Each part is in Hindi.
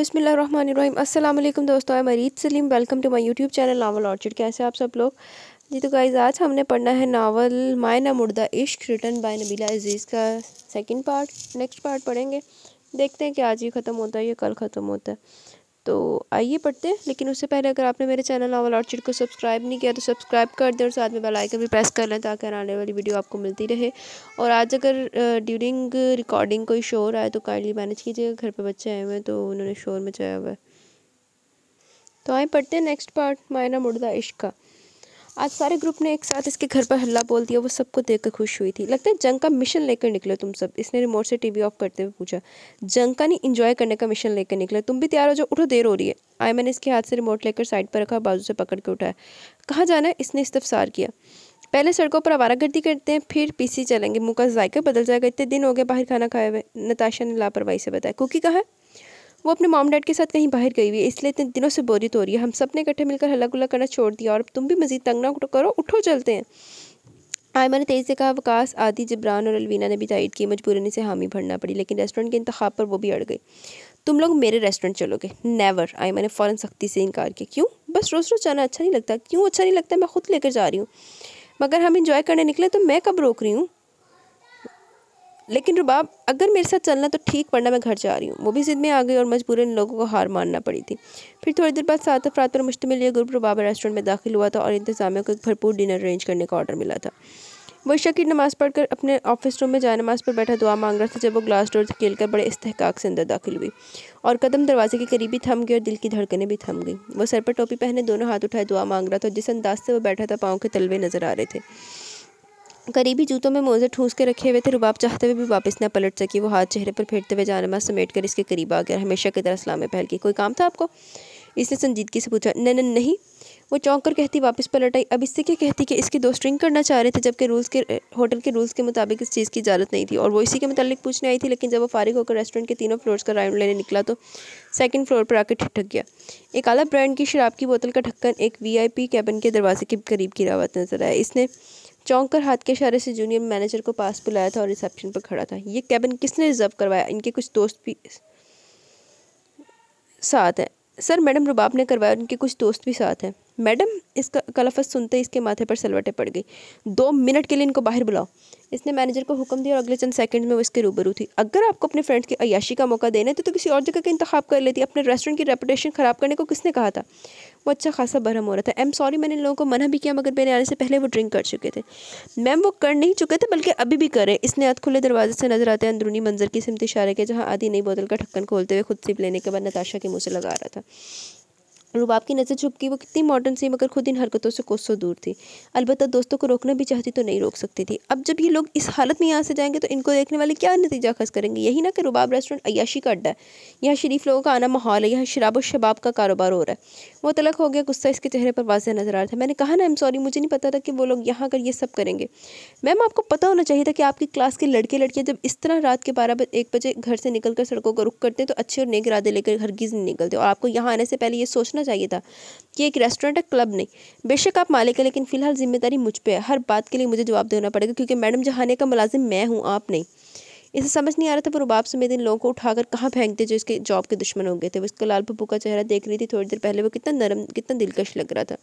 अस्सलाम वालेकुम दोस्तों मैं Marid Salim welcome to my YouTube channel novel orchid कैसे आप सब लोग जी तो गाइज आज हमने पढ़ना है नावल मायना मुर्दा इश्क रिटर्न बाय नबीला अजीज़ का सेकंड पार्ट नेक्स्ट पार्ट पढ़ेंगे देखते हैं कि आज ये ख़त्म होता है या कल ख़त्म होता है तो आइए पढ़ते हैं लेकिन उससे पहले अगर आपने मेरे चैनल नावल आउटशीट को सब्सक्राइब नहीं किया तो सब्सक्राइब कर दें और साथ में बेल आइकन भी प्रेस कर लें ताकि आने वाली वीडियो आपको मिलती रहे और आज अगर ड्यूरिंग रिकॉर्डिंग कोई शोर आए तो काइंडली मैनेज कीजिएगा घर पर बच्चे आए हुए हैं तो उन्होंने शोर मचाया हुआ है तो आए पढ़ते हैं नेक्स्ट पार्ट मायना मुर्दा इश्क का आज सारे ग्रुप ने एक साथ इसके घर पर हल्ला बोल दिया वो सबको देखकर खुश हुई थी लगता है जंग का मिशन लेकर निकले तुम सब इसने रिमोट से टीवी ऑफ करते हुए पूछा जंग का नहीं इंजॉय करने का मिशन लेकर निकले तुम भी तैयार हो जाओ उठो देर हो रही है आए मैंने इसके हाथ से रिमोट लेकर साइड पर रखा बाजू से पकड़ के उठाया कहाँ जाना है इसने इस्तफसार किया पहले सड़कों पर आवारागर्दी करते हैं फिर पीसी चलेंगे मुँह का जायका बदल जाएगा इतने दिन हो गए बाहर खाना खाए हुए नताशा ने लापरवाही से बताया कुकी कहाँ है वो अपने मॉम डैड के साथ कहीं बाहर गई हुई है इसलिए इतने दिनों से बोरियत हो रही है हम सब ने इकट्ठे मिलकर हल्ला गुल्ला करना छोड़ दिया और तुम भी मज़ीद तंग ना करो उठो चलते हैं आयमा ने तेज़ से कहा वकास आदि जबरान और अलवीना ने भी तायद की मजबूरन से हामी भरना पड़ी लेकिन रेस्टोरेंट के इंतखा पर वो भी अड़ गई तुम लोग मेरे रेस्टोरेंट चलोगे नेवर आयमा ने फ़ौरन सख्ती से इनकार किया क्यों बस रोज़ रोज़ जाना अच्छा नहीं लगता क्यों अच्छा नहीं लगता मैं खुद लेकर जा रही हूँ मगर हम इंजॉय करने निकले तो मैं कब रोक रही हूँ लेकिन रुबाब अगर मेरे साथ चलना तो ठीक पढ़ना मैं घर जा रही हूँ वो भी जिद में आ गई और मजबूर इन लोगों को हार मानना पड़ी थी फिर थोड़ी देर बाद सात अफरात पर मुश्तमिल ग्रुप रुबाब रेस्टोरेंट में दाखिल हुआ था और इंतजामिया को एक भरपूर डिनर अरेंज करने का ऑर्डर मिला था वो शकीर नमाज़ पढ़कर अपने ऑफिस रूम में जाए नमाज पर बैठा दुआ मांग रहा था जब वो ग्लास डोर खेल कर बड़े इस्तेकाक से अंदर दाखिल हुई और कदम दरवाजे के करीबी थम गए और दिल की धड़कनें भी थम गई वो सर पर टोपी पहने दोनों हाथ उठाए दुआ मांग रहा था जिस अंदाज से वो बैठा था पाँव के तलवे नज़र आ रहे थे करीबी जूतों में मोज़े ठूस के रखे हुए थे रुबाब चाहते हुए भी वापस न पलट सकी वो हाथ चेहरे पर फेरते हुए जानमा समेट कर इसके करीब आ गया हमेशा की तरह सलामे पहल की कोई काम था आपको इसने संजीदगी से पूछा न नहीं वो चौंक कर कहती वापस पलट आई अब इससे क्या कहती कि इसकी दोस्त ड्रिंक करना चाह रहे थे जबकि रूल्स के होटल के रूल्स के मुताबिक इस चीज़ की इजाज़त नहीं थी और वो इसी के मतलब पूछने आई थी लेकिन जब वो फारिग होकर रेस्टोरेंट के तीनों फ्लोर्स का राउंड लेने निकला तो सेकंड फ्लोर पर आकर ठिठक गया एक आला ब्रांड की शराब की बोतल का ढक्कन एक पी कैबिन के दरवाजे के करीब गिरावत नजर आया इसने चौंक कर हाथ के इशारे से जूनियर मैनेजर को पास बुलाया था और रिसेप्शन पर खड़ा था ये कैबिन किसने रिजर्व करवाया इनके कुछ दोस्त भी साथ हैं सर मैडम रुबाब ने करवाया उनके कुछ दोस्त भी साथ हैं मैडम इसका कलफस सुनते ही इसके माथे पर सलवटें पड़ गई दो मिनट के लिए इनको बाहर बुलाओ इसने मैनेजर को हुक्म दिया और अगले चंद सेकंड में वो इसके रूबरू थी अगर आपको अपने फ्रेंड्स की अयाशी का मौका देना है तो, किसी और जगह का इंतखाब कर लेती अपने रेस्टोरेंट की रेपुटेशन ख़राब करने को किसने कहा था वो अच्छा खासा भरम हो रहा था एम सॉरी मैंने इन लोगों को मना भी किया मगर मेरे आने से पहले वो ड्रिंक कर चुके थे मैम वो कर नहीं चुके थे बल्कि अभी भी करें इसने हाथ खुले दरवाजे से नजर आते अंदरूनी मंजर की सिमती इशारे के जहाँ आधी नई बोतल का ढक्कन खोलते हुए खुद सिप लेने के बाद नताशा के मुँह से लगा रहा था रुबाब की नज़र झुपकी वो कितनी मॉडर्न सी मगर खुद इन हरकतों से कोसों दूर थी अलबत्त दोस्तों को रोकना भी चाहती तो नहीं रोक सकती थी अब जब ये लोग इस हालत में यहाँ से जाएंगे तो इनको देखने वाले क्या नतीजा खस करेंगे यही ना कि रुबाब रेस्टोरेंट अयाशी का अड्डा है यहाँ शरीफ लोगों का आना माहौल है यहाँ शराब और शबाब का कारोबार हो रहा है वो तलक हो गया गुस्सा इसके चेहरे पर वाजह नजर आ रहा था मैंने कहा ना एम सॉरी मुझे नहीं पता था कि वो लोग यहाँ कर ये सब करेंगे मैम आपको पता होना चाहिए था कि आपकी क्लास के लड़के लड़कियाँ जब इस तरह रात के बारह एक बजे घर से कर सड़कों का रुख करते हैं तो अच्छे और नेक इरादे लेकर हरगिज नहीं निकलते और आपको यहाँ आने से पहले ये सोचना चाहिए था कि एक रेस्टोरेंट है क्लब नहीं बेशक आप मालिक हैं लेकिन फ़िलहाल जिम्मेदारी मुझ पर है हर बात के लिए मुझे जवाब देना पड़ेगा क्योंकि मैडम जहाने का मुलाजिम मैं हूँ आप नहीं इसे समझ नहीं आ रहा था पर बाप समेत इन लोगों को उठाकर कहाँ फेंकते जो इसके जॉब के दुश्मन हो गए थे वो इसका लाल पप्पू का चेहरा देख रही थी थोड़ी देर पहले वो कितना नरम कितना दिलकश लग रहा था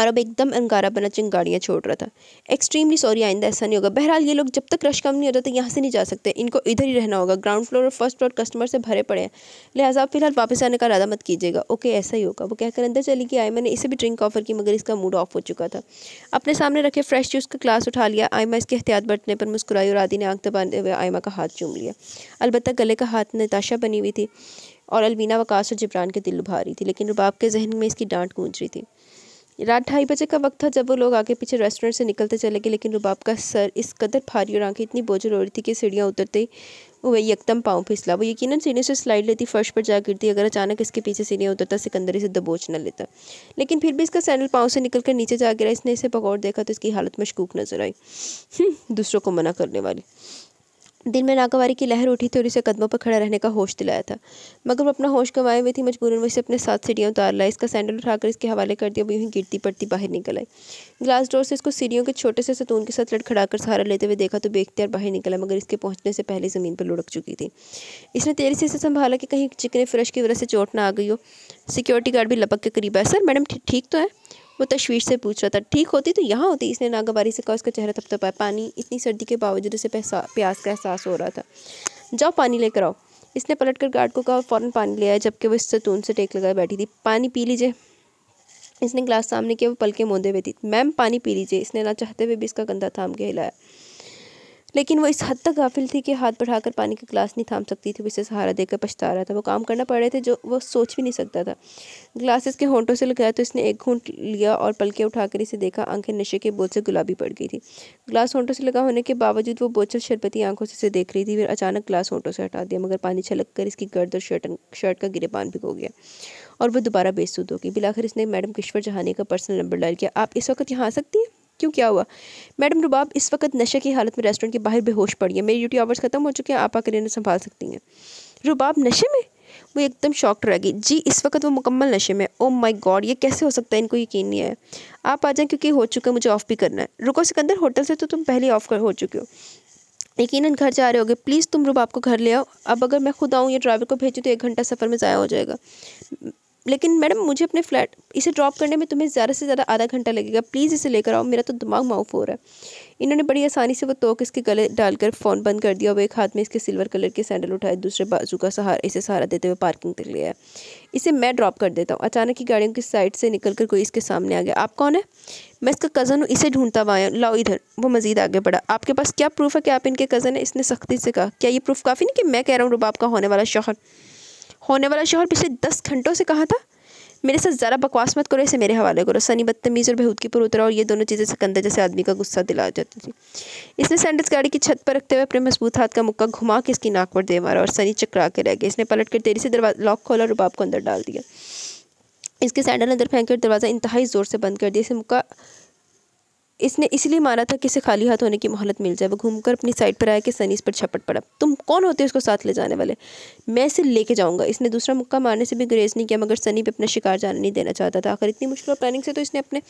और अब एकदम अंगारा बना चिंगाड़ियाँ छोड़ रहा था एक्सट्रीमली सॉरी आइंदा ऐसा नहीं होगा बहरहाल ये लोग जब तक रश कम नहीं होता तो यहाँ से नहीं जा सकते इनको इधर ही रहना होगा ग्राउंड फ्लोर और फर्स्ट फ्लोर कस्टमर से भरे पड़े हैं लिहाजा आप फिलहाल वापस आने का इरादा मत कीजिएगा ओके ऐसा ही होगा वो कहकर अंदर चली गई आई मैंने इसे भी ड्रिंक ऑफर की मगर इसका मूड ऑफ हो चुका था अपने सामने रखे फ्रेश जूस का ग्लास उठा लिया आयमा इसके एहतियात बरतने पर मुस्कुराई और आदि ने आँख दबाते हुए आयमा का हाथ चूम लिया अलबत्त गले का हाथ नताशा बनी हुई थी और अलवीना वकास और जिब्रान के दिल लुभा रही थी लेकिन रुबाब के जहन में इसकी डांट गूंज रही थी रात ढाई बजे का वक्त था जब वो लोग आगे पीछे रेस्टोरेंट से निकलते चले गए लेकिन रुबाब का सर इस कदर भारी और आंखें इतनी बोझल हो रही थी कि सीढ़ियाँ उतरते वह यकदम पाँव फिसला वो यकीनन सीढ़ियों से स्लाइड लेती फर्श पर जा गिरती अगर अचानक इसके पीछे सीढ़ियाँ उतरता सिकंदर इसे दबोच न लेता लेकिन फिर भी इसका सैंडल पाँव से निकल कर नीचे जा गिरा इसने इसे पकौड़ देखा तो इसकी हालत मशकूक नजर आई हम्म, दूसरों को मना करने वाली दिन में नाकवारी की लहर उठी थी और इसे कदमों पर खड़ा रहने का होश दिलाया था मगर वो अपना होश गंवाए हुए थी मजबूरन वो इसे अपने साथ सीढ़ियाँ उतार लाई इसका सैंडल उठाकर इसके हवाले कर दिया वो यूँ गिरती पड़ती बाहर निकल आई ग्लास डोर से इसको सीढ़ियों के छोटे से सतून के साथ लटखड़ा कर सहारा लेते हुए देखा तो बेख्तियार बाहर निकला मगर इसके पहुँचने से पहले ज़मीन पर लुढ़क चुकी थी इसने तेरी से इसे संभाला कि कहीं चिकने फ्रश की वजह से चोट ना आ गई हो सिक्योरिटी गार्ड भी लपक के करीब आया सर मैडम ठीक तो है वो तश्वीर से पूछ रहा था ठीक होती तो यहाँ होती इसने नागवारी से कहा उसका चेहरा थपथपाया पानी इतनी सर्दी के बावजूद उसे प्यास का एहसास हो रहा था जाओ पानी लेकर आओ इसने पलट कर गार्ड को कहा फ़ौरन पानी ले आया जबकि वो इस सतून से टेक लगाए बैठी थी पानी पी लीजिए इसने ग्लास सामने किया वो पलके मोंदे हुए थी मैम पानी पी लीजिए इसने ना चाहते हुए भी इसका गंदा थाम के हिलाया लेकिन वो इस हद तक गाफिल थी कि हाथ बढ़ाकर पानी का गिलास नहीं थाम सकती थी वो इसे सहारा देकर पछता रहा था वो काम करना पड़ रहे थे जो वो सोच भी नहीं सकता था ग्लासेस के होंटों से लगाया तो इसने एक घूंट लिया और पलके उठाकर इसे देखा आंखें नशे के बोझ से गुलाबी पड़ गई थी ग्लास होंटों से लगा होने के बावजूद वो बोझल शरबती आंखों से इसे देख रही थी फिर अचानक ग्लास होंटों से हटा दिया मगर पानी छलक कर इसकी गर्द और शर्ट शर्ट का गिरेबान भिगो गया और वो दोबारा बेसुद हो गई बिलाखिर इसने मैडम किश्वर जहानी का पर्सनल नंबर डाल किया आप इस वक्त यहाँ आ सकती हैं क्यों क्या हुआ मैडम रुबाब इस वक्त नशे की हालत में रेस्टोरेंट के बाहर बेहोश पड़ी है मेरी ड्यूटी आवर्स ख़त्म हो चुके हैं आप आकर इन्हें संभाल सकती हैं रुबाब नशे में वो एकदम शॉक्ड रह गई जी इस वक्त वो मुकम्मल नशे में ओ माय गॉड ये कैसे हो सकता है इनको यकीन नहीं है आप आ जाएं क्योंकि हो चुका है मुझे ऑफ़ भी करना है रुको सिकंदर होटल से तो तुम पहले ऑफ़ कर हो चुके हो यकीन घर जा रहे होगे प्लीज़ तुम रुबाब को घर ले आओ अब अगर मैं खुद आऊँ या ड्राइवर को भेजूँ तो एक घंटा सफ़र में ज़ाया हो जाएगा लेकिन मैडम मुझे अपने फ्लैट इसे ड्रॉप करने में तुम्हें ज़्यादा से ज़्यादा आधा घंटा लगेगा प्लीज़ इसे लेकर आओ मेरा तो दिमाग माउफ हो रहा है इन्होंने बड़ी आसानी से वो तोक इसके गले डालकर फ़ोन बंद कर दिया और एक हाथ में इसके सिल्वर कलर के सैंडल उठाए दूसरे बाजू का सहारा इसे सहारा देते हुए पार्किंग तक लिया इसे मैं ड्रॉप कर देता हूँ अचानक ही गाड़ियों की साइड से निकल कर कोई इसके सामने आ गया आप कौन है मैं इसका कज़न हूँ इसे ढूंढता हुआ आया लाओ इधर वो मज़ीद आगे बढ़ा आपके पास क्या प्रूफ है कि आप इनके कज़न है इसने सख्ती से कहा क्या ये प्रूफ काफ़ी नहीं कि मैं कह रहा हूँ रुबाब का होने वाला शौहर होने वाला शोहर पिछले दस घंटों से कहाँ था मेरे साथ ज़रा बकवास मत करो इसे मेरे हवाले करो सनी बदतमीज़ और बेहूद की पर उतरा और ये दोनों चीज़ें सिकंदर जैसे आदमी का गुस्सा दिला जाती थी इसने सैंडल्स गाड़ी की छत पर रखते हुए अपने मजबूत हाथ का मुक्का घुमा के इसकी नाक पर दे मारा और सनी चकरा के रह गया इसने पलट कर देरी से दरवाजा लॉक खोला और बाप को अंदर डाल दिया इसके सैंडल अंदर फेंक कर दरवाज़ा इंतहाई ज़ोर से बंद कर दिया इसे मुक्का इसने इसलिए मारा था कि इसे खाली हाथ होने की मोहलत मिल जाए वो घूमकर अपनी साइड पर आया कि सनी इस पर छपट पड़ा तुम कौन होते हो उसको साथ ले जाने वाले मैं इसे लेके जाऊंगा इसने दूसरा मुक्का मारने से भी गुरेज नहीं किया मगर सनी भी अपना शिकार जाने नहीं देना चाहता था आखिर इतनी मुश्किल और प्लानिंग से तो इसने अपने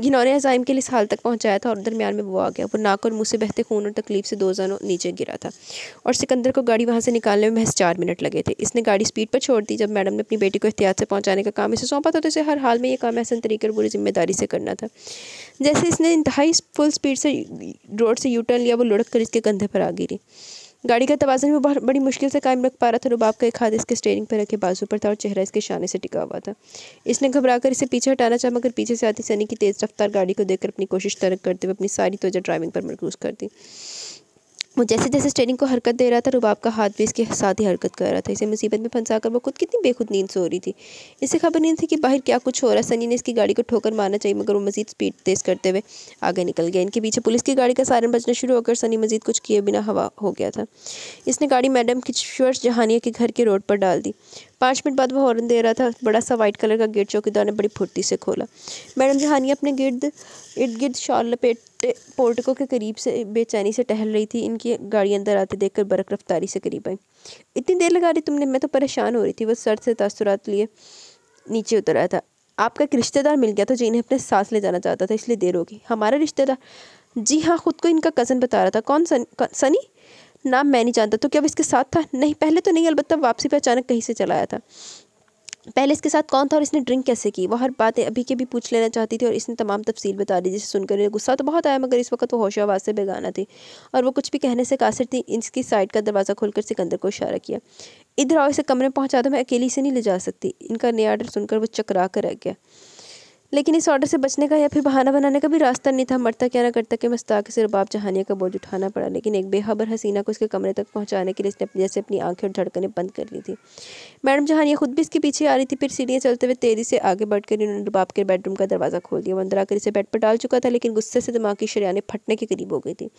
घिनौने अजाइम के लिए इस हाल तक पहुँचाया था और दरमियान में वो आ गया वो नाक और मुँह से बहते खून और तकलीफ से दो जानों नीचे गिरा था और सिकंदर को गाड़ी वहाँ से निकालने में महज चार मिनट लगे थे इसने गाड़ी स्पीड पर छोड़ दी जब मैडम ने अपनी बेटी को एहतियात से पहुँचाने का काम इसे सौंपा था तो इसे हर हाल में यह काम ऐसा तरीके और बुरी जिम्मेदारी से करना था जैसे इसने हाई फुल स्पीड से रोड से यू टर्न लिया वो लुढ़क कर इसके कंधे पर आ गिरी गाड़ी का तोजन भी बहुत बड़ी मुश्किल से कायम रख पा रहा था रुबाब का एक हाथ इसके स्टेयरिंग पर रखे बाजू पर था और चेहरा इसके शाने से टिका हुआ था इसने घबराकर इसे पीछे हटाना चाहा मगर पीछे से आती सनी की तेज़ रफ्तार गाड़ी को देखकर अपनी कोशिश तरक करते हुए अपनी सारी तोजा ड्राइविंग पर मरकूज कर दी वो जैसे जैसे स्टेरिंग को हरकत दे रहा था रुबाब का हाथ भी इसके साथ ही हरकत कर रहा था इसे मुसीबत में फंसा कर वो खुद कितनी बेखुद नींद सो रही थी इसे खबर नहीं थी कि बाहर क्या कुछ हो रहा है सनी ने इसकी गाड़ी को ठोकर मारना चाहिए मगर वो मजीद स्पीड तेज़ करते हुए आगे निकल गया इनके पीछे पुलिस की गाड़ी का सारन बजना शुरू होकर सनी मजीद कुछ किए बिना हवा हो गया था इसने गाड़ी मैडम किश्वर जहानिया के घर के रोड पर डाल दी पाँच मिनट बाद वो हॉर्न दे रहा था बड़ा सा वाइट कलर का गेट चौकीदार ने बड़ी फुर्ती से खोला मैडम जहानिया अपने गिर्द इर्द गिर्द शॉल लपेटे पोर्टिको के करीब से बेचैनी से टहल रही थी इनकी गाड़ी अंदर आते देखकर बर्क रफ्तारी से करीब आई इतनी देर लगा रही तुमने मैं तो परेशान हो रही थी वो सर से तासुरात लिए नीचे उतर आया था आपका एक रिश्तेदार मिल गया था जो इन्हें अपने सांस ले जाना चाहता था इसलिए देर होगी हमारा रिश्तेदार जी हाँ खुद को इनका कज़न बता रहा था कौन सन सनी नाम मैं नहीं जानता तो क्या वो इसके साथ था नहीं पहले तो नहीं अलबत्त वापसी पर अचानक कहीं से चला आया था पहले इसके साथ कौन था और इसने ड्रिंक कैसे की वो हर बातें अभी के भी पूछ लेना चाहती थी और इसने तमाम तफसील बता दी जिसे सुनकर गुस्सा तो बहुत आया मगर इस वक्त वो होश आवाज़ से बेगाना थी और वो कुछ भी कहने से कासिर थी इसकी साइड का दरवाज़ा खोलकर सिकंदर को इशारा किया इधर आओ इसे कमरे में पहुँचा दो मैं अकेली से नहीं ले जा सकती इनका नया आर्डर सुनकर वो चकरा कर रह गया लेकिन इस ऑर्डर से बचने का या फिर बहाना बनाने का भी रास्ता नहीं था मरता क्या ना करता कि मस्ताक से सिर्फ बाप जहानिया का बोझ उठाना पड़ा लेकिन एक बेहबर हसीना को इसके कमरे तक पहुंचाने के लिए इसने जैसे अपनी आंखें और धड़कनें बंद कर ली थी मैडम जहानिया खुद भी इसके पीछे आ रही थी फिर सीढ़ियाँ चलते हुए तेजी से आगे बढ़कर इन्होंने बाप के बेडरूम का दरवाज़ा खोल दिया वो अंदर आकर इसे बेड पर डाल चुका था लेकिन गुस्से से दिमाग की शरियाने फटने के करीब हो गई थी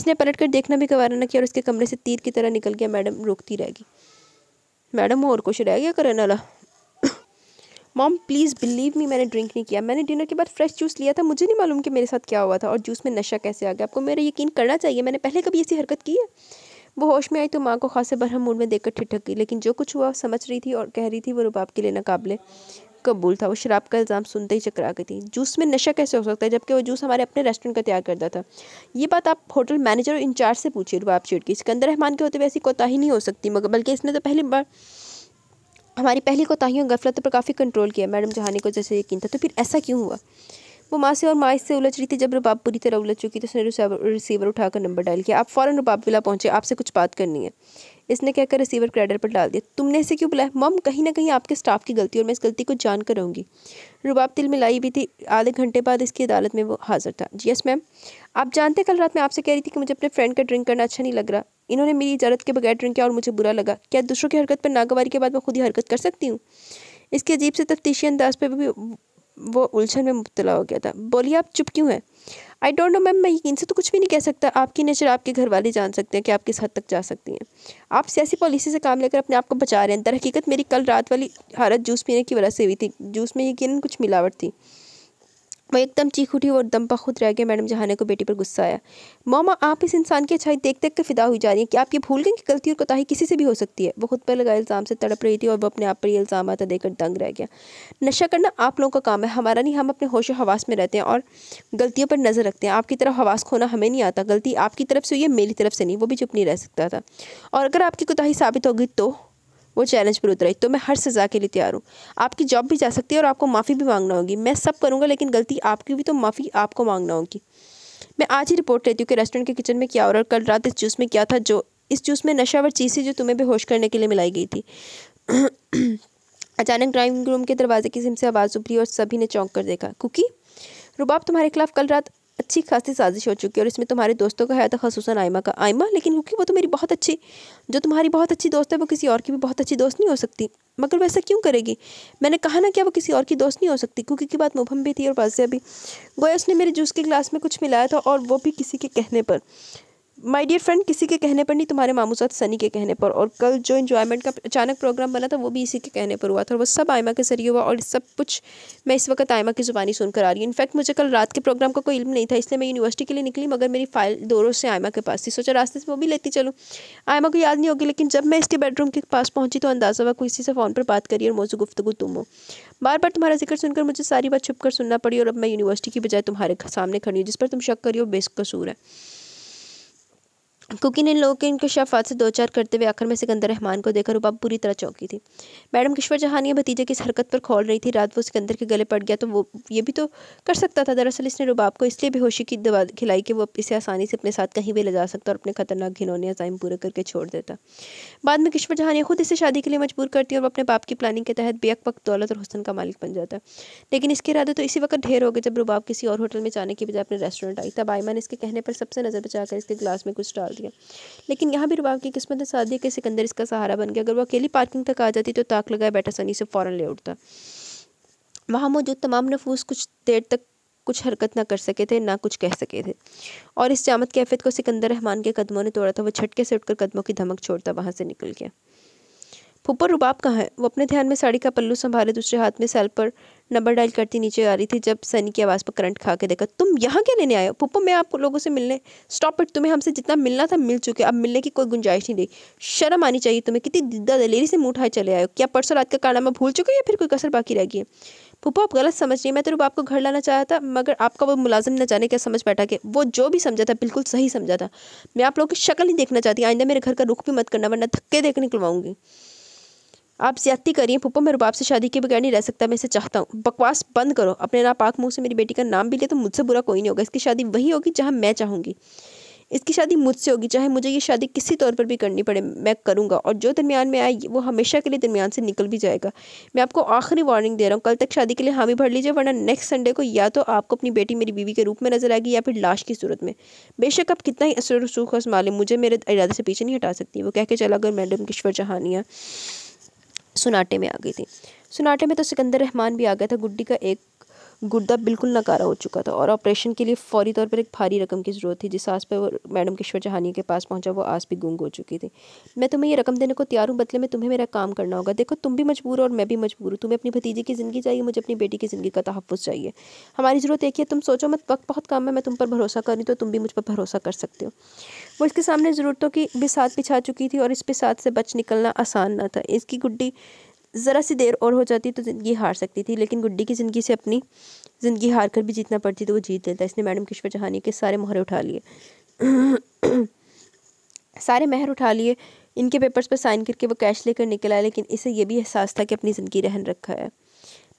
इसने पलट कर देखना भी गवारा न किया और इसके कमरे से तीर की तरह निकल गया मैडम रोकती रहेगी मैडम और कुछ रह गया करन वाला मॉम प्लीज़ बिलीव मी मैंने ड्रिंक नहीं किया मैंने डिनर के बाद फ्रेश जूस लिया था मुझे नहीं मालूम कि मेरे साथ क्या हुआ था और जूस में नशा कैसे आ गया आपको मेरा यकीन करना चाहिए मैंने पहले कभी ऐसी हरकत की है वो होश में आई तो माँ को खासे बरहम मूड में देखकर ठिठक गई लेकिन जो कुछ हुआ समझ रही थी और कह रही थी वो रुबाब के लिए नाकबले कबूल था वो शराब का इल्ज़ाम सुनते ही चकरा गई थी जूस में नशा कैसे हो सकता है जबकि वो जूस हमारे अपने रेस्टोरेंट का तैयार करता था ये बात आप होटल मैनेजर और इंचार्ज से पूछिए रुबाब शेट की सिकंदर रहमान के होते हुए ऐसी कोताही नहीं हो सकती मगर बल्कि इसने तो पहली बार हमारी पहली कोताहियों गफलत पर काफ़ी कंट्रोल किया मैडम जहानी को जैसे यकीन था तो फिर ऐसा क्यों हुआ वो माँ से और माँ से उलझ रही थी जब रबाब पूरी तरह उलझ चुकी तो उसने रिसीवर उठाकर नंबर डायल किया आप फ़ौरन रबाब बिला पहुँचे आपसे कुछ बात करनी है इसने क्या कर रिसीवर क्रेडर पर डाल दिया तुमने इसे क्यों बुलाया मम कहीं ना कहीं आपके स्टाफ की गलती और मैं इस गलती को जान कर रहूँगी रुबाब तिल मिलाई भी थी आधे घंटे बाद इसकी अदालत में वो हाजिर था जी यस मैम आप जानते कल रात मैं आपसे कह रही थी कि मुझे अपने फ्रेंड का ड्रिंक करना अच्छा नहीं लग रहा इन्होंने मेरी इजाज़त के बगैर ड्रिंक किया और मुझे बुरा लगा क्या दूसरों की हरकत पर नागवारी के बाद मैं खुद ही हरकत कर सकती हूँ इसके अजीब से तफ्तीशी अंदाज पर भी वो उलझन में मुबतला हो गया था बोलिए आप चुप क्यों हैं आई डोंट नो मैम मैं से तो कुछ भी नहीं कह सकता आपकी नेचर आपके घर वाले जान सकते हैं कि आप किस हद तक जा सकती हैं आप सियासी पॉलिसी से काम लेकर अपने आप को बचा रहे हैं दर हकीकत मेरी कल रात वाली हालत जूस पीने की वजह से हुई थी जूस में यकीन कुछ मिलावट थी वह एकदम चीख उठी और दम खुद रह गया मैडम जहाने को बेटी पर गुस्सा आया मामा आप इस इंसान की अच्छाई देख देख कर फिदा हुई जा रही है कि आप ये भूल गए कि गलती और कोताही किसी से भी हो सकती है वो खुद पर लगा इल्ज़ाम से तड़प रही थी और वो अपने आप पर ये इल्ज़ाम आता देकर दंग रह गया नशा करना आप लोगों का काम है हमारा नहीं हम अपने होश हवास में रहते हैं और गलतियों पर नज़र रखते हैं आपकी तरफ हवास खोना हमें नहीं आता गलती आपकी तरफ से हुई है मेरी तरफ से नहीं वो भी चुप नहीं रह सकता था और अगर आपकी कोताही साबित होगी तो वो चैलेंज पर उतराई तो मैं हर सज़ा के लिए तैयार हूँ आपकी जॉब भी जा सकती है और आपको माफ़ी भी मांगना होगी मैं सब करूँगा लेकिन गलती आपकी भी तो माफ़ी आपको मांगना होगी मैं आज ही रिपोर्ट लेती हूँ कि रेस्टोरेंट के किचन में क्या और कल रात इस जूस में क्या था जो इस जूस में नशावर चीज़ थी जो तुम्हें बेहोश करने के लिए मिलाई गई थी अचानक ड्राइंग रूम के दरवाजे की सिम से आवाज़ उभरी और सभी ने चौंक कर देखा कुकी रुबाब तुम्हारे खिलाफ कल रात अच्छी खासी साजिश हो चुकी है और इसमें तुम्हारे दोस्तों का है तो खसूस आयमा का आयमा लेकिन क्योंकि वो तो मेरी बहुत अच्छी जो तुम्हारी बहुत अच्छी दोस्त है वो किसी और की भी बहुत अच्छी दोस्त नहीं हो सकती मगर वैसा क्यों करेगी मैंने कहा ना क्या वो किसी और की दोस्त नहीं हो सकती क्योंकि की बात मुभम भी थी और वाजिया भी गोया उसने मेरे जूस के गिलास में कुछ मिलाया था और वो भी किसी के कहने पर माय डियर फ्रेंड किसी के कहने पर नहीं तुम्हारे मामू साथ सनी के कहने पर और कल जो इन्जॉयमेंट का अचानक प्रोग्राम बना था वो भी इसी के कहने पर हुआ था और वो सब आयमा के जरिए हुआ और सब कुछ मैं इस वक्त आयमा की ज़ुबानी सुनकर आ रही हूँ इनफैक्ट मुझे कल रात के प्रोग्राम का कोई इल्म नहीं था इसलिए मैं यूनिवर्सिटी के लिए निकली मगर मेरी फाइल दो से आयमा के पास थी सोचा रास्ते से वो भी लेती चलूँ आयमा को याद नहीं होगी लेकिन जब मैं इसके बेडरूम के पास पहुँची तो अंदाज़ा हुआ किसी से फ़ोन पर बात करी और मौजू गुफ्तु तुम हो बार बार तुम्हारा जिक्र सुनकर मुझे सारी बात छुप सुनना पड़ी और अब मैं यूनिवर्सिटी की बजाय तुम्हारे सामने खड़ी हूँ जिस पर तुम शक करियो बेसकसूर है क्योंकि इन लोगों के इनके शफात से दो चार करते हुए आखिर में सिकंदर रहमान को देखकर रुबाब बुरी तरह चौंकी थी मैडम किश्वर जहानिया भतीजे की इस हरकत पर खोल रही थी रात वो सिकंदर के गले पड़ गया तो वो ये भी तो कर सकता था दरअसल इसने रूबाब को इसलिए बेहोशी की दवा खिलाई कि वो इसे आसानी से अपने साथ कहीं भी ले जा सकता और अपने खतरनाक घिनौने अजाइम पूरे करके छोड़ देता बाद में किश्वर जहानिया खुद इसे शादी के लिए मजबूर करती है और अपने बाप की प्लानिंग के तहत बेअक वक्त दौलत और हुसन का मालिक बन जाता है लेकिन इसके इरादे तो इसी वक्त ढेर हो गए जब रुबाब किसी और होटल में जाने की बजाय अपने रेस्टोरेंट आई तब आयमा ने इसके कहने पर सबसे नज़र बचाकर इसके ग्लास में कुछ डाल दिया दिया लेकिन यहाँ भी रुबाब की किस्मत ने साथ दिया कि सिकंदर इसका सहारा बन गया अगर वो अकेली पार्किंग तक आ जाती तो ताक लगाए बैठा सनी से फ़ौरन ले उठता वहाँ मौजूद तमाम नफूस कुछ देर तक कुछ हरकत ना कर सके थे ना कुछ कह सके थे और इस जामत कैफियत को सिकंदर रहमान के कदमों ने तोड़ा था वो छटके से उठकर कदमों की धमक छोड़ता वहाँ से निकल गया फूपर रुबाब कहाँ है वो अपने ध्यान में साड़ी का पल्लू संभाले दूसरे हाथ में सेल पर नंबर डायल करती नीचे आ रही थी जब सनी की आवाज़ पर करंट खा के देखा तुम यहाँ क्या लेने आए हो पुप्पो मैं आपको लोगों से मिलने स्टॉप इट तुम्हें हमसे जितना मिलना था मिल चुके अब मिलने की कोई गुंजाइश नहीं रही शर्म आनी चाहिए तुम्हें कितनी दिद्दा दलेरी से मुँह उठाए चले आए हो क्या परसों रात का कारनामा भूल चुके हो या फिर कोई कसर बाकी रह गई है पुप्पो आप गलत समझ रही मैं तो रूप को घर लाना चाहता था मगर आपका वो मुलाजिम न जाने क्या समझ बैठा के वो जो भी समझा था बिल्कुल सही समझा था मैं आप लोगों की शक्ल नहीं देखना चाहती आइंदा मेरे घर का रुख भी मत करना वरना धक्के देखने निकलवाऊंगी आप ज्यादती करिए पुप्पो मैं रुबाब से शादी के बगैर नहीं रह सकता मैं इसे चाहता हूँ बकवास बंद करो अपने नापाक मुँह से मेरी बेटी का नाम भी ले तो मुझसे बुरा कोई नहीं होगा इसकी शादी वही होगी जहाँ मैं चाहूँगी इसकी शादी मुझसे होगी चाहे मुझे ये शादी किसी तौर पर भी करनी पड़े मैं करूँगा और जो दरमियान में आए वो हमेशा के लिए दरमियान से निकल भी जाएगा मैं आपको आखिरी वार्निंग दे रहा हूँ कल तक शादी के लिए हामी भर लीजिए वरना नेक्स्ट संडे को या तो आपको अपनी बेटी मेरी बीवी के रूप में नजर आएगी या फिर लाश की सूरत में बेशक आप कितना ही असर रसूख और लें मुझे मेरे इरादे से पीछे नहीं हटा सकती वो कह के चला गया मैडम किश्वर जहानिया सुनाटे में आ गई थी सुनाटे में तो सिकंदर रहमान भी आ गया था गुड्डी का एक गुर्दा बिल्कुल नकारा हो चुका था और ऑपरेशन के लिए फौरी तौर पर एक भारी रकम की ज़रूरत थी जिस आस पर वो मैडम किशोर जहानी के पास पहुंचा वो आस भी गुंग हो चुकी थी मैं तुम्हें ये रकम देने को तैयार हूँ बदले में तुम्हें मेरा काम करना होगा देखो तुम भी मजबूर हो और मैं भी मजबूर हूँ तुम्हें अपनी भतीजे की ज़िंदगी चाहिए मुझे अपनी बेटी की ज़िंदगी का तहफ़ चाहिए हमारी ज़रूरत एक ही है तुम सोचो मत वक्त बहुत काम है मैं तुम पर भरोसा कर रही तो तुम भी मुझ पर भरोसा कर सकते हो वो इसके सामने ज़रूरतों की भी साथ पिछा चुकी थी और इस साथ से बच निकलना आसान ना था इसकी गुड्डी ज़रा सी देर और हो जाती तो ज़िंदगी हार सकती थी लेकिन गुड्डी की ज़िंदगी से अपनी ज़िंदगी हार कर भी जीतना पड़ती तो वो जीत लेता इसने मैडम किश्वर जहानी के सारे मोहरे उठा लिए सारे महर उठा लिए इनके पेपर्स पर साइन करके वो कैश लेकर निकला लेकिन इसे ये भी एहसास था कि अपनी ज़िंदगी रहन रखा है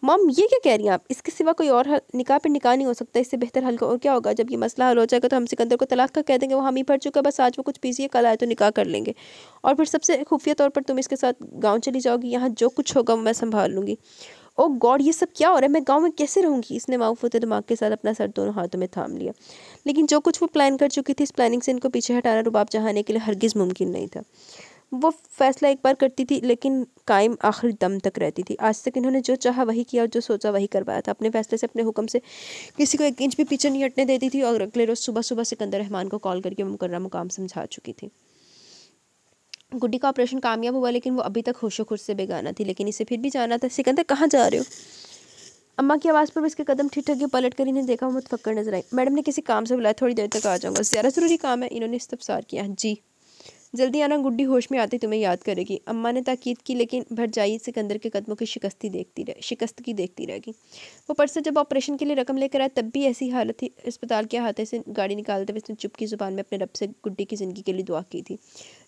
मॉम ये क्या कह रही हैं आप इसके सिवा कोई और निकाह पर निकाह नहीं हो सकता इससे बेहतर हल और क्या होगा जब ये मसला हल हो जाएगा तो हम सिकंदर को तलाक का कह देंगे वो हम ही भर चुका बस आज वो कुछ पीजिए कल आए तो निकाह कर लेंगे और फिर सबसे खुफिया तौर पर तुम इसके साथ गाँव चली जाओगी यहाँ जो कुछ होगा मैं संभाल लूँगी ओ गॉड ये सब क्या हो रहा है मैं गांव में कैसे रहूँगी इसने माओ होते दिमाग के साथ अपना सर दोनों हाथों में थाम लिया लेकिन जो कुछ वो प्लान कर चुकी थी इस प्लानिंग से इनको पीछे हटाना रुबाब चाहने के लिए हरगिज़ मुमकिन नहीं था वो फैसला एक बार करती थी लेकिन कायम आखिर दम तक रहती थी आज तक इन्होंने जो चाहा वही किया और जो सोचा वही करवाया था अपने फैसले से अपने हुक्म से किसी को एक इंच भी पीछे नहीं हटने देती थी और अगले रोज़ सुबह सुबह सिकंदर रहमान को कॉल करके मुकर्रा मुकाम समझा चुकी थी गुड्डी का ऑपरेशन कामयाब हुआ लेकिन वो अभी तक होशो खुश से बेगाना थी लेकिन इसे फिर भी जाना था सिकंदर कहाँ जा रहे हो अम्मा की आवाज़ पर भी इसके कदम ठीक ठगे पलट कर इन्हें देखा वो मुतफक्कर नजर आई मैडम ने किसी काम से बुलाया थोड़ी देर तक आ जाऊँगा ज़्यादा ज़रूरी काम है इन्होंने इस्तफसार किया हाँ जी जल्दी आना गुड्डी होश में आते तुम्हें याद करेगी अम्मा ने ताकीद की लेकिन भरजाई सिकंदर के कदमों की शिकस्ती देखती रह शिकस्त की देखती रहेगी वो परसों जब ऑपरेशन के लिए रकम लेकर आए तब भी ऐसी हालत थी अस्पताल के हाथे से गाड़ी निकालते हुए उसने चुपकी जुबान में अपने रब से गुड्डी की ज़िंदगी के लिए दुआ की थी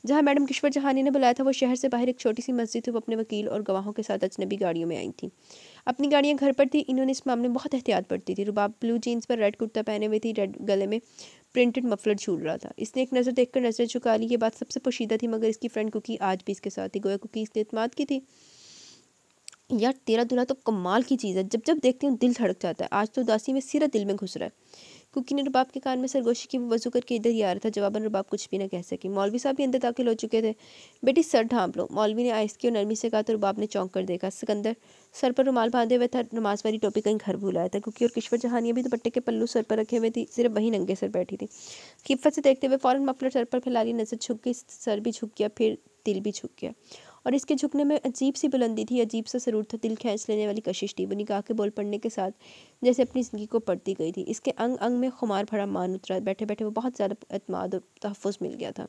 जहाँ मैडम किश्वर जहानी ने बुलाया था वो शहर से बाहर एक छोटी सी मस्जिद थी वो अपने वकील और गवाहों के साथ अजनबी गाड़ियों में आई थी अपनी गाड़ियाँ घर पर थी इन्होंने इस मामले में बहुत एहतियात बरती थी रुबाब ब्लू जीन्स पर रेड कुर्ता पहने हुए थी रेड गले में प्रिंटेड मफलर झूल रहा था इसने एक नज़र देखकर नजर चुका ली ये बात सबसे पोशीदा थी मगर इसकी फ्रेंड कुकी आज भी इसके साथ थी गोया कुकी इसने इतमाद की थी यार तेरा दुल्हा तो कमाल की चीज़ है जब जब देखती हूँ दिल धड़क जाता है आज तो उदासी में सिरा दिल में घुस रहा है कुकी ने रबाब के कान में सरगोशी की वजू करके इधर ही आ रहा था जवाबन रबाब कुछ भी ना कह सके मौलवी साहब भी अंदर दाखिल हो चुके थे बेटी सर ढांप लो मौलवी ने की और नरमी से कहा तो रबाब ने चौंक कर देखा सिकंदर सर पर रुमाल बांधे हुए था नमाज वाली टोपी कहीं घर बुलाया था क्योंकि और किश्वर जहाँ ने भी दुपट्टे के पल्लू सर पर रखे हुए थी सिर्फ वही नंगे सर बैठी थी किफत से देखते हुए फ़ौरन मफलर सर पर फैला नजर झुक गई सर भी झुक गया फिर दिल भी झुक गया और इसके झुकने में अजीब सी बुलंदी थी अजीब सा सरूर था दिल खींच लेने वाली कशिश थी निकाह के बोल पड़ने के साथ जैसे अपनी ज़िंदगी को पढ़ती गई थी इसके अंग अंग में खुमार भरा मान उतरा बैठे बैठे वो बहुत ज़्यादा अतमाद और तहफ़ मिल गया था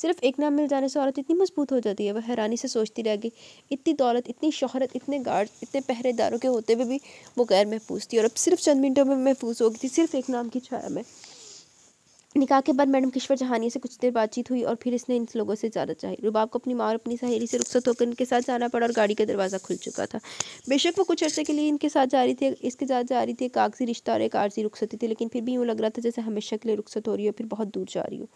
सिर्फ एक नाम मिल जाने से औरत इतनी मजबूत हो जाती है वह हैरानी से सोचती रह गई इतनी दौलत इतनी शोहरत इतने गार्ड इतने पहरेदारों के होते हुए भी वो गैर महफूज थी और अब सिर्फ चंद मिनटों में महफूज हो गई थी सिर्फ एक नाम की छाया में निकाह के बाद मैडम किश्वर जहानिया से कुछ देर बातचीत हुई और फिर इसने इन लोगों से ज़्यादा चाहिए रुबाब को अपनी माँ और अपनी सहेली से रुखसत होकर इनके साथ जाना पड़ा और गाड़ी का दरवाज़ा खुल चुका था बेशक वो कुछ अर्से के लिए इनके साथ जा रही थी इसके साथ जा रही थी कागजी रिश्ता और एक आरजी रुखसती थी लेकिन फिर भी यूँ लग रहा था जैसे हमेशा के लिए रुखसत हो रही हो फिर बहुत दूर जा रही हो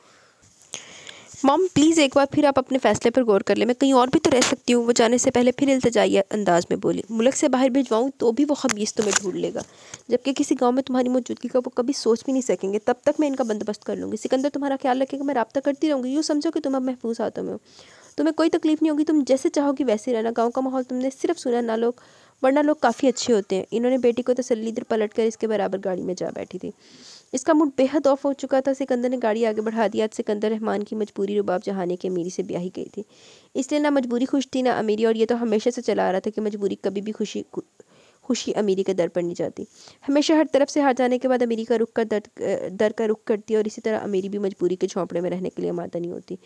मॉम प्लीज़ एक बार फिर आप अपने फैसले पर गौर कर ले मैं कहीं और भी तो रह सकती हूँ वो जाने से पहले फिर इल्तजाई अंदाज में बोली मुल्क से बाहर भिजवाऊँ तो भी वो खबीस तुम्हें ढूंढ लेगा जबकि किसी गाँव में तुम्हारी मौजूदगी का वो कभी सोच भी नहीं सकेंगे तब तक मैं इनका बंदोबस्त कर लूँगी सिकंदर तुम्हारा ख्याल रखेगा मैं रबता करती रहूँगी यूँ समझो कि तुम अब महफूज हाथों में हो तुम्हें कोई तकलीफ नहीं होगी तुम जैसे चाहोगी वैसे रहना गाँव का माहौल तुमने सिर्फ सुना ना लोग वरना लोग काफ़ी अच्छे होते हैं इन्होंने बेटी को तसली इधर पलट कर इसके बराबर गाड़ी में जा बैठी थी इसका मूड बेहद ऑफ हो चुका था सिकंदर ने गाड़ी आगे बढ़ा दिया आज सिकंदर रहमान की मजबूरी रुबाब जहाने की अमीरी से ब्याही गई थी इसलिए ना मजबूरी खुश थी ना अमीरी और ये तो हमेशा से चला आ रहा था कि मजबूरी कभी भी खुशी खुशी अमीरी के दर पर नहीं जाती हमेशा हर तरफ से हार जाने के बाद अमीरी का रुख कर दर दर का रुख करती है और इसी तरह अमीरी भी मजबूरी के झोंपड़े में रहने के लिए मादा नहीं होती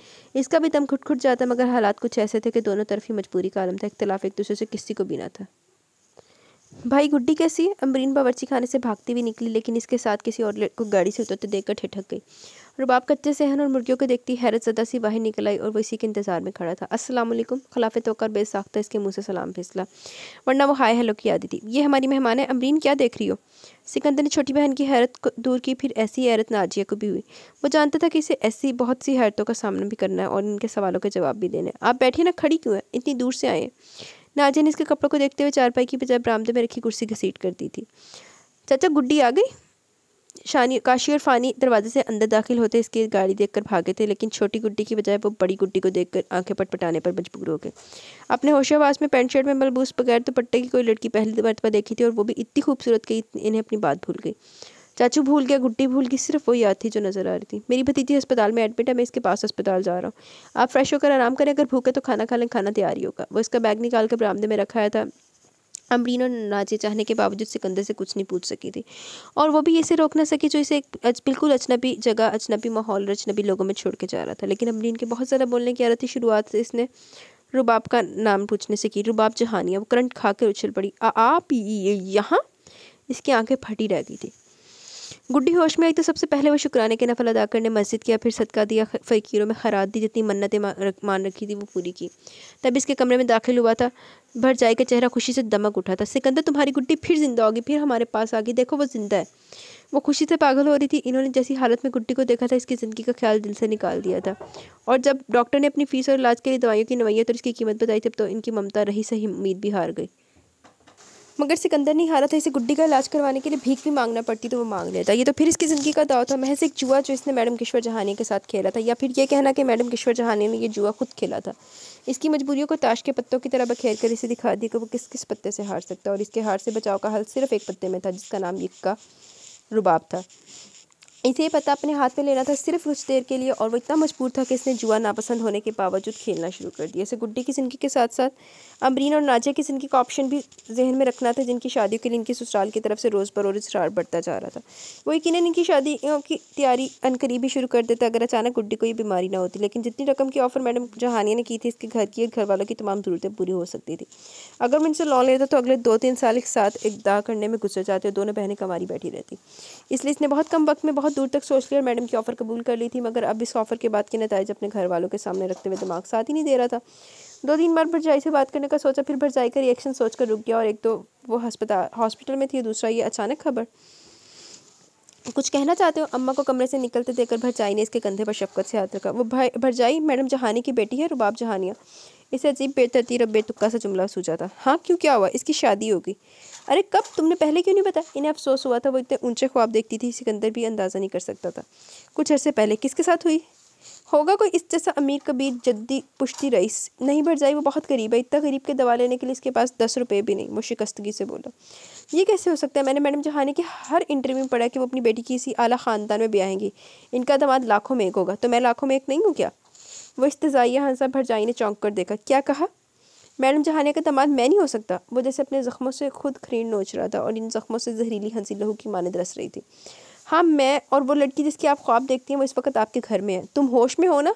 इसका भी दम खुट खुट जाता मगर हालात कुछ ऐसे थे कि दोनों तरफ ही मजबूरी का आलम था इख्तलाफ एक दूसरे से किसी को भी ना था भाई गुड्डी कैसी है अमरीन बावर्ची खाने से भागती हुई निकली लेकिन इसके साथ किसी और को गाड़ी से उतरते देखकर ठिठक गई रुबाब कच्चे सहन और मुर्गियों को देखती हैरत सदा सी बाहर निकल आई और वो इसी के इंतज़ार में खड़ा था अस्सलाम वालेकुम खिलाफ तोकर बेसाख्ता इसके मुंह से सलाम फिसला वरना वो हाय हेलो की आदि थी ये हमारी मेहमान है अमरीन क्या देख रही हो सिकंदर ने छोटी बहन की हैरत को दूर की फिर ऐसी हैरत नाजिया को भी हुई वो जानता था कि इसे ऐसी बहुत सी हैरतों का सामना भी करना है और इनके सवालों के जवाब भी देने आप बैठिए ना खड़ी क्यों है इतनी दूर से आए हैं नाजिया ने इसके कपड़ों को देखते हुए चारपाई की बजाय बरामदे में रखी कुर्सी की सीट कर दी थी चाचा गुड्डी आ गई शानी काशी और फानी दरवाजे से अंदर दाखिल होते इसकी गाड़ी देखकर भागे थे लेकिन छोटी गुड्डी की बजाय वो बड़ी गुड्डी को देखकर आंखें पटपटाने पर मजबूर हो गए अपने होशावास में पैंट शर्ट में मलबूस बगैर तो पट्टे की कोई लड़की पहली मरतबा देखी थी और वो भी इतनी खूबसूरत की इन्हें अपनी बात भूल गई चाचू भूल गया गुड्डी भूल गई सिर्फ वही याद थी जो नज़र आ रही थी मेरी भतीजी अस्पताल में एडमिट है मैं इसके पास अस्पताल जा रहा हूँ आप फ्रेश होकर आराम करें अगर भूखे तो खाना खा लें खाना तैयार ही होगा वो इसका बैग निकाल कर बरामदे में रखाया था अमरीन और नाचे चाहने के बावजूद सिकंदर से कुछ नहीं पूछ सकी थी और वो भी इसे रोक ना सकी जो इसे एक बिल्कुल अजनबी जगह अजनबी माहौल और अजनबी लोगों में छोड़ के जा रहा था लेकिन अमरीन के बहुत ज़्यादा बोलने की आ रही थी शुरुआत से इसने रुबाब का नाम पूछने से की रुबाब जहानिया वो करंट खा कर उछल पड़ी आ, आप यहाँ इसकी आंखें फटी रह गई थी गुड्डी होश में आई तो सबसे पहले वो शुक्राने के नफल अदा करने मस्जिद किया फिर सदका दिया फ़कीरों में खरात दी जितनी मन्नतें मान रखी थी वो पूरी की तब इसके कमरे में दाखिल हुआ था भर जाए का चेहरा खुशी से दमक उठा था सिकंदर तुम्हारी गुड्डी फिर जिंदा होगी फिर हमारे पास आ गई देखो वो जिंदा है वो खुशी से पागल हो रही थी इन्होंने जैसी हालत में गुड्डी को देखा था इसकी ज़िंदगी का ख्याल दिल से निकाल दिया था और जब डॉक्टर ने अपनी फ़ीस और इलाज के लिए दवाइयों की नवैयत तो और इसकी कीमत बताई तब तो इनकी ममता रही सही उम्मीद भी हार गई मगर सिकंदर नहीं हारा था इसे गुड्डी का इलाज करवाने के लिए भीख भी मांगना पड़ती तो वो मांग लेता ये तो फिर इसकी ज़िंदगी का दाव था महज एक जुआ जो इसने मैडम किश्वर जहानी के साथ खेला था या फिर यह कहना कि मैडम किश्वर जहानी ने यह जुआ खुद खेला था इसकी मजबूरियों को ताश के पत्तों की तरह बखेर कर इसे दिखा दी कि वो किस किस पत्ते से हार सकता और इसके हार से बचाव का हल सिर्फ एक पत्ते में था जिसका नाम इक्का रुबाब था इसे पता अपने हाथ में लेना था सिर्फ कुछ देर के लिए और वो इतना मजबूर था कि इसने जुआ नापसंद होने के बावजूद खेलना शुरू कर दिया इसे गुड्डी की ज़िंदगी के साथ साथ अमरीन और नाजिया की ज़िंदगी का ऑप्शन भी जहन में रखना था जिनकी शादियों के लिए इनकी ससुराल की तरफ से रोज़ रोज इसरार बढ़ता जा रहा था वो यकीन इनकी शादियों की तैयारी अनकरीब ही शुरू कर देता अगर अचानक गुड्डी को ये बीमारी ना होती लेकिन जितनी रकम की ऑफ़र मैडम जहानिया ने की थी इसके घर की और घर वालों की तमाम ज़रूरतें पूरी हो सकती थी अगर मैं इनसे लोन लेता तो अगले दो तीन साल एक साथ एक करने में गुजर जाते दोनों बहनें कमारी बैठी रहती इसलिए इसने बहुत कम वक्त में बहुत दूर तक सोच लिया मैडम की ऑफ़र कबूल कर ली थी मगर अब इस ऑफ़र के बाद के नतज अपने घर वालों के सामने रखते हुए दिमाग साथ ही नहीं दे रहा था दो तीन बार भरजाई से बात करने का सोचा फिर भरजाई का रिएक्शन सोचकर रुक गया और एक तो वो हस्पता हॉस्पिटल में थी दूसरा ये अचानक खबर कुछ कहना चाहते हो अम्मा को कमरे से निकलते देखकर भरजाई ने इसके कंधे पर शफकत से हाथ रखा वो भरजाई मैडम जहानी की बेटी है रुबाब जहानिया इसे अजीब बेतरतीब बेतुक्का सा जुमला सूझा था हाँ क्यों क्या हुआ इसकी शादी होगी अरे कब तुमने पहले क्यों नहीं बताया इन्हें अफसोस हुआ था वो इतने ऊंचे ख्वाब देखती थी सिकंदर भी अंदाज़ा नहीं कर सकता था कुछ अरसे पहले किसके साथ हुई होगा कोई इस जैसा अमीर कबीर जद्दी पुश्ती रईस नहीं जाए वो बहुत गरीब है इतना गरीब के दवा लेने के लिए इसके पास दस रुपये भी नहीं वो शिकस्तगी से बोला ये कैसे हो सकता है मैंने मैडम जहाने के हर इंटरव्यू में पढ़ा कि वो अपनी बेटी की इसी आला ख़ानदान में ब्याहेंगी इनका दामाद लाखों में एक होगा तो मैं लाखों में एक नहीं हूँ क्या वो इस तजाइया हंसा भरजाई ने चौंक कर देखा क्या कहा मैडम जहाने का दमाद मैं नहीं हो सकता वो जैसे अपने ज़ख्मों से खुद खरीन नोच रहा था और इन ज़ख्मों से जहरीली हंसी लहू की माने रस रही थी हाँ मैं और वो लड़की जिसकी आप ख्वाब देखती हैं वो इस वक्त आपके घर में है तुम होश में हो ना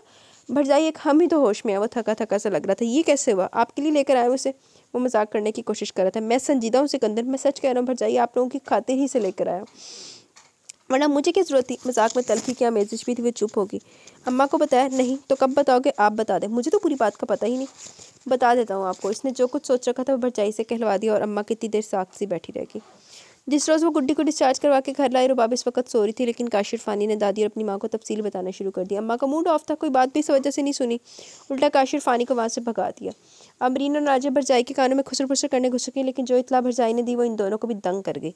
भरजाई एक हम ही तो होश में है वो थका थका सा लग रहा था ये कैसे हुआ आपके लिए लेकर आए उसे वो मजाक करने की कोशिश कर रहा था मैं संजीदा हूँ सिकंदर मैं सच कह रहा हूँ भरजाई आप लोगों की खातिर ही से लेकर आया वरना मुझे क्या जरूरत थी मजाक में तलखी की मेजिश भी थी वो चुप होगी अम्मा को बताया नहीं तो कब बताओगे आप बता दें मुझे तो पूरी बात का पता ही नहीं बता देता हूँ आपको इसने जो कुछ सोच रखा था वो भरजाई से कहलवा दिया और अम्मा कितनी देर साख सी बैठी रहेगी जिस रोज़ वो गुड्डी को डिस्चार्ज करवा के घर लाई रुबाब इस वक्त सो रही थी लेकिन काशिर फानी ने दादी और अपनी माँ को तफसील बताना शुरू कर दिया अम्मा का मूड ऑफ था कोई बात भी इस वजह से नहीं सुनी उल्टा काशिर फानी को वहाँ से भगा दिया अमरीन और नाजिया भरजाई के कानों में खुसर फुसर करने घुस गई लेकिन जो इतला भरजाई ने दी वो इन दोनों को भी दंग कर गई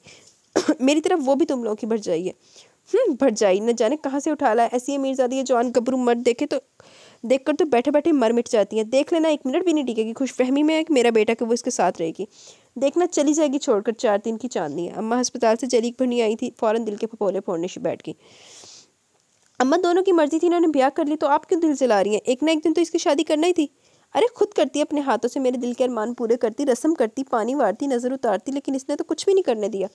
मेरी तरफ वो भी तुम लोगों की भरजाई है हम्म, भरजाई न जाने कहाँ से उठा ला ऐसी अमीरजादी है जवान गबरू मर देखे तो देख तो बैठे बैठे मर मिट जाती हैं देख लेना एक मिनट भी नहीं टिकेगी खुशफहमी में एक मेरा बेटा कि वो इसके साथ रहेगी देखना चली जाएगी छोड़कर चार दिन की चांदनी है अम्मा अस्पताल से जलीक भरनी आई थी फ़ौरन दिल के पपोले फोड़ने से बैठ गई अम्मा दोनों की मर्जी थी इन्होंने ब्याह कर ली तो आप क्यों दिल जला रही हैं एक ना एक दिन तो इसकी शादी करना ही थी अरे खुद करती अपने हाथों से मेरे दिल के अरमान पूरे करती रस्म करती पानी वारती नज़र उतारती लेकिन इसने तो कुछ भी नहीं करने दिया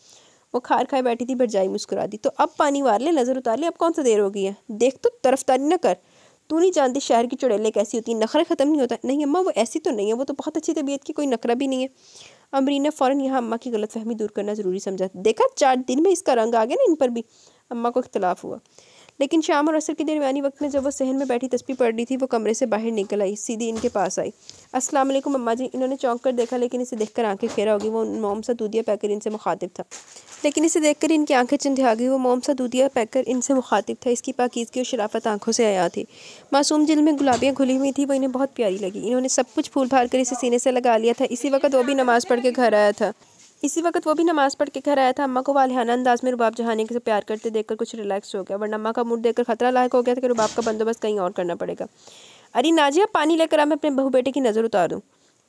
वो खार खाए बैठी थी भरजाई मुस्कुरा दी तो अब पानी वार ले नज़र उतार ले अब कौन सा देर हो गई है देख तो तरफदारी ना कर तू नहीं जानती शहर की चुड़ैलें कैसी होती हैं नखरा ख़त्म नहीं होता नहीं अम्मा वो ऐसी तो नहीं है वो तो बहुत अच्छी तबीयत की कोई नखरा भी नहीं है अमरीन ने फ़ौरन यहाँ अम्मा की गलतफहमी दूर करना ज़रूरी समझा देखा चार दिन में इसका रंग आ गया ना इन पर भी अम्मा को इख्तलाफ हुआ लेकिन शाम और असर के दरमियानी वक्त में जब वो सहन में बैठी तस्वीर पड़ रही थी वो कमरे से बाहर निकल आई सीधी इनके पास आई अस्सलाम वालेकुम अम्मा जी इन्होंने चौंक कर देखा लेकिन इसे देखकर आंखें फेरा होगी वो मोम सा दूधिया पैकर इनसे मुखातिब था लेकिन इसे देखकर इनकी आंखें आ गई वो मोम सा दूधिया पैकर इनसे मुखातिब था इसकी पाकिजगी और शराफत आंखों से आया थी मासूम जिल में गुलाबियाँ खुली हुई थी वो इन्हें बहुत प्यारी लगी इन्होंने सब कुछ फूल फाल कर इसे सीने से लगा लिया था इसी वक्त वो भी नमाज़ पढ़ के घर आया था इसी वक्त वो भी नमाज़ पढ़ के घर आया था अम्मा को वालहाना अंदाज में रुबाब जहानी से प्यार करते देखकर कुछ रिलैक्स हो गया वरना अम्मा का मूड देखकर खतरा लायक हो गया था कि रुबाब का बंदोबस्त कहीं और करना पड़ेगा अरे नाजिया पानी लेकर आप अपने बहू बेटे की नज़र उतारूँ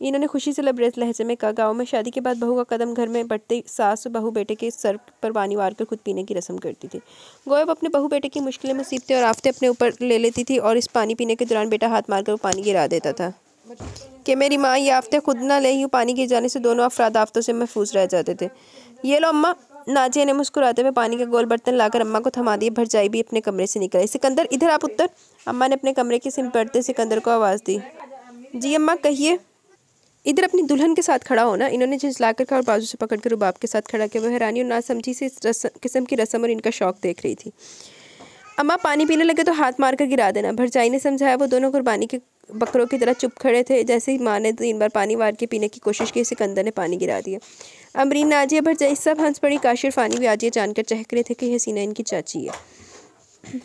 इन्होंने खुशी से लबरेज लहजे में कहा गाँव में शादी के बाद बहू का कदम घर में बढ़ते सास बहू बेटे के सर पर पानी वार कर खुद पीने की रस्म करती थी गोयब अपने बहू बेटे की मुश्किलें मुसीबतें और आफतें अपने ऊपर ले लेती थी और इस पानी पीने के दौरान बेटा हाथ मारकर वो पानी गिरा देता था कि मेरी माँ ये आफतें खुद ना ले यूँ पानी गिर जाने से दोनों अफराद आफ्तों से महफूज रह जाते थे ये लो अम्मा नाजिया ने मुस्कुराते हुए पानी का गोल बर्तन लाकर अम्मा को थमा दिया भरजाई भी अपने कमरे से निकले सिकंदर इधर आप उत्तर अम्मा ने अपने कमरे के सिम पड़ते सिकंदर को आवाज़ दी जी अम्मा कहिए इधर अपनी दुल्हन के साथ खड़ा होना इन्होंने झिझला कर और बाजू से पकड़ कर रुबाब के साथ खड़ा किया वह हैरानी और नासमझी से इस किस्म की रस्म और इनका शौक देख रही थी अम्मा पानी पीने लगे तो हाथ मारकर गिरा देना भरजाई ने समझाया वो दोनों कुर्बानी के बकरों की तरह चुप खड़े थे जैसे ही माँ ने तीन बार पानी वार के पीने की कोशिश की सिकंदर ने पानी गिरा दिया अमरीन नाजिया भर सब हंस पड़ी काशिर फानी भी आजिया जानकर चहक रहे थे कि हसीना इनकी चाची है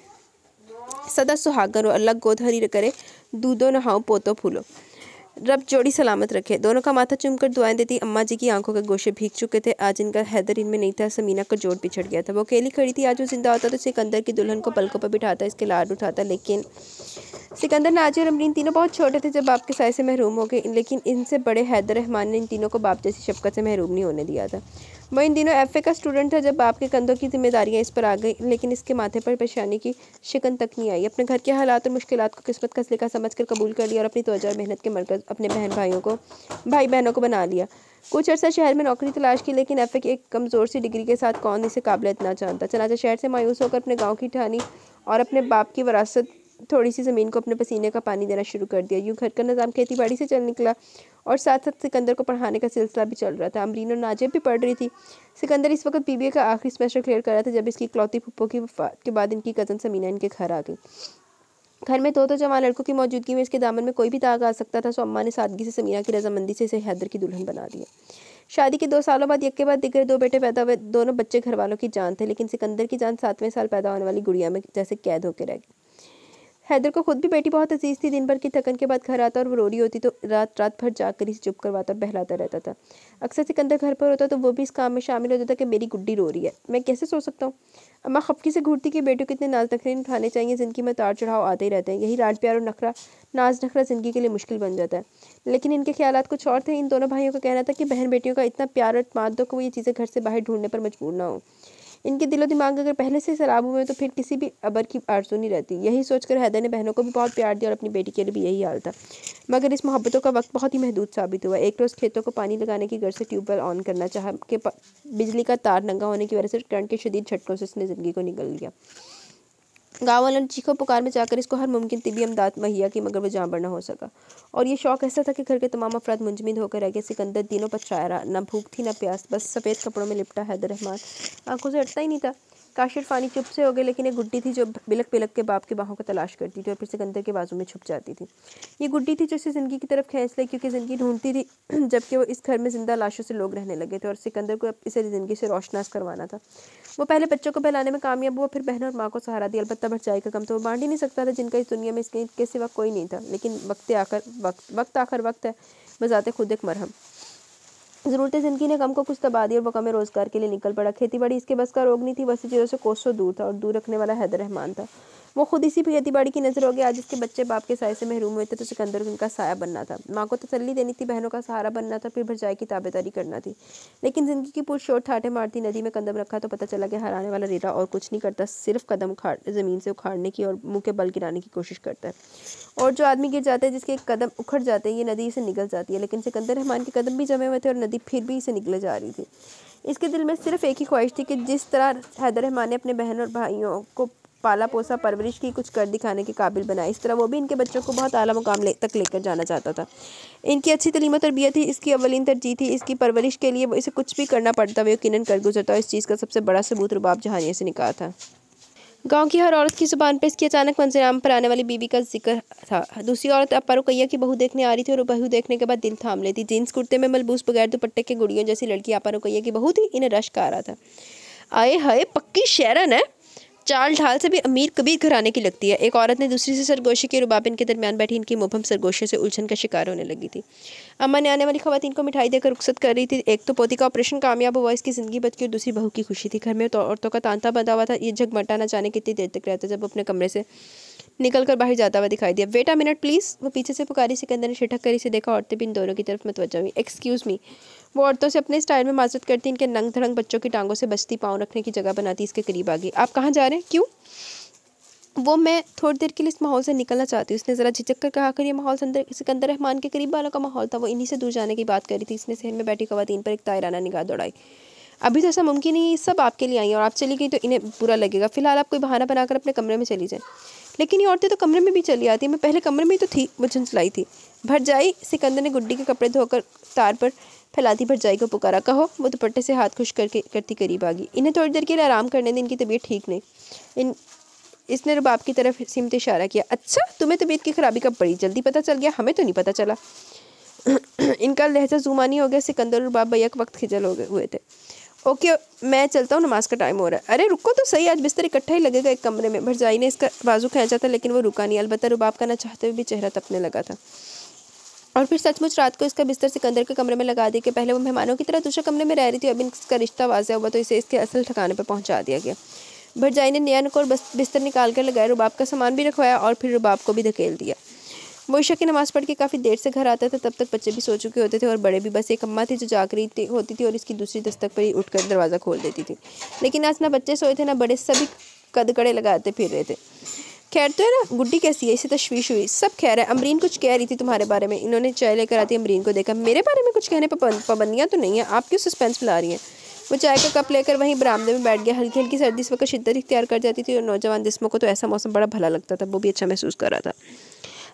सदा सुहागन और अलग गोद हरी करे दूधो नहाओ पोतो फूलो रब जोड़ी सलामत रखे दोनों का माथा चुमकर दुआएं देती अम्मा जी की आंखों के गोशे भीग चुके थे आज इनका हैदर इनमें नहीं था समीना का जोड़ पिछड़ गया था वो अकेली खड़ी थी आज वो जिंदा होता तो सिकंदर की दुल्हन को पलकों पर बिठाता इसके लाड उठाता लेकिन सिकंदर नाजी और अमरीन तीनों बहुत छोटे थे जब बाप के साय से महरूम हो गए लेकिन इनसे बड़े हैदर रहमान ने इन तीनों को बाप जैसी शफकत से महरूम नहीं होने दिया था वह इन दिनों एफ का स्टूडेंट था जब बाप के कंधों की जिम्मेदारियाँ इस पर आ गई लेकिन इसके माथे पर परेशानी की शिकन तक नहीं आई अपने घर के हालात और मुश्किल को किस्मत का सिलका समझ कर कबूल कर लिया और अपनी तोजा और मेहनत के मरकज अपने बहन भाइयों को भाई बहनों को बना लिया कुछ अर्सा शहर में नौकरी तलाश की लेकिन एफ की एक कमज़ोर सी डिग्री के साथ कौन इसे काबिलियत ना जानता चनाचा शहर से मायूस होकर अपने गाँव की ठानी और अपने बाप की वरासत थोड़ी सी ज़मीन को अपने पसीने का पानी देना शुरू कर दिया यूँ घर का निज़ाम खेती बाड़ी से चल निकला और साथ साथ सिकंदर को पढ़ाने का सिलसिला भी चल रहा था अमरीन और नाजिब भी पढ़ रही थी सिकंदर इस वक्त बीबीए का आखिरी सेमेस्टर क्लियर कर रहा था जब इसकी इकलौती पप्पो की वफात के बाद इनकी कज़न समीना इनके घर आ गई घर में दो तो जवान लड़कों की मौजूदगी में इसके दामन में कोई भी दाग आ सकता था सो तो अम्मा ने सादगी से समीना की रजामंदी से इसे हैदर की दुल्हन बना दिया शादी के दो सालों बाद यक के बाद दिगर दो बेटे पैदा हुए दोनों बच्चे घर वालों की जान थे लेकिन सिकंदर की जान सातवें साल पैदा होने वाली गुड़िया में जैसे कैद होकर रह गई हैदर को खुद भी बेटी बहुत अजीज थी दिन भर की थकन के बाद घर आता और वो रो रही होती तो रात रात भर जाकर इसे चुप करवाता और बहलाता रहता था अक्सर सिकंदर घर पर होता तो वो भी इस काम में शामिल हो जाता कि मेरी गुड्डी रो रही है मैं कैसे सो सकता हूँ अम्मा खपकी से घूरती कि बेटों कितने नाज नखरे उठाने चाहिए ज़िंदगी में तार चढ़ाव आते ही रहते हैं यही लाड प्यार और नखरा नाज नखरा ज़िंदगी के लिए मुश्किल बन जाता है लेकिन इनके ख्याल कुछ और थे इन दोनों भाइयों का कहना था कि बहन बेटियों का इतना प्यार और माद दो कि वो ये चीज़ें घर से बाहर ढूंढने पर मजबूर ना हो इनके दिलो दिमाग अगर पहले से शराब हुए तो फिर किसी भी अबर की आरसू नहीं रहती यही सोचकर हैदर ने बहनों को भी बहुत प्यार दिया और अपनी बेटी के लिए भी यही हाल था मगर इस मोहब्बतों का वक्त बहुत ही महदूद साबित हुआ एक रोज़ खेतों को पानी लगाने की घर से ट्यूबवेल ऑन करना चाह के बिजली का तार नंगा होने की वजह से करंट के शदीद झटकों से उसने ज़िंदगी को निकल लिया गाँव वालों चीखों पुकार में जाकर इसको हर मुमकिन तबी अमदाद मुहैया की मगर वह जहाँ न हो सका और ये शौक ऐसा था कि घर के तमाम अफराद मुंजमिद होकर रह गए सिकंदर दिनों पर चाय रहा ना भूख थी ना प्यास बस सफ़ेद कपड़ों में लिपटा हैदर रहमान आंखों से हटता ही नहीं था काशिर फ़ानी चुप से हो गए लेकिन एक गुड्डी थी जो बिलक बिलक के बाप के बाहों को तलाश करती थी और फिर सिकंदर के बाजू में छुप जाती थी ये गुड्डी थी जो इसे ज़िंदगी की तरफ खींच ली क्योंकि ज़िंदगी ढूंढती थी जबकि वो इस घर में ज़िंदा लाशों से लोग रहने लगे थे और सिकंदर को इसे ज़िंदगी से रोशनास करवाना था वो पहले बच्चों को बहलाने में कामयाब हुआ फिर बहन और माँ को सहारा दिया अलबत्ता भरचाई का कम तो वो बांट ही नहीं सकता था जिनका इस दुनिया में इसके सिवा कोई नहीं था लेकिन वक्त आकर वक्त वक्त आखिर वक्त है बजाते खुद एक मरहम ज़रूरत ज़िंदगी ने गम को कुछ तबादी और वो रोज़गार के लिए निकल पड़ा खेती बाड़ी इसके बस का रोग नहीं थी वैसी चीज़ों से कोसों दूर था और दूर रखने वाला हैदर रहमान था वो खुद इसी खेती बाड़ी की नज़र हो गया आज बच्चे बाप के साय से महरूम हुए थे तो सिकंदर उनका साया बनना था माँ को तसली देनी थी बहनों का सहारा बनना था फिर भरजाई की ताबेदारी करना थी लेकिन ज़िंदगी की और ठाठे मारती नदी में कदम रखा तो पता चला कि हराने वाला रीरा और कुछ नहीं करता सिर्फ कदम उखाड़ ज़मीन से उखाड़ने की और मुँह के बल गिराने की कोशिश करता है और जो आदमी गिर जाते हैं जिसके कदम उखड़ जाते हैं ये नदी से निकल जाती है लेकिन सिकंदर रहमान के कदम भी जमे हुए थे और नदी फिर भी इसे निकले जा रही थी इसके दिल में सिर्फ एक ही ख्वाहिश थी कि जिस तरह हैदर रहमान ने अपने बहन और भाइयों को पाला पोसा परवरिश की कुछ कर दिखाने के काबिल बनाए इस तरह वो भी इनके बच्चों को बहुत आला मुकाम ले, तक लेकर जाना चाहता था इनकी अच्छी तलीम और तरबियत थी इसकी अवलिन तरजीह थी इसकी परवरिश के लिए इसे कुछ भी करना पड़ता वो यकीन कर गुजरता और इस चीज़ का सबसे बड़ा सबूत रुबाब जहानिया से निकाह था गांव की हर औरत की ज़ुबान पर इसकी अचानक मंजराम पर आने वाली बीबी का जिक्र था दूसरी औरत अब परुकैया की बहू देखने आ रही थी और बहू देखने के बाद दिल थाम लेती जीन्स कुर्ते में मलबूस बगैर दुपट्टे के गुड़ियों जैसी लड़की आपा रुकैया की बहू थी इन्हें रश का आ रहा था आए हाय पक्की शहरन है चाल ढाल से भी अमीर कबीर घराने की लगती है एक औरत ने दूसरी से सरगोशी की रुबाब इनके दरमियान बैठी इनकी मुबम सरगोशी से उलझन का शिकार होने लगी थी अम्मा ने आने वाली खातन को मिठाई देकर रुखसत कर रही थी एक तो पोती का ऑपरेशन कामयाब हुआ इसकी ज़िंदगी बच गई और दूसरी बहू की खुशी थी घर में तो औरतों का तांता बंधा हुआ था ये झगमटा ना जाने कितनी देर तक रहता जब अपने कमरे से निकल कर बाहर जाता हुआ दिखाई दिया वेट मिनट प्लीज़ वो पीछे से पुकारी सिकंदर ने छिटक कर इसे देखा औरतें भी इन दोनों की तरफ मतवजा हुई एक्सक्यूज़ मी वो औरतों से अपने स्टाइल में माजरत करती इनके नंग धड़ंग बच्चों की टांगों से बचती पाँव रखने की जगह बनाती इसके करीब आ गई आप कहाँ जा रहे हैं क्यों वो मैं थोड़ी देर के लिए इस माहौल से निकलना चाहती हूँ उसने ज़रा झिझक कर कहा कर ये माहौल अंदर सिकंदर रहमान के करीब वालों का माहौल था वो इन्हीं से दूर जाने की बात कर रही थी इसने सहन में बैठी खातन पर एक तायराना निगाह दौड़ाई अभी तो ऐसा मुमकिन नहीं है सब आपके लिए आई और आप चली गई तो इन्हें बुरा लगेगा फिलहाल आप कोई बहाना बनाकर अपने कमरे में चली जाएँ लेकिन ये औरतें तो कमरे में भी चली आती मैं पहले कमरे में ही तो थी वो झुंझलाई थी भट जाई सिकंदर ने गुड्डी के कपड़े धोकर तार पर फैलाती भर को पुकारा कहो वो दुपट्टे से हाथ खुश करके करती करीब आ गई इन्हें थोड़ी देर के लिए आराम करने दें इनकी तबीयत ठीक नहीं इन इसने रुबाब की तरफ सिमत इशारा किया अच्छा तुम्हें तबीयत की खराबी का बड़ी जल्दी पता चल गया हमें तो नहीं पता चला इनका लहजा जुमानी हो गया सिकंदर रुबाब भैया वक्त खिजल हो गए हुए थे ओके मैं चलता हूँ नमाज का टाइम हो रहा है अरे रुको तो सही आज बिस्तर इकट्ठा ही लगेगा एक कमरे में भरजाई ने इसका बाजू खींचा था लेकिन वो रुका नहीं अलबत्त रुबाब का ना चाहते हुए भी चेहरा तपने लगा था और फिर सचमुच रात को इसका बिस्तर सिकंदर के कमरे में लगा दिया कि पहले वो मेहमानों की तरह दूसरे कमरे में रह रही थी अब इसका रिश्ता वाजह हुआ तो इसे इसके असल ठिकाने पर पहुंचा दिया गया भटजाई ने नया नकोर बिस्तर निकाल कर लगाया रुबाब का सामान भी रखवाया और फिर रुबाब को भी धकेल दिया वो ईशा की नमाज़ पढ़ के काफ़ी देर से घर आता था तब तक बच्चे भी सो चुके होते थे और बड़े भी बस एक अम्मा थी जो जाग रही थी होती थी और इसकी दूसरी दस्तक पर ही उठकर दरवाज़ा खोल देती थी लेकिन आज ना बच्चे सोए थे ना बड़े सभी कदकड़े लगाते फिर रहे थे खैर तो है ना गुड्डी कैसी है इसे तशवीश हुई सब खैर है अमरीन कुछ कह रही थी तुम्हारे बारे में इन्होंने चाय लेकर आती अमरीन को देखा मेरे बारे में कुछ कहने पर पाबंदियाँ तो नहीं है आप क्यों सस्पेंस फैला रही हैं वो चाय का कप लेकर वहीं बरामदे में बैठ गया हल्की हल्की सर्दी इस वक्त शिद्दत इख्तियार कर जाती थी और नौजवान जिसमों को तो ऐसा मौसम बड़ा भला लगता था वो भी अच्छा महसूस कर रहा था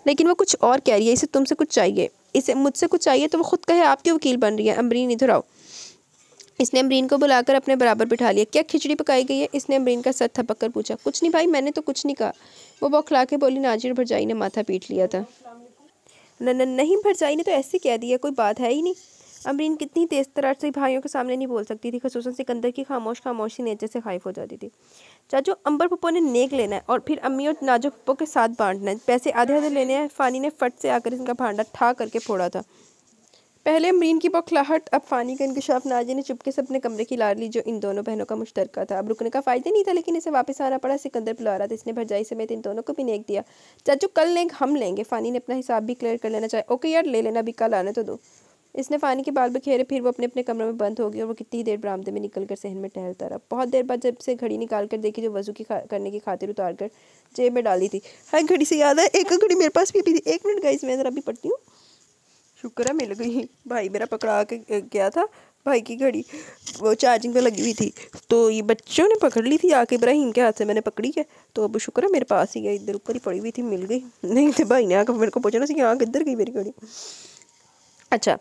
लेकिन वो कुछ और कह रही है इसे तुमसे कुछ चाहिए इसे मुझसे कुछ चाहिए तो वो खुद कहे आपके वकील बन रही है अमरीन इधर आओ इसने अमरीन को बुलाकर अपने बराबर बिठा लिया क्या खिचड़ी पकाई गई है इसने अमरीन का सर थपक कर पूछा कुछ नहीं भाई मैंने तो कुछ नहीं कहा वो बौखला के बोली नाजी और भरजाई ने माथा पीट लिया था न नहीं भरजाई ने तो ऐसे कह दिया कोई बात है ही नहीं अमरीन कितनी तेज़ तरह से भाइयों के सामने नहीं बोल सकती थी खसूस सिकंदर की खामोश खामोशी नेचर से खाइफ हो जाती थी चाचू अंबर पप्पो ने नेक लेना है और फिर अम्मी और नाजो पप्पो के साथ बांटना है पैसे आधे आधे लेने हैं फ़ानी ने फट से आकर इनका भांडा ठा करके फोड़ा था पहले अमरीन की बौखलाहट अब फ़ानी का इंकशाफ नाजी ने चुपके से अपने कमरे की लार ली जो इन दोनों बहनों का मुश्तरक था अब रुकने का फ़ायदा नहीं था लेकिन इसे वापस आना पड़ा सिकंदर बुला रहा था तो इसने भरजाई समेत इन दोनों को भी नेक दिया चाचू कल लेंगे हम लेंगे फ़ानी ने अपना हिसाब भी क्लियर कर लेना चाहे ओके यार ले लेना अभी कल आने तो दो इसने फ़ानी के बाल बखेरे फिर वो अपने अपने कमरे में बंद हो गया और वो कितनी देर बरामदे में निकल कर सहन में टहलता रहा बहुत देर बाद जब से घड़ी निकाल कर देखी जो वजू की करने की खातिर उतार कर जेब में डाली थी हर घड़ी से याद है एक घड़ी मेरे पास भी अभी थी एक मिनट गई मैं ज़रा अभी पढ़ती हूँ शुक्र है मिल गई भाई मेरा पकड़ा के गया था भाई की घड़ी वो चार्जिंग पे लगी हुई थी तो ये बच्चों ने पकड़ ली थी आके इब्राहिम के हाथ से मैंने पकड़ी है तो अब शुक्र है मेरे पास ही गया इधर ऊपर ही पड़ी हुई थी मिल गई नहीं तो भाई ने आकर मेरे को पूछना सी कि हाँ किधर गई मेरी घड़ी अच्छा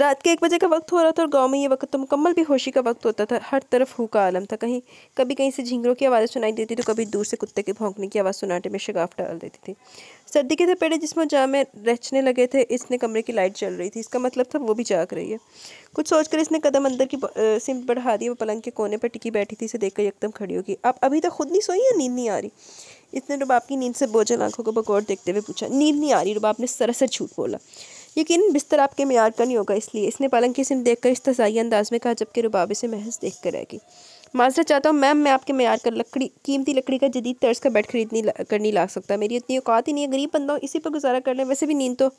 रात के एक बजे का वक्त हो रहा था और गांव में ये वक्त तो मुकम्मल बेहोशी का वक्त होता था हर तरफ हु का आलम था कहीं कभी कहीं से झिंगरों की आवाज़ सुनाई देती तो कभी दूर से कुत्ते के भौंकने की आवाज़ सुनाटे में शगाफ डाल देती थी सर्दी के थपेड़े जिसमें जामे में रचने लगे थे इसने कमरे की लाइट चल रही थी इसका मतलब था वो भी जाग रही है कुछ सोचकर इसने कदम अंदर की सिमट बढ़ा दी वो पलंग के कोने पर टिकी बैठी थी इसे देखकर एकदम खड़ी होगी आप अभी तक खुद नहीं सोई या नींद नहीं आ रही इसने रुबाब की नींद से बोझल आंखों को बकौर देखते हुए पूछा नींद नहीं आ रही रुबाब ने सरासर झूठ बोला यकीन बिस्तर आपके मैार का नहीं होगा इसलिए इसने पलंग की सिम देखकर इस तजाई अंदाज में कहा जबकि रुबाबे से महज देख कर रहेगी माजरा चाहता हूँ मैम मैं आपके मैार का लकड़ी कीमती लकड़ी का जदीद तर्ज का बेड खरीदनी करनी ला सकता मेरी इतनी औकात ही नहीं है गरीब बंदा इसी पर गुजारा कर लें वैसे भी नींद तो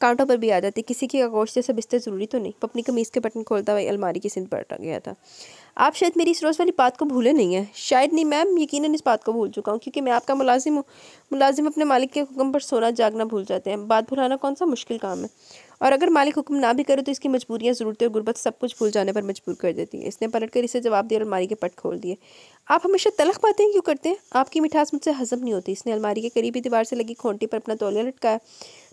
काउंटर पर भी आ जाती किसी की आगोश से बिस्तर ज़रूरी तो नहीं अपनी कमीज़ के बटन खोलता हुआ अलमारी की सिंध पलटा गया था आप शायद मेरी इस रोज़ वाली बात को भूले नहीं हैं शायद नहीं मैम यकीन इस बात को भूल चुका हूँ क्योंकि मैं आपका मुलाजिम हूँ मुलाजिम अपने मालिक के हुक्म पर सोना जागना भूल जाते हैं बात भुलाना कौन सा मुश्किल काम है और अगर मालिक हुक्म ना भी करे तो इसकी मजबूरियाँ ज़रूरतें और गुर्बत सब कुछ भूल जाने पर मजबूर कर देती है इसने पलट कर इसे जवाब दिया और अलमारी के पट खोल दिए आप हमेशा तलख बातें क्यों करते हैं आपकी मिठास मुझसे हजम नहीं होती इसने अलमारी के करीबी दीवार से लगी खोटी पर अपना तौलिया लटकाया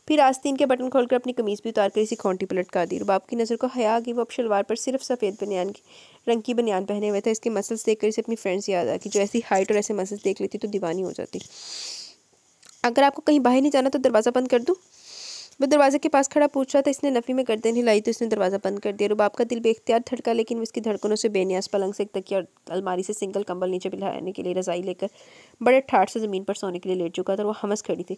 फिर आस्तीन के बटन खोलकर अपनी कमीज भी उतार कर इसी खोंटी पलट कर दी रुबाब की नज़र को हया गई वो अब शलवार पर सिर्फ सफ़ेद बनियान की रंग की बनियान पहने हुए थे इसके मसल्स देखकर इसे अपनी फ्रेंड्स याद आ कि जो ऐसी हाइट और ऐसे मसल्स देख लेती तो दीवानी हो जाती अगर आपको कहीं बाहर नहीं जाना तो दरवाज़ा बंद कर दूँ वह दरवाजे के पास खड़ा पूछ रहा था इसने नफ़ी में गर्दन हिलाई तो इसने दरवाज़ा बंद कर दिया रुबाब का दिल बेख्तियार धड़का लेकिन उसकी धड़कनों से बेनियास पलंग से एक तकिया अलमारी से सिंगल कंबल नीचे बिलाने के लिए रजाई लेकर बड़े ठाठ से ज़मीन पर सोने के लिए लेट चुका था और वो हमस खड़ी थी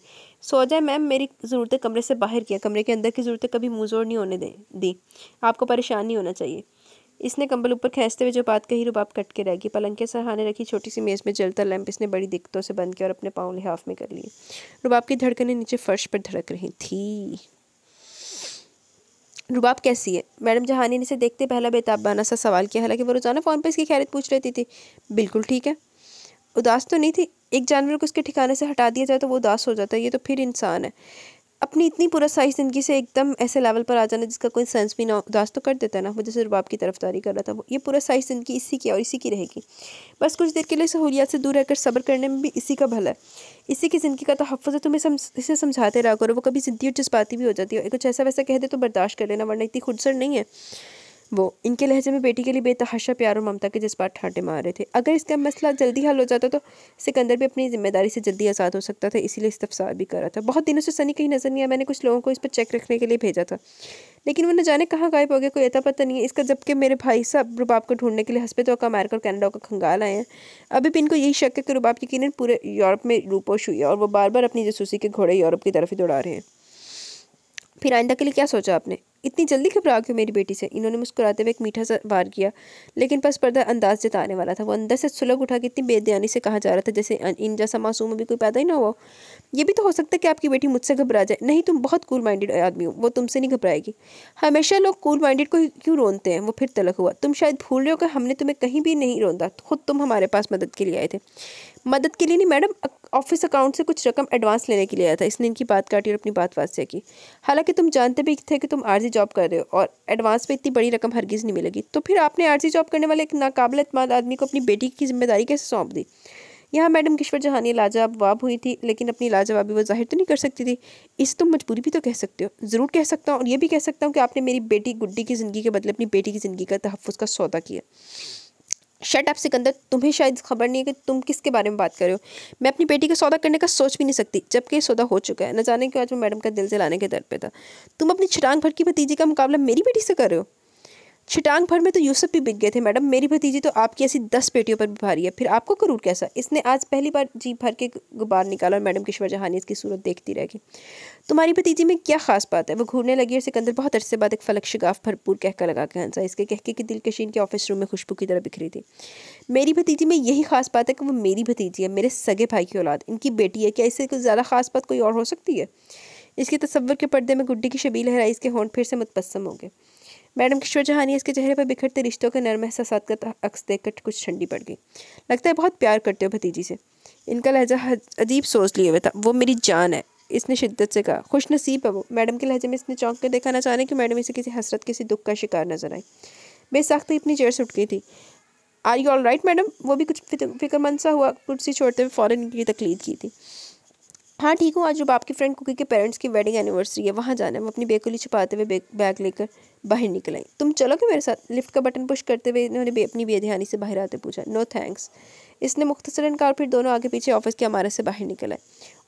सो जाए मैम मेरी ज़रूरतें कमरे से बाहर किया कमरे के अंदर की ज़रूरतें कभी मुँह जोर नहीं होने दें दी आपको परेशान नहीं होना चाहिए इसने कंबल ऊपर खेचते हुए जो बात कही रुबाब कट के रह गई पलंग के सहाने रखी छोटी सी मेज़ में जलता लैंप इसने बड़ी दिक्कतों से बंद किया और अपने पाँव लिहाफ में कर लिए रुबाब की धड़कने नीचे फर्श पर धड़क रही थी रुबाब कैसी है मैडम जहानी ने इसे देखते पहला बेताबाना सा सवाल किया हालांकि वो रोज़ाना फ़ोन पर इसकी खैरत पूछ रहती थी बिल्कुल ठीक है उदास तो नहीं थी एक जानवर को उसके ठिकाने से हटा दिया जाए तो वो उदास हो जाता है ये तो फिर इंसान है अपनी इतनी पूरा साइज ज़िंदगी से एकदम ऐसे लेवल पर आ जाना जिसका कोई सेंस भी ना उदास तो कर देता है ना मुझे जैसे रुबाब की तरफदारी कर रहा था वो ये पूरा साइज ज़िंदगी इसी की और इसी की रहेगी बस कुछ देर के लिए सहूलियात से दूर रहकर सब्र करने में भी इसी का भला है इसी की ज़िंदगी का तहफ़ है तुम्हें समझ इसे समझाते रहा करो वो कभी ज़िद्दी और जज्बाती भी हो जाती है कुछ ऐसा वैसा कह दे तो बर्दाश्त कर लेना वरना इतनी खुदसर नहीं है वो इनके लहजे में बेटी के लिए बेतहाशा प्यार और ममता के जज्बात ठाटे मार रहे थे अगर इसका मसला जल्दी हल हो जाता तो सिकंदर भी अपनी जिम्मेदारी से जल्दी आज़ाद हो सकता था इसीलिए इस्तफसार भी कर रहा था बहुत दिनों से सनी कहीं नज़र नहीं आया मैंने कुछ लोगों को इस पर चेक रखने के लिए भेजा था लेकिन वो न जाने कहाँ गायब हो गया कोई अता पता नहीं है इसका जबकि मेरे भाई साहब रुबाब को ढूंढने के लिए हंसपे तो का अमेरिका और कनाडा का खंगाल आए हैं अभी भी इनको यही शक है कि रुबाब यकीन पूरे यूरोप में रूपोश हुई है और वो बार बार अपनी जसूसी के घोड़े यूरोप की तरफ ही दौड़ा रहे हैं फिर आइंदा के लिए क्या सोचा आपने इतनी जल्दी घबरा क्यों मेरी बेटी से इन्होंने मुस्कुराते हुए एक मीठा सा वार किया लेकिन बस पर्दा अंदाज जताने वाला था वो अंदर से सुलग उठा के इतनी बेदयानी से कहा जा रहा था जैसे इन जैसा मासूम अभी कोई पैदा ही ना हुआ ये भी तो हो सकता है कि आपकी बेटी मुझसे घबरा जाए नहीं तुम बहुत कूल माइंडेड आदमी हो वो तुमसे नहीं घबराएगी हमेशा लोग कूल माइंडेड को क्यों रोनते हैं वो फिर तलक हुआ तुम शायद भूल रहे हो कि हमने तुम्हें कहीं भी नहीं रोंदा खुद तुम हमारे पास मदद के लिए आए थे मदद के लिए नहीं मैडम ऑफिस अकाउंट से कुछ रकम एडवांस लेने के लिए आया था इसने इनकी बात काटी और अपनी बात वास्या की हालांकि तुम जानते भी थे कि तुम आरजी जॉब कर रहे हो और एडवांस पे इतनी बड़ी रकम हरगिज़ नहीं मिलेगी तो फिर आपने आरजी जॉब करने वाले एक नाकाबिल अतमाद आदमी को अपनी बेटी की जिम्मेदारी कैसे सौंप दी यहाँ मैडम किश्वर जहानी लाजवाब हुई थी लेकिन अपनी लाजवाबी वो जाहिर तो नहीं कर सकती थी इस तुम मजबूरी भी तो कह सकते हो ज़रूर कह सकता हूँ और ये भी कह सकता हूँ कि आपने मेरी बेटी गुड्डी की ज़िंदगी के बदले अपनी बेटी की ज़िंदगी का तहफ़ का सौदा किया शट अप सिकंदर तुम्हें शायद खबर नहीं है कि तुम किसके बारे में बात कर रहे हो मैं अपनी बेटी का सौदा करने का सोच भी नहीं सकती जबकि सौदा हो चुका है न जाने क्यों आज मैं मैडम का दिल जलाने के दर पे था तुम अपनी छलांग भर की भतीजी का मुकाबला मेरी बेटी से कर रहे हो छिटांग भर में तो यूसुफ भी बिक गए थे मैडम मेरी भतीजी तो आपकी ऐसी दस पेटियों पर भी भारी है फिर आपको करूर कैसा इसने आज पहली बार जी भर के गुबार निकाला और मैडम किशोर जहानी इसकी सूरत देखती रह गई तुम्हारी भतीजी में क्या खास बात है वो घूरने लगी और सिकंदर बहुत अरसे बाद एक फलक शिगाफ भरपूर कहकर लगा के हंसा इसके कहके कि दिलकशीन के ऑफिस रूम में खुशबू की तरह बिखरी थी मेरी भतीजी में यही खास बात है कि वो मेरी भतीजी है मेरे सगे भाई की औलाद इनकी बेटी है क्या इससे कुछ ज़्यादा खास बात कोई और हो सकती है इसके तस्वर के पर्दे में गुड्डी की शबील हराई इसके होंठ फिर से मुतपसम हो गए मैडम किशोर जहानी इसके चेहरे पर बिखरते रिश्तों के नरम एहसास का अक्स देखकर कुछ ठंडी पड़ गई लगता है बहुत प्यार करते हो भतीजी से इनका लहजा अजीब सोच लिए हुए था वो मेरी जान है इसने शिद्दत से कहा खुश नसीब है वो मैडम के लहजे में इसने चौंक कर देखा ना चाहने कि मैडम इसे किसी हसरत किसी दुख का शिकार नजर आई बेसाख्ती अपनी चेयर से उठ गई थी are you all right madam वो भी कुछ फिक्रमंद सा हुआ कुर्सी छोड़ते हुए फ़ौरन की तकलीफ की थी हाँ ठीक हूँ आज जब आपकी फ्रेंड कुकी के पेरेंट्स की वेडिंग एनिवर्सरी है वहाँ जाना है वो अपनी बेकुली छुपाते हुए बैग लेकर बाहर निकल आई तुम चलोगे मेरे साथ लिफ्ट का बटन पुश करते हुए इन्होंने अपनी बेध्यानी से बाहर आते पूछा नो थैंक्स इसने मुख्तसर कार फिर दोनों आगे पीछे ऑफिस के हमारे से बाहर निकल आए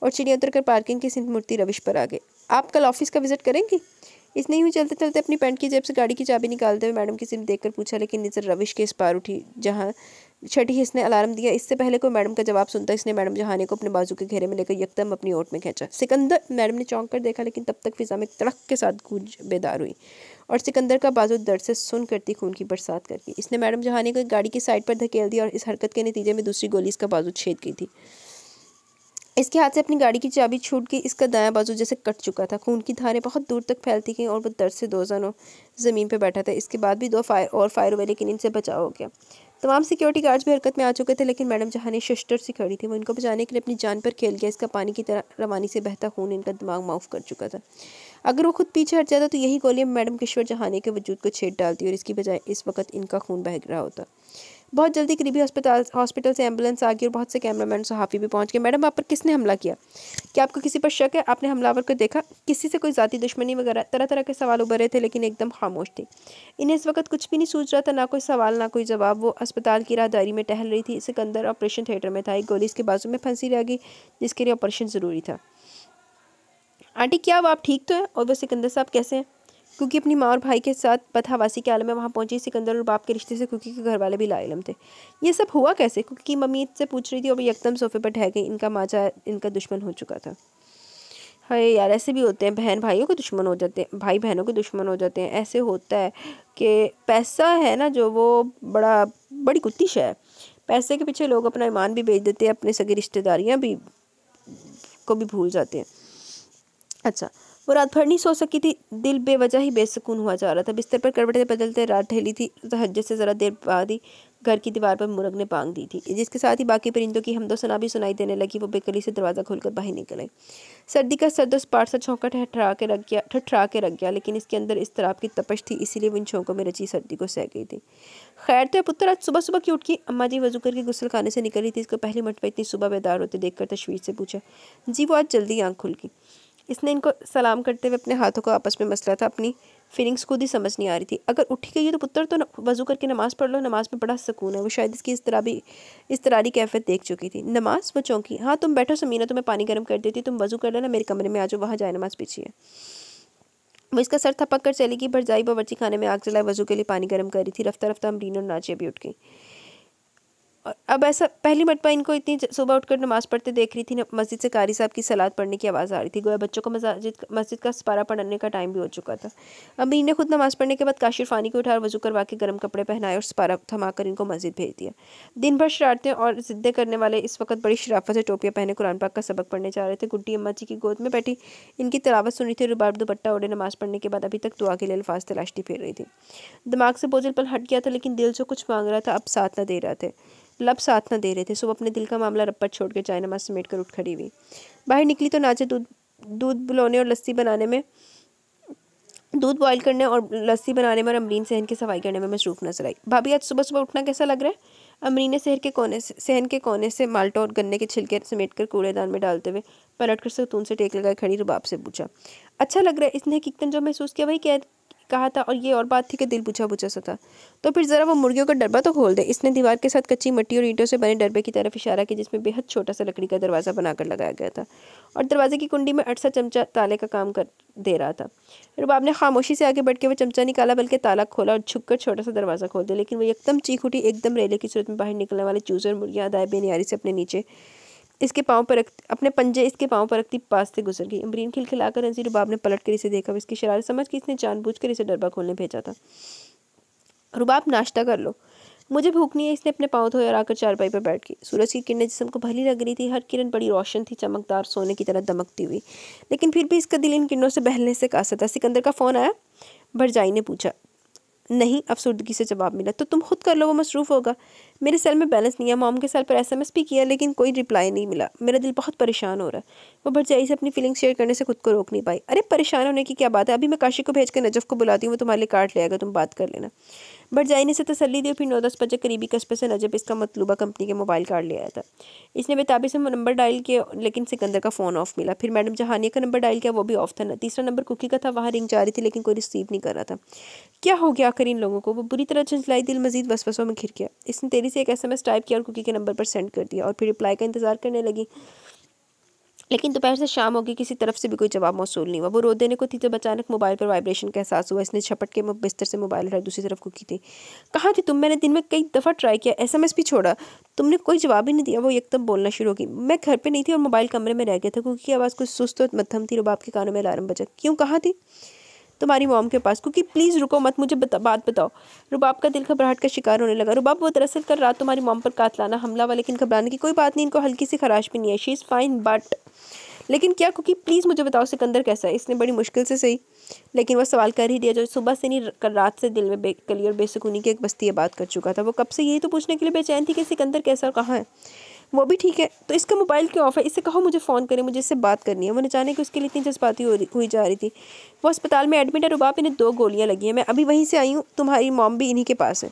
और चिड़िया उतर कर पार्किंग की सिंध मूर्ति रविश पर आ गए आप कल ऑफिस का विजिट करेंगी इसने ही चलते चलते अपनी पेंट की जेब से गाड़ी की चाबी निकालते हुए मैडम की सिम देखकर पूछा लेकिन नज़र रविश के इस पार उठी जहाँ छठी ही इसने अलार्म दिया इससे पहले कोई मैडम का जवाब सुनता इसने मैडम जहाने को अपने बाजू के घेरे में लेकर यकदम अपनी ओट में खींचा सिकंदर मैडम ने चौंक कर देखा लेकिन तब तक फिजा में तड़क के साथ गूंज बेदार हुई और सिकंदर का बाजू दर्द से सुन करती खून की बरसात करके इसने मैडम जहाने को गाड़ी की साइड पर धकेल दिया और इस हरकत के नतीजे में दूसरी गोली इसका बाजू छेद गई थी इसके हाथ से अपनी गाड़ी की चाबी छूट गई इसका दाया बाजू जैसे कट चुका था खून की धारें बहुत दूर तक फैलती गई और वह दर्द से दो जनों ज़मीन पर बैठा था इसके बाद भी दो फायर और फायर हुए लेकिन इनसे बचाव हो गया तमाम सिक्योरिटी गार्ड्स भी हरकत में आ चुके थे लेकिन मैडम जहाँ ने शस्टर से खड़ी थी वो इनको बचाने के लिए अपनी जान पर खेल गया इसका पानी की तरह रवानी से बहता खून इनका दिमाग माफ कर चुका था अगर वो खुद पीछे हट जाता तो यही गोलियाँ मैडम किश्वर जहाने के वजूद को छेद डालती और इसकी बजाय इस वक्त इनका खून बह रहा होता बहुत जल्दी करीबी हॉस्पिटल हॉस्पिटल से एम्बुलेंस आ गई और बहुत से कैमरामैन सहाफ़ी भी पहुंच गए मैडम आप पर किसने हमला किया क्या आपको किसी पर शक है आपने हमलावर को देखा किसी से कोई ज़ाती दुश्मनी वगैरह तरह तरह के सवाल उभरे थे लेकिन एकदम खामोश थी इन्हें इस वक्त कुछ भी नहीं सूझ रहा था ना कोई सवाल ना कोई जवाब वो अस्पताल की राहदारी में टहल रही थी सिकंदर ऑपरेशन थिएटर में था एक गोली इसके बाजू में फंसी रह गई जिसके लिए ऑपरेशन ज़रूरी था आंटी क्या वो आप ठीक तो हैं और वो सिकंदर साहब कैसे हैं क्योंकि अपनी माँ और भाई के साथ बथावासी के आलम में वहाँ पहुँची सिकंदर और बाप के रिश्ते से क्योंकि के घर वाले भी लाइलम थे ये सब हुआ कैसे क्योंकि मम्मी से पूछ रही थी और यकदम सोफे पर ठह गई इनका माचा इनका दुश्मन हो चुका था हाय यार ऐसे भी होते हैं बहन भाइयों के दुश्मन हो जाते हैं भाई बहनों के दुश्मन हो जाते हैं ऐसे होता है कि पैसा है ना जो वो बड़ा बड़ी कुत्तीश है पैसे के पीछे लोग अपना ईमान भी बेच देते हैं अपने सगी रिश्तेदारियाँ भी को भी भूल जाते हैं अच्छा वो रात भर नहीं सो सकी थी दिल बेवजह ही बेसकून हुआ जा रहा था बिस्तर पर करवटें बदलते रात ढली थी तहजद से ज़रा देर बाद ही घर की दीवार पर मुरग ने पांग दी थी जिसके साथ ही बाकी परिंदों की हमदोसना भी सुनाई देने लगी वो बेकली से दरवाज़ा खोलकर बाहर निकल आई सर्दी का सर्द पार सा छौंका ठहरा के रख गया ठठरा के रख गया लेकिन इसके अंदर इस तरह की तपश थी इसीलिए उन छौंकों में रची सर्दी को सह गई थी खैर तो पुत्र आज सुबह सुबह क्यों उठी अम्मा जी वजू करके गुस्सल खाने से निकली थी इसको पहली मठ पर इतनी सुबह बेदार होते देखकर तशवीर से पूछा जी वो आज जल्दी आँख खुल गई इसने इनको सलाम करते हुए अपने हाथों को आपस में मसला था अपनी फीलिंग्स खुद ही समझ नहीं आ रही थी अगर उठी गई है तो पुत्र तो वजू करके नमाज़ पढ़ लो नमाज़ में बड़ा सुकून है वो शायद इसकी इस तरह भी इस तरह की कैफियत देख चुकी थी नमाज वो चौंकी हाँ तुम बैठो समीना तुम्हें पानी गर्म कर देती तुम वजू कर लेना मेरे कमरे में आ जाओ वहाँ जाए नमाज पीछे वो इसका सर थपक कर चली गई भरजाई बावर्ची खाने में आग जलाए वजू के लिए पानी गर्म कर रही थी रफ्तार रफ्तार अमरीन और नाचिया भी उठ गई और अब ऐसा पहली मरतबा इनको इतनी सुबह उठकर नमाज़ पढ़ते देख रही थी मस्जिद से कारी साहब की सलाद पढ़ने की आवाज़ आ रही थी गोया बच्चों को मस्जिद मस्जिद का सपारा पढ़ने का टाइम भी हो चुका था अमीर ने खुद नमाज़ पढ़ने के बाद काशिर फानी को उठा और वजू करवा के गर्म कपड़े पहनाए और सपारा थमा कर इनको मस्जिद भेज दिया दिन भर शरारतें और ज़िद्दे करने वाले इस वक्त बड़ी शराफत से टोपियाँ पहने कुरान पाक का सबक पढ़ने जा रहे थे गुड्डी अम्मा जी की गोद में बैठी इनकी तलावत सुनी थी रुबाब दुपट्टा ओढ़े नमाज़ पढ़ने के बाद अभी तक दुआ के लिए अल्फाज तलाशती फिर रही थी दिमाग से बोझल पर हट गया था लेकिन दिल जो कुछ मांग रहा था अब साथ ना दे रहा थे लब मतलब साथ ना दे रहे थे सुबह अपने दिल का मामला रप्पा छोड़ के चाय नमाज समेट कर उठ खड़ी हुई बाहर निकली तो नाचे दूध दूध बुलाने और लस्सी बनाने में दूध बॉईल करने और लस्सी बनाने में और अमरीन सहन की सफाई करने में मसरूफ नजर आई भाभी आज सुबह सुबह उठना कैसा लग रहा है अमरीन ने शहर के कोने से सहन के कोने से माल्टा और गन्ने के छिलके समेट कर कूड़ेदान में डालते हुए पलट कर सतून से टेक लगाए खड़ी रुबाब से पूछा अच्छा लग रहा है इसने हकीकतन जो महसूस किया वही कह कहा था और ये और बात थी कि दिल बुझा बुझा सा था तो फिर ज़रा वो मुर्गियों का डब्बा तो खोल दे इसने दीवार के साथ कच्ची मट्टी और ईंटों से बने डरबे की तरफ इशारा किया जिसमें बेहद छोटा सा लकड़ी का दरवाज़ा बनाकर लगाया गया था और दरवाजे की कुंडी में अठसा चमचा ताले का काम कर दे रहा था रुबाब ने खामोशी से आगे बढ़ के वो चमचा निकाला बल्कि ताला खोला और झुक छोटा सा दरवाज़ा खोल दिया लेकिन वो एकदम चीख उठी एकदम रेले की सूरत में बाहर निकलने वाले चूजर मुर्गियाँ अदाय बेनियारी से अपने नीचे इसके पाँव पर रख अपने पंजे इसके पाँव पर रखती पास से गुजर गई अमरीन खिलखिलाकर नजीर रुबाब ने पलट कर इसे देखा इसकी शरारत समझ के इसने जानबूझकर इसे डरबा खोलने भेजा था रुबाब नाश्ता कर लो मुझे भूख नहीं है इसने अपने पाँव धोए और आकर चारपाई पर बैठ गई सूरज की किरणें जिसम को भली लग रही थी हर किरण बड़ी रोशन थी चमकदार सोने की तरह दमकती हुई लेकिन फिर भी इसका दिल इन किरणों से बहलने से कासा था सिकंदर का फ़ोन आया भरजाई ने पूछा नहीं अफसरदगी से जवाब मिला तो तुम खुद कर लो वो मसरूफ़ होगा मेरे सेल में बैलेंस नहीं है मॉम के सेल पर एसएमएस भी किया लेकिन कोई रिप्लाई नहीं मिला मेरा दिल बहुत परेशान हो रहा है वो भरजाई से अपनी फीलिंग शेयर करने से खुद को रोक नहीं पाई अरे परेशान होने की क्या बात है अभी मैं काशी को भेज कर नजफ को बुलाती हूँ वो तुम्हारे लिए कार्ड ले आएगा तुम बात कर लेना बट जाइने इसे तसली दी फिर नौ दस बजे करीबी कस्बे से नजब इसका मतलूबा कंपनी के मोबाइल कार्ड ले आया था इसने बेताबी से नंबर डायल किया लेकिन सिकंदर का फ़ोन ऑफ मिला फिर मैडम जहानिया का नंबर डायल किया वो भी ऑफ था ना तीसरा नंबर कुकी का था वहाँ रिंग जा रही थी लेकिन कोई रिसीव नहीं कर रहा था क्या हो गया आखिर इन लोगों को वो बुरी तरह चंचलाई दिल मजीद वसवसों में घिर गया इसने तेरी से एक एस टाइप किया और कुकी के नंबर पर सेंड कर दिया और फिर रिप्लाई का इंतजार करने लगी लेकिन दोपहर से शाम होगी किसी तरफ से भी कोई जवाब मौसू नहीं हुआ वो रो देने को थी जब अचानक मोबाइल पर वाइब्रेशन का एहसास हुआ इसने छपट के बिस्तर से मोबाइल हटाई दूसरी तरफ को की थी कहाँ थी तुम मैंने दिन में कई दफ़ा ट्राई किया एस एम एस भी छोड़ा तुमने कोई जवाब ही नहीं दिया वो एकदम बोलना शुरू होगी मैं घर पर नहीं थी और मोबाइल कमरे में रह गया था क्योंकि आवाज़ कुछ सुस्त और मध्यम थी रबाब के कानों में अलार्म बजा क्यों कहाँ थी तुम्हारी मॉम के पास क्योंकि प्लीज़ रुको मत मुझे बता, बात बताओ रुबाब का दिल घबराहट का शिकार होने लगा रुबाब वो दरअसल कर रात तुम्हारी मॉम पर कातलाना हमला हुआ लेकिन घबराने की कोई बात नहीं इनको हल्की सी खराश भी नहीं है शी इज़ फाइन बट लेकिन क्या क्योंकि प्लीज़ मुझे बताओ सिकंदर कैसा है इसने बड़ी मुश्किल से सही लेकिन वह सवाल कर ही दिया जो सुबह से नहीं कर रात से दिल में बेकली और बेसकूनी की एक बस्ती बात कर चुका था वो कब से यही तो पूछने के लिए बेचैन थी कि सिकंदर कैसा और कहाँ है वो भी ठीक है तो इसका मोबाइल क्यों ऑफ है इससे कहो मुझे फ़ोन करें मुझे इससे बात करनी है मैंने जाने कि उसके लिए इतनी जज्बाती हो हुई जा रही थी वो अस्पताल में एडमिट है रुबाप इन्हें दो गोलियाँ लगी हैं मैं अभी वहीं से आई हूँ तुम्हारी मॉम भी इन्हीं के पास है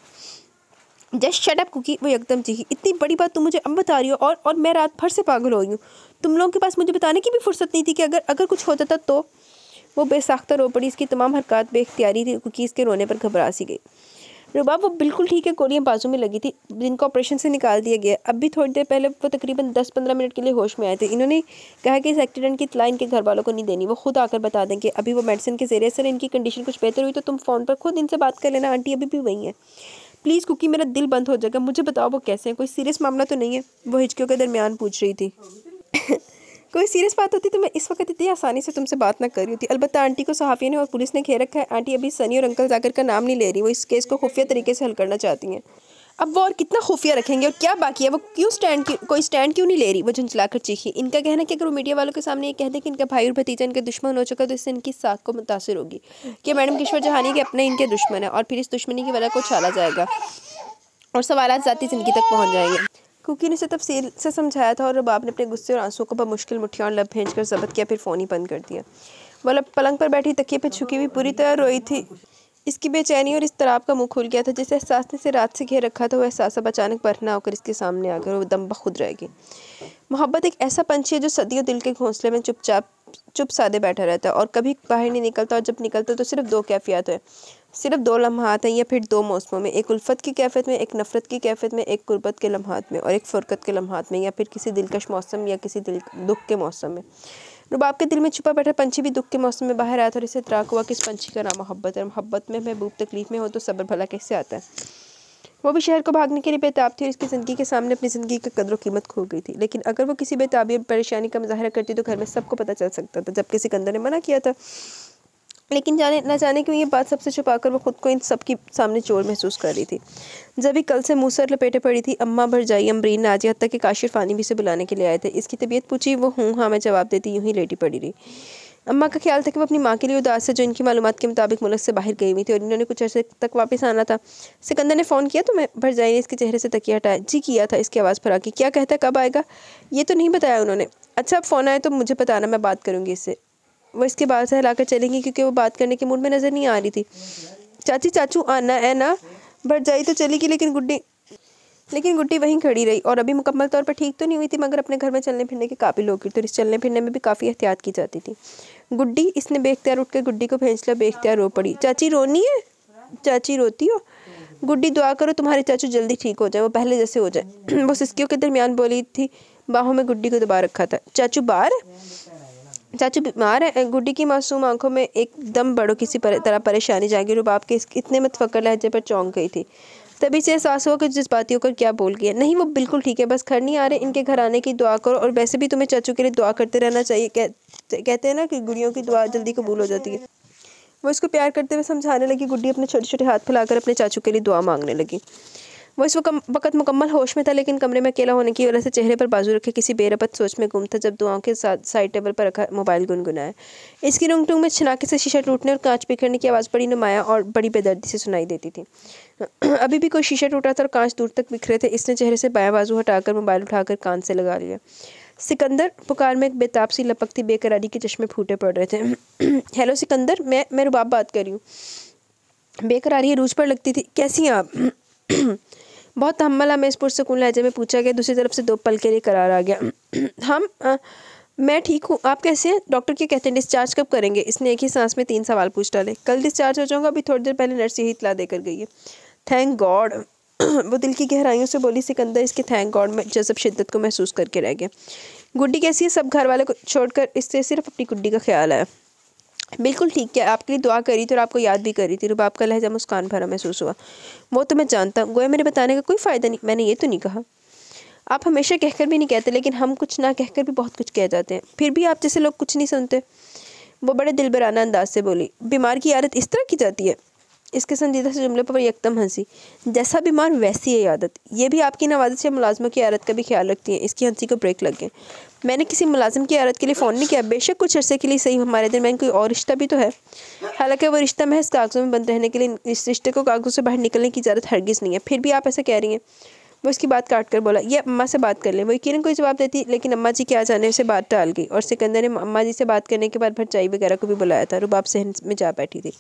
जस्ट शट अप कुकी वो एकदम चीखी इतनी बड़ी बात तुम मुझे अब बता रही हो और और मैं रात भर से पागल हो गई हूँ तुम लोगों के पास मुझे बताने की भी फुर्सत नहीं थी कि अगर अगर कुछ होता था तो वो बेसाख्ता रो पड़ी इसकी तमाम हरकत बेख्तियारी थी कुकी इसके रोने पर घबरा सी गई रुबाब वो बिल्कुल ठीक है गोलियाँ बाजू में लगी थी जिनको ऑपरेशन से निकाल दिया गया अब भी थोड़ी देर पहले वो तकरीबन दस पंद्रह मिनट के लिए होश में आए थे इन्होंने कहा कि इस एक्सीडेंट की इतला इनके घर वालों को नहीं देनी वो खुद आकर बता दें कि अभी वो मेडिसिन के जरिए सर इनकी कंडीशन कुछ बेहतर हुई तो तुम फ़ोन पर खुद इनसे बात कर लेना आंटी अभी भी वहीं है प्लीज़ क्योंकि मेरा दिल बंद हो जाएगा मुझे बताओ वो कैसे हैं कोई सीरियस मामला तो नहीं है वो हिचकियों के दरमियान पूछ रही थी कोई सीरियस बात होती तो मैं इस वक्त इतनी आसानी से तुमसे बात ना कर रही होती अलबत्त आंटी को सहाफ़ियों ने और पुलिस ने घेर रखा है आंटी अभी सनी और अंकल जाकर का नाम नहीं ले रही वो इस केस को खुफिया तरीके से हल करना चाहती हैं अब वो और कितना खुफिया रखेंगे और क्या बाकी है वो क्यों स्टैंड कोई स्टैंड क्यों नहीं ले रही वो कर चीखी इनका कहना है कि अगर वो मीडिया वालों के सामने ये कह दें कि इनका भाई और भतीजा इनका दुश्मन हो चुका है तो इससे इनकी साख को मुतासर होगी कि मैडम किशोर जहानी के अपने इनके दुश्मन है और फिर इस दुश्मनी की वजह को छाला जाएगा और सवाल ज़ाती ज़िंदगी तक पहुँच जाएंगे कुकी ने उसे तफसील से समझाया था और रबाब ने अपने गुस्से और आंसू को मुश्किल मुठिया और लब भेज कर जबत किया फिर फ़ोन ही बंद कर दिया वाला मतलब पलंग पर बैठी तकिए पर छुकी हुई पूरी तरह रोई थी इसकी बेचैनी और इस तराब का मुंह खुल गया था जिस एहसास ने इसे रात से घेर रखा था वह एहसास अब अचानक बरना होकर इसके सामने आकर वो दम बखुद रह गई मोहब्बत एक ऐसा पंछी है जो सदियों दिल के घोंसले में चुपचाप चुप सादे बैठा रहता है और कभी बाहर नहीं निकलता और जब निकलता तो सिर्फ दो कैफियत है सिर्फ दो लम्हात हैं या फिर दो मौसमों में एक उल्फत की कैफियत में एक नफ़रत की कैफियत में एक गुर्बत के लम्हात में और एक फ़ुरकत के लम्हात में या फिर किसी दिलकश मौसम या किसी दिल दुख के मौसम में रुबाब के दिल में छुपा बैठा पंछी भी दुख के मौसम में बाहर आया था और इसे त्राक हुआ कि इस पंछी का नाम मोहब्बत है मोहब्बत में महबूब तकलीफ़ में हो तो सब्र भला कैसे आता है वो भी शहर को भागने के लिए बेताब थी और इसकी ज़िंदगी के सामने अपनी ज़िंदगी की कदर कीमत खो गई थी लेकिन अगर वो किसी बेताबी और परेशानी का मुजाहरा करती तो घर में सबको पता चल सकता था जबकि सिकंदर ने मना किया था लेकिन जाने ना जाने क्यों ये बात सबसे छुपा कर वो खुद को इन के सामने चोर महसूस कर रही थी जब भी कल से मुँह सर लपेटे पड़ी थी अम्मा भर जाई अमरीन नाजिया तक कि काशिर फानी भी से बुलाने के लिए आए थे इसकी तबीयत पूछी वो हूँ हाँ मैं जवाब देती यूँ ही लेटी पड़ी रही अम्मा का ख्याल था कि वो अपनी माँ के लिए उदास है जो इनकी मालूम के मुताबिक मुल्क से बाहर गई हुई थी और इन्होंने कुछ अर्से तक वापस आना था सिकंदर ने फ़ोन किया तो मैं भरजाई ने इसके चेहरे से तकिया हटाया जी किया था इसकी आवाज़ पर आके क्या कहता कब आएगा ये तो नहीं बताया उन्होंने अच्छा अब फ़ोन आए तो मुझे बताना मैं बात करूँगी इससे वो इसके बाल से हिलाकर चलेंगी क्योंकि वो बात करने के मूड में नज़र नहीं आ रही थी चाची चाचू आना है ना बट जाई तो चलेगी लेकिन गुड्डी लेकिन गुड्डी वहीं खड़ी रही और अभी मुकम्मल तौर पर ठीक तो नहीं हुई थी मगर अपने घर में चलने फिरने के काफ़ी लोग होगी तो इस चलने फिरने में भी काफ़ी एहतियात की जाती थी गुड्डी इसने बेख्तियार उठकर गुड्डी को भेज लिया बेख्तियार रो पड़ी चाची रोनी है चाची रोती हो गुड्डी दुआ करो तुम्हारे चाचू जल्दी ठीक हो जाए वो पहले जैसे हो जाए वो सिस्कियों के दरमियान बोली थी बाहों में गुड्डी को दबा रखा था चाचू बाहर चाचू बीमार है गुड्डी की मासूम आंखों में एकदम बड़ो किसी पर, तरह परेशानी जागी रुबाब के इतने मत फकर लहजे पर चौंक गई थी तभी से एहसास हुआ कि जज्बाती होकर क्या बोल गया नहीं वो बिल्कुल ठीक है बस घर नहीं आ रहे इनके घर आने की दुआ करो और वैसे भी तुम्हें चाचू के लिए दुआ करते रहना चाहिए कह, कहते हैं ना कि गुड़ियों की दुआ जल्दी कबूल हो जाती है वो इसको प्यार करते हुए समझाने लगी गुड्डी अपने छोटे छोटे हाथ फैलाकर अपने चाचू के लिए दुआ मांगने लगी वो इस वक्त मुकम्मल होश में था लेकिन कमरे में अकेला होने की वजह से चेहरे पर बाजू रखे किसी बेरबत सोच में गुम था जब दुआओं के साथ साइड टेबल पर रखा मोबाइल गुनगुनाया इसकी रुंग टुंग में छनाके से शीशा टूटने और कांच बिखरने की आवाज़ बड़ी नुमाया और बड़ी बेदर्दी से सुनाई देती थी अभी भी कोई शीशा टूटा था और कांच दूर तक बिखरे थे इसने चेहरे से बाया बाजू हटाकर मोबाइल उठाकर कान से लगा लिया सिकंदर पुकार में एक बेताब सी लपकती बेकरारी के चश्मे फूटे पड़ रहे थे हेलो सिकंदर मैं मैं रुबाब बात कर रही हूँ बेकरारी रूज पर लगती थी कैसी हैं आप बहुत हम्बल हमें इस पुरसकून लहजे में पूछा गया दूसरी तरफ से दो पल के लिए करार आ गया हम आ, मैं ठीक हूँ आप कैसे हैं डॉक्टर के कहते हैं डिस्चार्ज कब करेंगे इसने एक ही सांस में तीन सवाल पूछ डाले कल डिस्चार्ज हो जाऊँगा अभी थोड़ी देर पहले नर्स यही इतला देकर गई है थैंक गॉड वो दिल की गहराइयों से बोली सिकंदर इसके थैंक गॉड में जजब शिद्दत को महसूस करके रह गया गुड्डी कैसी है सब घर वाले को छोड़कर इससे सिर्फ अपनी गुड्डी का ख्याल आया बिल्कुल ठीक है आपके लिए दुआ करी थी और आपको याद भी करी थी रुबाब का लहजा मुस्कान भरा महसूस हुआ वो तो मैं जानता हूँ गोया मेरे बताने का कोई फ़ायदा नहीं मैंने ये तो नहीं कहा आप हमेशा कहकर भी नहीं कहते लेकिन हम कुछ ना कहकर भी बहुत कुछ कह जाते हैं फिर भी आप जैसे लोग कुछ नहीं सुनते वो बड़े दिलबराना अंदाज से बोली बीमार की आदत इस तरह की जाती है इसके संजीदा से जुमले पर एकदम हंसी जैसा बीमार वैसी है आदत ये भी आपकी नवाजत से मुलाजमों की आदत का भी ख्याल रखती है इसकी हंसी को ब्रेक लग गए मैंने किसी मुलाजिम की आरत के लिए फ़ोन नहीं किया बेशक कुछ अरसे के लिए सही हमारे दरमियान कोई और रिश्ता भी तो है हालांकि वो रिश्ता महज कागज़ों में बंद रहने के लिए इस रिश्ते को कागज़ों से बाहर निकलने की इजाज़त हरगिज़ नहीं है फिर भी आप ऐसा कह रही हैं वो उसकी बात काट कर बोला ये अम्मा से बात कर लें वो यकीन कोई जवाब देती लेकिन अम्मा जी के आ जाने से बात टाल गई और सिकंदर ने अम्मा जी से बात करने के बाद भरचाई वगैरह को भी बुलाया था रुबाब सहन में जा बैठी थी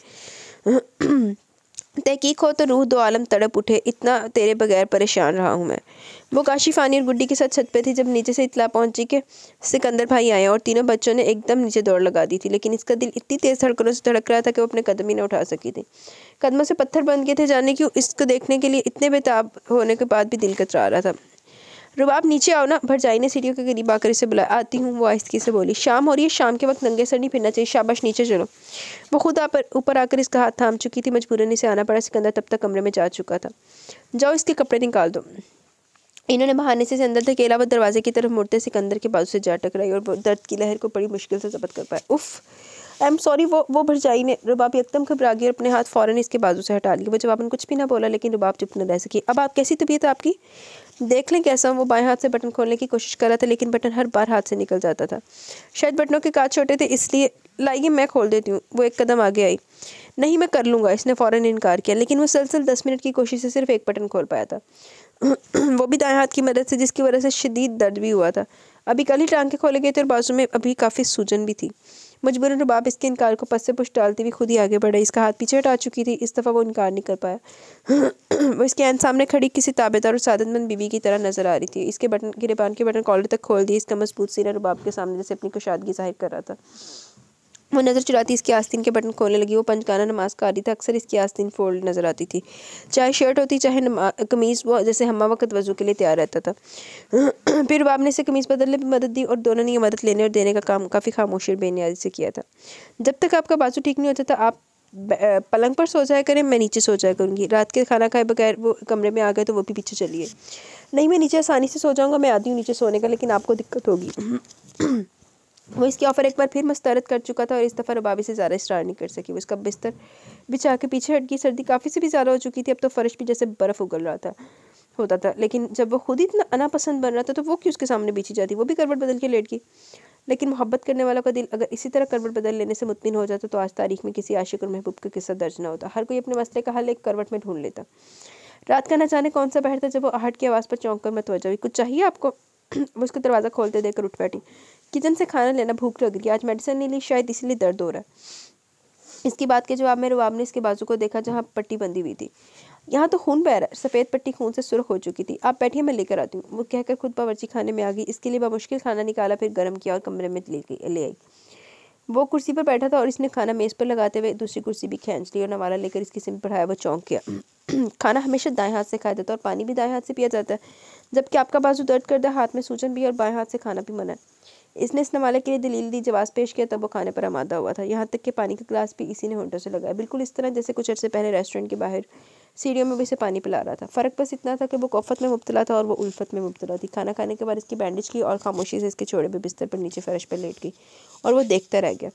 तहकीक हो तो रूह दो आलम तड़प उठे इतना तेरे बगैर परेशान रहा हूँ मैं वो काशी फानी और गुड्डी के साथ छत पे थी जब नीचे से इतला पहुंची के सिकंदर भाई आए और तीनों बच्चों ने एकदम नीचे दौड़ लगा दी थी लेकिन इसका दिल इतनी तेज़ धड़कनों से धड़क रहा था कि वो अपने कदम ही न उठा सकी थी कदमों से पत्थर बन गए थे जाने क्यों इसको देखने के लिए इतने बेताब होने के बाद भी दिल कतरा रहा था रुबाब नीचे आओ ना भरजाई ने सीढ़ियों के करीब आकर इसे बुलाया आती हूँ वो आहिस्की से बोली शाम हो रही है शाम के वक्त नंगे सर नहीं फिरना चाहिए शाबाश नीचे चलो वो खुद आप ऊपर आकर इसका हाथ थाम चुकी थी मजबूरन इसे आना पड़ा सिकंदर तब तक कमरे में जा चुका था जाओ इसके कपड़े निकाल दो इन्होंने बहाने से अंदर धकेला व दरवाजे की तरफ मुड़ते सिकंदर के बाजू से जा टकराई और दर्द की लहर को बड़ी मुश्किल से जबत कर पाए उफ आई एम सॉरी वो वो भरजाई ने रुबाब एकदम घबरा गई और अपने हाथ फ़ौरन इसके बाजू से हटा लिए वो जवाबन कुछ भी ना बोला लेकिन रुबाब चुप न रह सकी अब आप कैसी तबीयत है आपकी देख लें कैसा वो बाएं हाथ से बटन खोलने की कोशिश कर रहा था लेकिन बटन हर बार हाथ से निकल जाता था शायद बटनों के काट छोटे थे इसलिए लाइए मैं खोल देती हूँ वो एक कदम आगे आई नहीं मैं कर लूँगा इसने फ़ौरन इनकार किया लेकिन वो सलसल दस मिनट की कोशिश से सिर्फ एक बटन खोल पाया था वो भी दाएँ हाथ की मदद से जिसकी वजह से शदीद दर्द भी हुआ था अभी कल ही टांके खोले गए थे और बाजू में अभी काफ़ी सूजन भी थी मजबूरन रुबाब इसके इनकार को पस से पुश डालते हुए खुद ही आगे बढ़े इसका हाथ पीछे हटा चुकी थी इस दफ़ा वो इनकार नहीं कर पाया वो इसके आन सामने खड़ी किसी ताबेदार और सादतमंद बीवी की तरह नजर आ रही थी इसके बटन गिरेबान के बटन कॉलर तक खोल दिए इसका मजबूत सीना रुबाब के सामने जैसे अपनी कुशादगी जाहिर कर रहा था वो नज़र चुराती इसकी आस्तीन के बटन खोलने लगी वो पंचकाना नमाज का रही था अक्सर इसकी आस्तीन फोल्ड नज़र आती थी चाहे शर्ट होती चाहे कमीज़ वो जैसे हमा वक्त वजू के लिए तैयार रहता था फिर बाप ने इसे कमीज़ बदलने में मदद दी और दोनों ने यह मदद लेने और देने का काम काफ़ी खामोशी और बेनियाजी से किया था जब तक आपका बाजू ठीक नहीं होता था आप पलंग पर सो जाया करें मैं नीचे सो जाया करूँगी रात के खाना खाए बगैर वो कमरे में आ गए तो वो भी पीछे चलिए नहीं मैं नीचे आसानी से सो जाऊँगा मैं आती हूँ नीचे सोने का लेकिन आपको दिक्कत होगी वो इसकी ऑफ़र एक बार फिर मस्तरद कर चुका था और इस दफ़ा रुबाबी से ज़्यादा इसरार नहीं कर सकी वो इसका बिस्तर बिछा के पीछे हट गई सर्दी काफ़ी से भी ज़्यादा हो चुकी थी अब तो फ़र्श भी जैसे बर्फ़ उगल रहा था होता था लेकिन जब वो खुद ही इतना अनापसंद बन रहा था तो वो क्यों उसके सामने बीछी जाती वो भी करवट बदल के लेट गई लेकिन मोहब्बत करने वालों का दिल अगर इसी तरह करवट बदल लेने से मुतमिन हो जाता तो आज तारीख में किसी आशिक और महबूब का किस्सा दर्ज ना होता हर कोई अपने मसले का हल एक करवट में ढूंढ लेता रात का न जाने कौन सा बहर था जब वो आहट की आवाज़ पर चौंक कर मत हो जाए कुछ चाहिए आपको वो उसका दरवाज़ा खोलते देकर उठ बैठी किचन से खाना लेना भूख लग रही है आज मेडिसिन नहीं ली शायद इसीलिए दर्द हो रहा है इसकी बात के जवाब में रुबाब ने इसके बाजू को देखा जहाँ पट्टी बंधी हुई थी यहाँ तो खून बह रहा सफ़ेद पट्टी खून से सुरख हो चुकी थी आप बैठिए मैं लेकर आती हूँ वो कहकर खुद बावर्ची खाने में आ गई इसके लिए मुश्किल खाना निकाला फिर गर्म किया और कमरे में ले ले आई वो कुर्सी पर बैठा था और इसने खाना मेज़ पर लगाते हुए दूसरी कुर्सी भी खींच ली और नवाला लेकर इसकी सिम पढ़ाया वो चौंक गया खाना हमेशा दाएं हाथ से खाया जाता है और पानी भी दाएं हाथ से पिया जाता है जबकि आपका बाजू दर्द करता है हाथ में सूजन भी और बाएं हाथ से खाना भी मना है इसने इस नमाले के लिए दलील दी जवाब पेश किया तब वो खाने पर आमादा हुआ था यहाँ तक कि पानी का गिलास भी इसी ने होटल से लगाया बिल्कुल इस तरह जैसे कुछ अर्से पहले रेस्टोरेंट के बाहर सीढ़ियों में भी इसे पानी पिला रहा था फ़र्क बस इतना था कि वो कोफत में मुबतला था और वो उल्फत में मुबतला थी खाना खाने के बाद इसकी बैंडेज की और खामोशी से इसके छोड़े पर बिस्तर पर नीचे फर्श पर लेट गई और वो देखता रह गया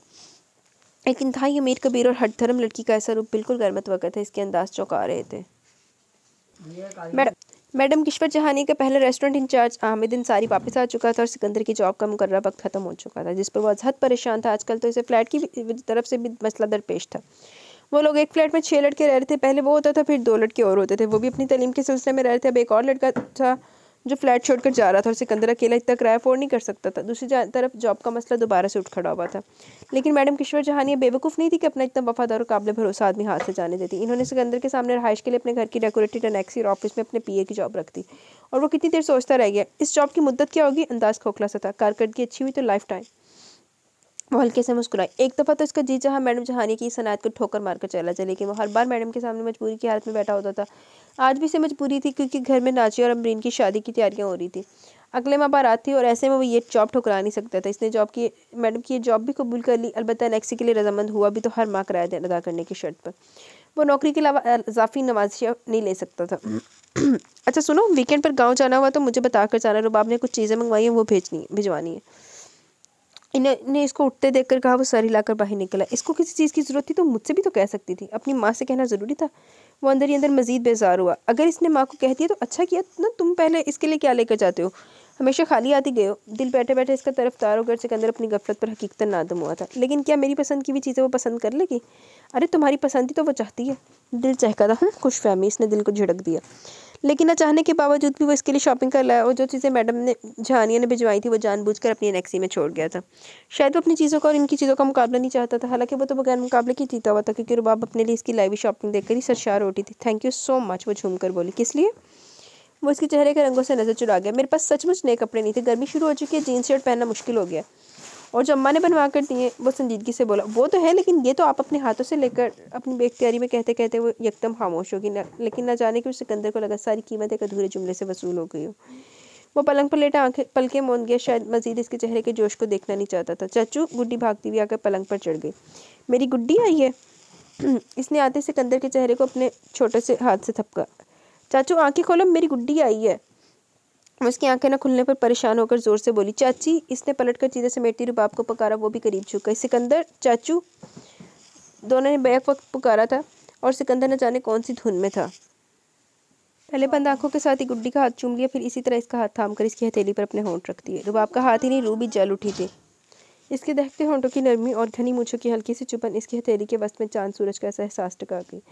एक इंतहाई अमीर कबीर और हट धर्म लड़की का ऐसा रूप बिल्कुल गर्मत वक़्त है इसके अंदाज चौंका रहे थे मैडम मैडम किश्वर जहानी का पहला रेस्टोरेंट इंचार्ज आमिद अंसारी वापस आ चुका था और सिकंदर की जॉब का मुकर्रा वक्त ख़त्म हो चुका था जिस पर वह हद परेशान था आजकल तो इसे फ्लैट की तरफ से भी मसला दरपेश था वो लोग एक फ्लैट में छः लड़के रह रहे थे पहले वो होता था फिर दो लड़के और होते थे वो भी अपनी तलीम के सिलसिले में रह रहे थे अब एक और लड़का था जो फ्लैट छोड़कर जा रहा था और सिकंदर अकेला इतना किराया अफोर्ड नहीं कर सकता था दूसरी तरफ जॉब का मसला दोबारा से उठ खड़ा हुआ था लेकिन मैडम किशोर जहान बेवकूफ़ नहीं थी कि अपना इतना वफादार और काबिल भरोसा आदमी हाथ से जाने देती इन्होंने सिकंदर के सामने रहाइश के लिए अपने घर की डेकोरेटेड अनैक्सी और ऑफिस में अपने पीए की जॉब रख दी और वो कितनी देर सोचता रह गया इस जॉब की मुद्दत क्या होगी अंदाज खोखला सा था कारकर्दगी अच्छी हुई तो लाइफ टाइम वो हल्के से मुस्कुराए एक दफ़ा तो इसका जी जहाँ मैडम जहानी की सनात को ठोकर मारकर चला जाए लेकिन वो हर बार मैडम के सामने मजबूरी की हालत में बैठा होता था आज भी इसे मजबूरी थी क्योंकि घर में नाची और अमरीन की शादी की तैयारियाँ हो रही थी अगले माह बार थी और ऐसे में वो ये जॉब ठुकरा नहीं सकता था इसने जॉब की मैडम की ये जॉब भी कबूल कर ली अलबत्त नेक्सी के लिए रजामंद हुआ भी तो हर माह किराया अदा करने की शर्त पर वो नौकरी के अलावा इजाफी नवाजिया नहीं ले सकता था अच्छा सुनो वीकेंड पर गाँव जाना हुआ तो मुझे बताकर जाना रुबाब ने कुछ चीज़ें मंगवाई हैं वो भेजनी भिजवानी है इन्होंने इसको उठते देख कर कहा वो सर हिलाकर बाहर निकला इसको किसी चीज़ की ज़रूरत थी तो मुझसे भी तो कह सकती थी अपनी माँ से कहना ज़रूरी था वो अंदर ही अंदर मजीद बेजार हुआ अगर इसने माँ को कह दिया तो अच्छा किया तो ना तुम पहले इसके लिए क्या लेकर जाते हो हमेशा खाली आती गए हो दिल बैठे बैठे इसका तरफ तार होकर अंदर अपनी गफलत पर हकीकत नादम हुआ था लेकिन क्या मेरी पसंद की भी चीज़ें वो पसंद कर लेगी अरे तुम्हारी पसंद थी तो वो चाहती है दिल चहका था खुश फहमी इसने दिल को झिड़क दिया लेकिन ना चाहने के बावजूद भी वो इसके लिए शॉपिंग कर लाया और जो चीज़ें मैडम ने जहानिया ने भिजवाई थी वो जानबूझकर अपनी एनेक्सी में छोड़ गया था शायद वो अपनी चीज़ों का और इनकी चीज़ों का मुकाबला नहीं चाहता था हालांकि वो तो बगैर मुकाबले की जीता हुआ था क्योंकि रुबाब अपने लिए इसकी लाइवी शॉपिंग देखकर ही सरशार उठी थी थैंक यू सो मच वो झूम कर बोली किस लिए वो इसके चेहरे के रंगों से नज़र चुरा गया मेरे पास सचमुच नए कपड़े नहीं थे गर्मी शुरू हो चुकी है जीन्स शर्ट पहनना मुश्किल हो गया और जो अम्मा ने बनवा कर दिए वो संजीदगी से बोला वो तो है लेकिन ये तो आप अपने हाथों से लेकर अपनी बेख्तियारी में कहते कहते वो यकदम खामोश होगी न लेकिन ना जाने की उस सिकंदर को लगा सारी कीमत एक अधूरे जुमले से वसूल हो गई हो वो पलंग पर लेटा आंखें पलके मोन गया शायद मजीद इसके चेहरे के जोश को देखना नहीं चाहता था चाचू गुड्डी भागती हुई आकर पलंग पर चढ़ गई मेरी गुड्डी आई है इसने आते सिकंदर के चेहरे को अपने छोटे से हाथ से थपका चाचू आंखें खोलो मेरी गुड्डी आई है उसकी आंखें न खुलने पर परेशान होकर जोर से बोली चाची इसने पलट कर चीज़ें समेटती रुबाब को पुकारा वो भी करीब झुक गई सिकंदर चाचू दोनों ने बैक वक्त पुकारा था और सिकंदर न जाने कौन सी धुन में था पहले बंद आंखों के साथ ही गुड्डी का हाथ चूम लिया फिर इसी तरह इसका हाथ थाम कर इसकी हथेली पर अपने होंठ रख दिए रुबाब का हाथ ही नहीं रू भी जल उठी थी इसके दहकते होंठों की नरमी और घनी मूछों की हल्की सी चुपन इसकी हथेली के वस्त में चांद सूरज का ऐसा एहसास टका गई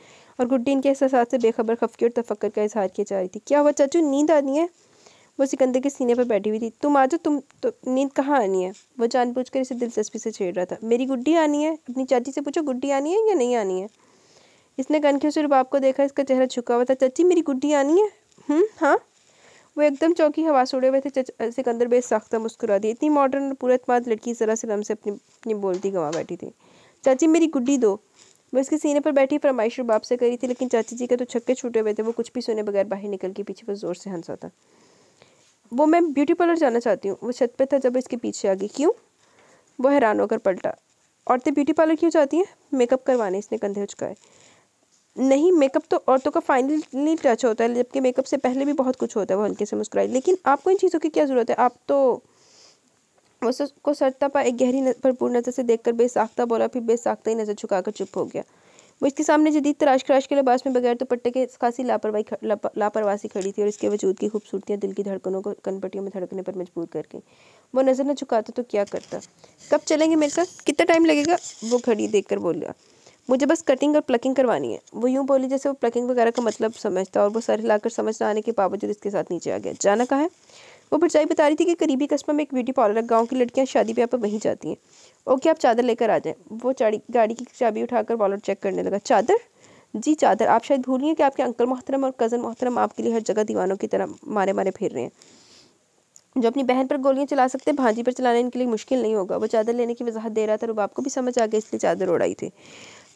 और गुड्डी इनके एहसास से बेखबर खफकी और तफक्कर का इजहार किया जा रही थी क्या हुआ चाचू नींद आनी है वो सिकंदर के सीने पर बैठी हुई थी तुम आ जाओ तुम तो नींद कहाँ आनी है वो कर इसे दिलचस्पी से छेड़ रहा था मेरी गुड्डी आनी है अपनी चाची से पूछो गुड्डी आनी है या नहीं आनी है इसने कनखियों से रुबाब को देखा इसका चेहरा छुका हुआ था चाची मेरी गुड्डी आनी है हम्म, हाँ वो एकदम चौकी हवा से उड़े हुए थे सिकंदर बेसाख्ता मुस्कुरा दी इतनी मॉडर्न और पूरतमाद लड़की जरा से लम से अपनी अपनी बोलती गंवा बैठी थी चाची मेरी गुड्डी दो वो इसके सीने पर बैठी फरमाइश रुबाब से करी थी लेकिन चाची जी का तो छक्के छूटे हुए थे वो कुछ भी सुने बगैर बाहर निकल के पीछे पर जोर से हंसा था वो मैं ब्यूटी पार्लर जाना चाहती हूँ वो छत पे था जब इसके पीछे आ गई क्यों वो हैरान होकर पलटा औरतें ब्यूटी पार्लर क्यों जाती हैं मेकअप करवाने इसने कंधे उचकाए नहीं मेकअप तो औरतों का फाइनली टच होता है जबकि मेकअप से पहले भी बहुत कुछ होता है वो हल्के से मुस्कुराई लेकिन आपको इन चीज़ों की क्या ज़रूरत है आप तो उसको सरता पर एक गहरी भरपूर नज़र से देखकर बेसाख्ता बोला फिर बेसाख्ता ही नज़र झुकाकर चुप हो गया वो इसके सामने जदीद तराश खराश के लिबास में बगैर दुपट्टे तो के खासी लापरवाही लापरवाही खड़ी थी और इसके वजूद की खूबसूरतियाँ दिल की धड़कनों को कनपट्टियों में धड़कने पर मजबूर कर गई वो नज़र न चुकाता तो क्या करता कब चलेंगे मेरे साथ कितना टाइम लगेगा वो घड़ी देख कर बोला मुझे बस कटिंग और प्लकिंग करवानी है वो यूँ बोली जैसे वो प्लकिंग वगैरह का मतलब समझता और वो सर हिलाकर समझ आने के बावजूद इसके साथ नीचे आ गया जाना कहाँ है वो भरजाई बता रही थी कि करीबी कस्बा में एक ब्यूटी पार्लर गांव की लड़कियां शादी ब्याह पर वहीं जाती हैं ओके आप चादर लेकर आ जाएं वो चाड़ी गाड़ी की चाबी उठाकर वॉलेट चेक करने लगा चादर जी चादर आप शायद गए कि आपके अंकल मोहतरम और कज़न मोहतरम आपके लिए हर जगह दीवानों की तरह मारे मारे फिर रहे हैं जो अपनी बहन पर गोलियां चला सकते हैं भांजी पर चलाना इनके लिए मुश्किल नहीं होगा वो चादर लेने की वजाहत दे रहा था रूबाब को भी समझ आ गया इसलिए चादर उड़ाई थी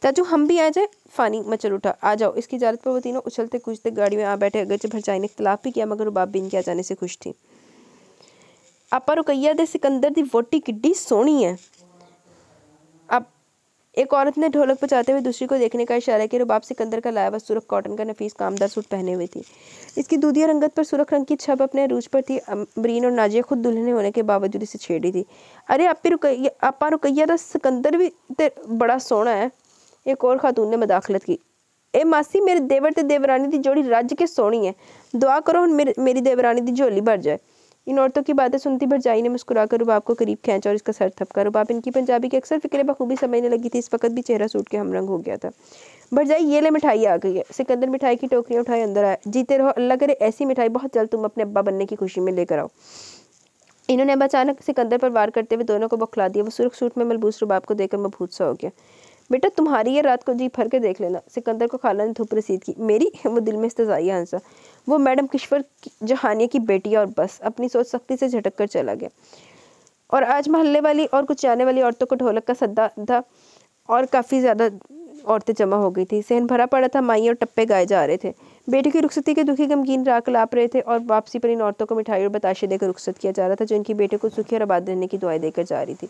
चाचू हम भी आ जाए फानी मचल उठा आ जाओ इसकी इजाजत पर वो तीनों उछलते कूदते गाड़ी में आ बैठे अगरचे भरचाई ने इख्तलाफ भी किया मगर रुबाब भी इनके आ जाने से खुश थी आपा रुकैया दे सिकंदर दी वोटी किड्डी सोहनी है एक औरत ने ढोलक बजाते हुए दूसरी को देखने का इशारा किया रुबाब सिकंदर का लाया हुआ सुरख कॉटन का नफीस कामदार सूट पहने हुए थी इसकी दूधिया रंगत पर सुरख रंग की छप अपने रूज पर थी अमरीन और नाजिया खुद दुल्हने होने के बावजूद इसे छेड़ी थी अरे आपी रुकैया आपा रुकैया था सिकंदर भी बड़ा सोहना है एक और खातून ने मदाखलत की ए मासी मेरे देवर ते देवरानी की जोड़ी रज के सोनी है दुआ करो हम मेरी देवरानी की झोली भर जाए इन औरतों की बातें सुनती भरजाई ने मुस्कुराकर रुबाब को करीब खींचा और इसका सर थपका रुबाब इनकी पंजाबी के अक्सर फिक्रे बखूबी समझने लगी थी इस वक्त भी चेहरा सूट के हमरंग हो गया था भरजाई ये ले मिठाई आ गई है सिकंदर मिठाई की टोकरियाँ उठाए अंदर आए जीते रहो अल्लाह करे ऐसी मिठाई बहुत जल्द तुम अपने अब्बा बनने की खुशी में लेकर आओ इन्होंने अब अचानक सिकंदर पर वार करते हुए दोनों को बौखला दिया वो सुरख सूट में मलबूस रुबाब को देकर भूत सा हो गया बेटा तुम्हारी ये रात को जी भर के देख लेना सिकंदर को खाला ने धूप रसीद की मेरी वो दिल में इस्तजाई आंसर वो मैडम किश्वर जहानिया की बेटी और बस अपनी सोच सख्ती से झटक कर चला गया और आज मोहल्ले वाली और कुछ जाने वाली औरतों को ढोलक का सद्दा था और काफ़ी ज़्यादा औरतें जमा हो गई थी सहन भरा पड़ा था माई और टप्पे गाए जा रहे थे बेटी की रुखसती के दुखी गमगीन राग लाप रहे थे और वापसी पर इन औरतों को मिठाई और बताशे देकर रुखसत किया जा रहा था जो इनकी बेटे को सुखी और आबाद रहने की दुआएं देकर जा रही थी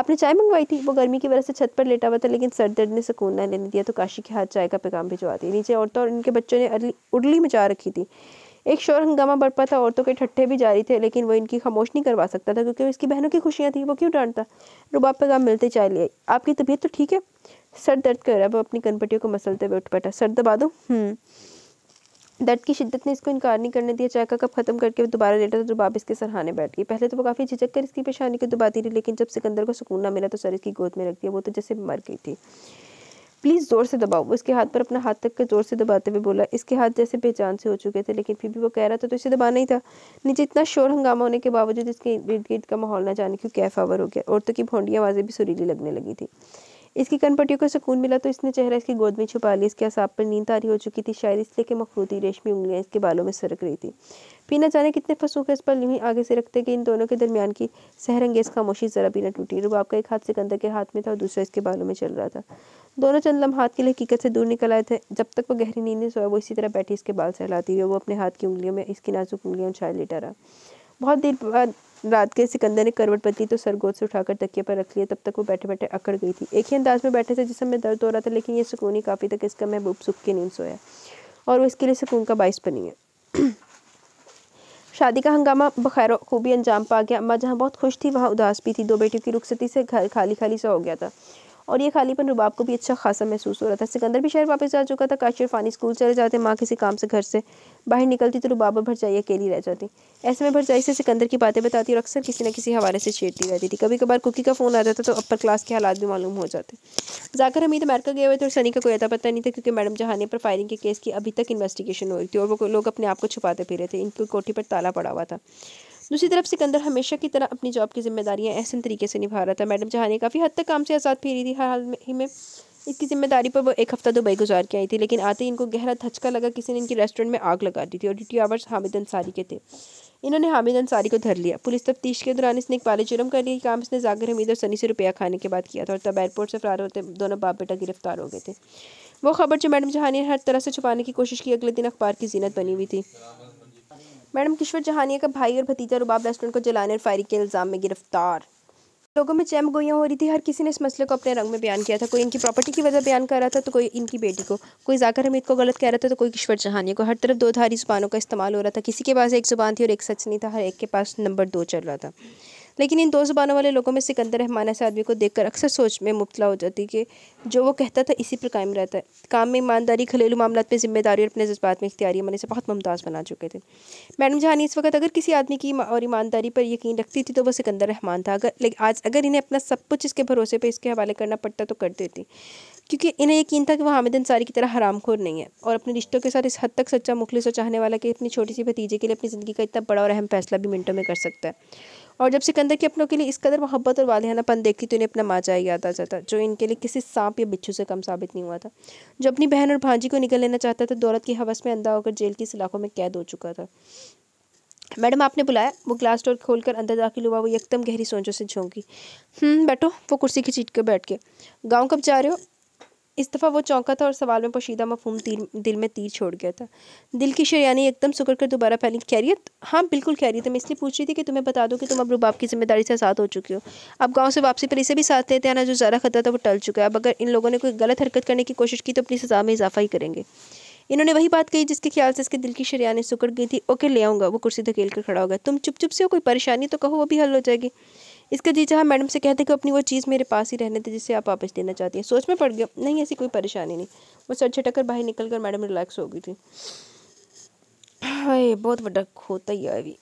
आपने चाय मंगवाई थी वो गर्मी की वजह से छत पर लेटा हुआ था लेकिन सर दर्द ने सुकून ना लेने दिया तो काशी के हाथ चाय का पैगाम भिजवा दिया नीचे औरतों और इनके बच्चों ने उडली मचा रखी थी एक शोर हंगामा बरपा था औरतों के ठट्ठे भी जारी थे लेकिन वो इनकी खामोश नहीं करवा सकता था क्योंकि इसकी बहनों की खुशियाँ थी वो क्यों डांटता रुबाब पैगाम मिलते चाय ले आई आपकी तबीयत तो ठीक है सर दर्द कर रहा है वो अपनी कनपटियों को मसलते हुए उठ बैठा सर दबा दो दर्द की शिद्दत ने इसको इनकार नहीं करने दिया चाय का कप खत्म करके दोबारा लेटा तो रबाब इसके सरहाने बैठ गई पहले तो वो काफ़ी झिझक कर इसकी परेशानी को दबाती रही लेकिन जब सिकंदर को सुकून ना मिला तो सर इसकी गोद में रख दिया वो तो जैसे मर गई थी प्लीज़ ज़ोर से दबाओ वो इसके हाथ पर अपना हाथ तक के ज़ोर से दबाते हुए बोला इसके हाथ जैसे बेचान से हो चुके थे लेकिन फिर भी वो कह रहा था तो इसे दबाना ही था नीचे इतना शोर हंगामा होने के बावजूद इसके इर्द गिर्द का माहौल ना जाने क्यों कैफावर हो गया औरतों की भोंडियाँ आवाज़ें भी सुरीली लगने लगी थी इसकी कनपटियों को सुकून मिला तो इसने चेहरा इसकी गोद में छुपा लिया इसके असाब पर नींद तारी हो चुकी थी शायद इसलिए कि मखरूती रेशमी उंगलियाँ इसके बालों में सरक रही थी पीना जाने कितने फसूक है इस पर लिमी आगे से रखते कि इन दोनों के दरमियान की सहरंगेज खामोशी जरा भी न टूटी रुबाब का एक हाथ सिकंदर के हाथ में था और दूसरा इसके बालों में चल रहा था दोनों चंद हाथ की हकीकत से दूर निकल आए थे जब तक वो गहरी नींद सोया वो इसी तरह बैठी इसके बाल सहलाती हुई वो अपने हाथ की उंगलियों में इसकी नाजुक उंगलियों छाए लेटा रहा बहुत देर बाद रात के सिकंदर ने करवटपति तो सरगोद से उठाकर तकिए पर रख लिया तब तक वो बैठे बैठे अकड़ गई थी एक ही अंदाज में बैठे थे जिसमें दर्द हो रहा था लेकिन ये सुकून ही काफ़ी तक इसका महबूब सुख के नींद सोया और वो इसके लिए सुकून का बाइस बनी है शादी का हंगामा बखैर खूबी अंजाम पा गया अम्मा जहाँ बहुत खुश थी वहाँ उदास भी थी दो बेटियों की रुखसती से घर खाली खाली सा हो गया था और ये खालीपन रुबाब को भी अच्छा खासा महसूस हो रहा था सिकंदर भी शहर वापस जा चुका था काशिर फानी स्कूल चले जाते माँ किसी काम से घर से बाहर निकलती तो और भरजाई अकेली रह जाती ऐसे में भरजाई से सिकंदर की बातें बताती और अक्सर किसी न किसी हवाले से छेड़ती रहती थी कभी कभार कुकी का फ़ोन आ जाता तो अपर क्लास के हालात भी मालूम हो जाते जाकर हमीद अमेरिका गए हुए थे और सनी का कोई अता पता नहीं था क्योंकि मैडम जहाने पर फायरिंग के केस की अभी तक इन्वेस्टिगेशन हो रही थी और वो लोग अपने आप को छुपाते फिरे थे इनकी कोठी पर ताला पड़ा हुआ था दूसरी तरफ सिकंदर हमेशा की तरह अपनी जॉब की जिम्मेदारियाँ ऐसे तरीके से निभा रहा था मैडम जहाँ ने काफ़ी हद तक काम से आज़ाद फेरी थी हर हाल ही में इसकी जिम्मेदारी पर वो एक हफ्ता दुबई गुजार के आई थी लेकिन आते ही इनको गहरा धचका लगा किसी ने इनकी रेस्टोरेंट में आग लगा दी थी और ड्यूटी आवर्स हामिद अंसारी के थे इन्होंने हामिद अंसारी को धर लिया पुलिस तफ्तीश के दौरान इसने एक बाले जुर्म कर लिया काम इसने जागर हमीद और सनी से रुपया खाने के बाद किया था और तब एयरपोर्ट से फरार होते दोनों बाप बेटा गिरफ्तार हो गए थे वो खबर जो मैडम जहानी ने हर तरह से छुपाने की कोशिश की अगले दिन अखबार की जीनत बनी हुई थी मैडम किश्वर जहानिया का भाई और भतीजा रुबाब रेस्टोरेंट को जलाने और फायरिंग के इल्ज़ाम में गिरफ्तार लोगों में चैम गोइयाँ हो रही थी हर किसी ने इस मसले को अपने रंग में बयान किया था कोई इनकी प्रॉपर्टी की वजह बयान कर रहा था तो कोई इनकी बेटी को कोई जाकर हमीद को गलत कह रहा था तो कोई किश्वर जहानिया को हर तरफ दो धारी जुबानों का इस्तेमाल हो रहा था किसी के पास एक ज़ुबान थी और एक सच नहीं था हर एक के पास नंबर दो चल रहा था लेकिन इन दो ज़ुबानों वाले लोगों में सिकंदर रहमान ऐसे आदमी को देखकर अक्सर सोच में मुबतला हो जाती कि जो वो कहता था इसी पर कायम रहता है काम में ईमानदारी घरेलू मामला में जिम्मेदारी और अपने जज्बात में इख्तियारी हमारे से बहुत मुमताज़ बना चुके थे मैडम जहानी इस वक्त अगर किसी आदमी की और ईमानदारी पर यकीन रखती थी तो वो सिकंदर रहमान था अगर लेकिन आज अगर इन्हें अपना सब कुछ इसके भरोसे पर इसके हवाले करना पड़ता तो कर देती क्योंकि इन्हें यकीन था कि वह हामिद अंसारी की तरह हरामखोर नहीं है और अपने रिश्तों के साथ इस हद तक सच्चा मुखलिस और चाहने वाला कि अपनी छोटी सी भतीजे के लिए अपनी ज़िंदगी का इतना बड़ा और अहम फैसला भी मिनटों में कर सकता है और जब सिकंदर की अपनों के लिए इस कदर मोहब्बत और वालहानापन देखी तो इन्हें अपना माचा याद आ जाता जो इनके लिए किसी सांप या बिच्छू से कम साबित नहीं हुआ था जो अपनी बहन और भांजी को निकल लेना चाहता था दौलत की हवस में अंधा होकर जेल की सलाखों में कैद हो चुका था मैडम आपने बुलाया वो ग्लास डोर खोलकर अंदर दाखिल हुआ वो एकदम गहरी सोचों से झोंकी हम्म, बैठो वो कुर्सी खिंचीट कर बैठ के गाँव कब जा रहे हो इस दफ़ा वो चौंका था और सवाल में पोशीदा मफहम तीर दिल में तीर छोड़ गया था दिल की शरियानी एकदम सुकर कर दोबारा फैली खैरियत हाँ बिल्कुल खैरियत है मैं इसलिए पूछ रही थी कि तुम्हें बता दो कि तुम अब रूबाब की जिम्मेदारी से आज़ाद हो चुके हो अब गाँव से वापसी पर इसे भी साथ लेते आना जो ज़्यादा खतरा था वो टल चुका है अब अगर इन लोगों ने कोई गलत हरकत करने की कोशिश की तो अपनी सज़ा में इजाफा ही करेंगे इन्होंने वही बात कही जिसके ख्याल से इसके दिल की शरियानी सुकड़ गई थी ओके ले आऊँगा वो कुर्सी धकेल कर खड़ा होगा तुम चुप चुप से हो कोई परेशानी तो कहो वो भी हल हो जाएगी इसके जीजा मैडम से कहते हैं कि अपनी वो चीज़ मेरे पास ही रहने थे जिसे आप वापस देना चाहती हैं सोच में पड़ गया नहीं ऐसी कोई परेशानी नहीं वो सर छटक कर बाहर निकल कर मैडम रिलैक्स हो गई थी हाय बहुत बड़ा खोता ही अभी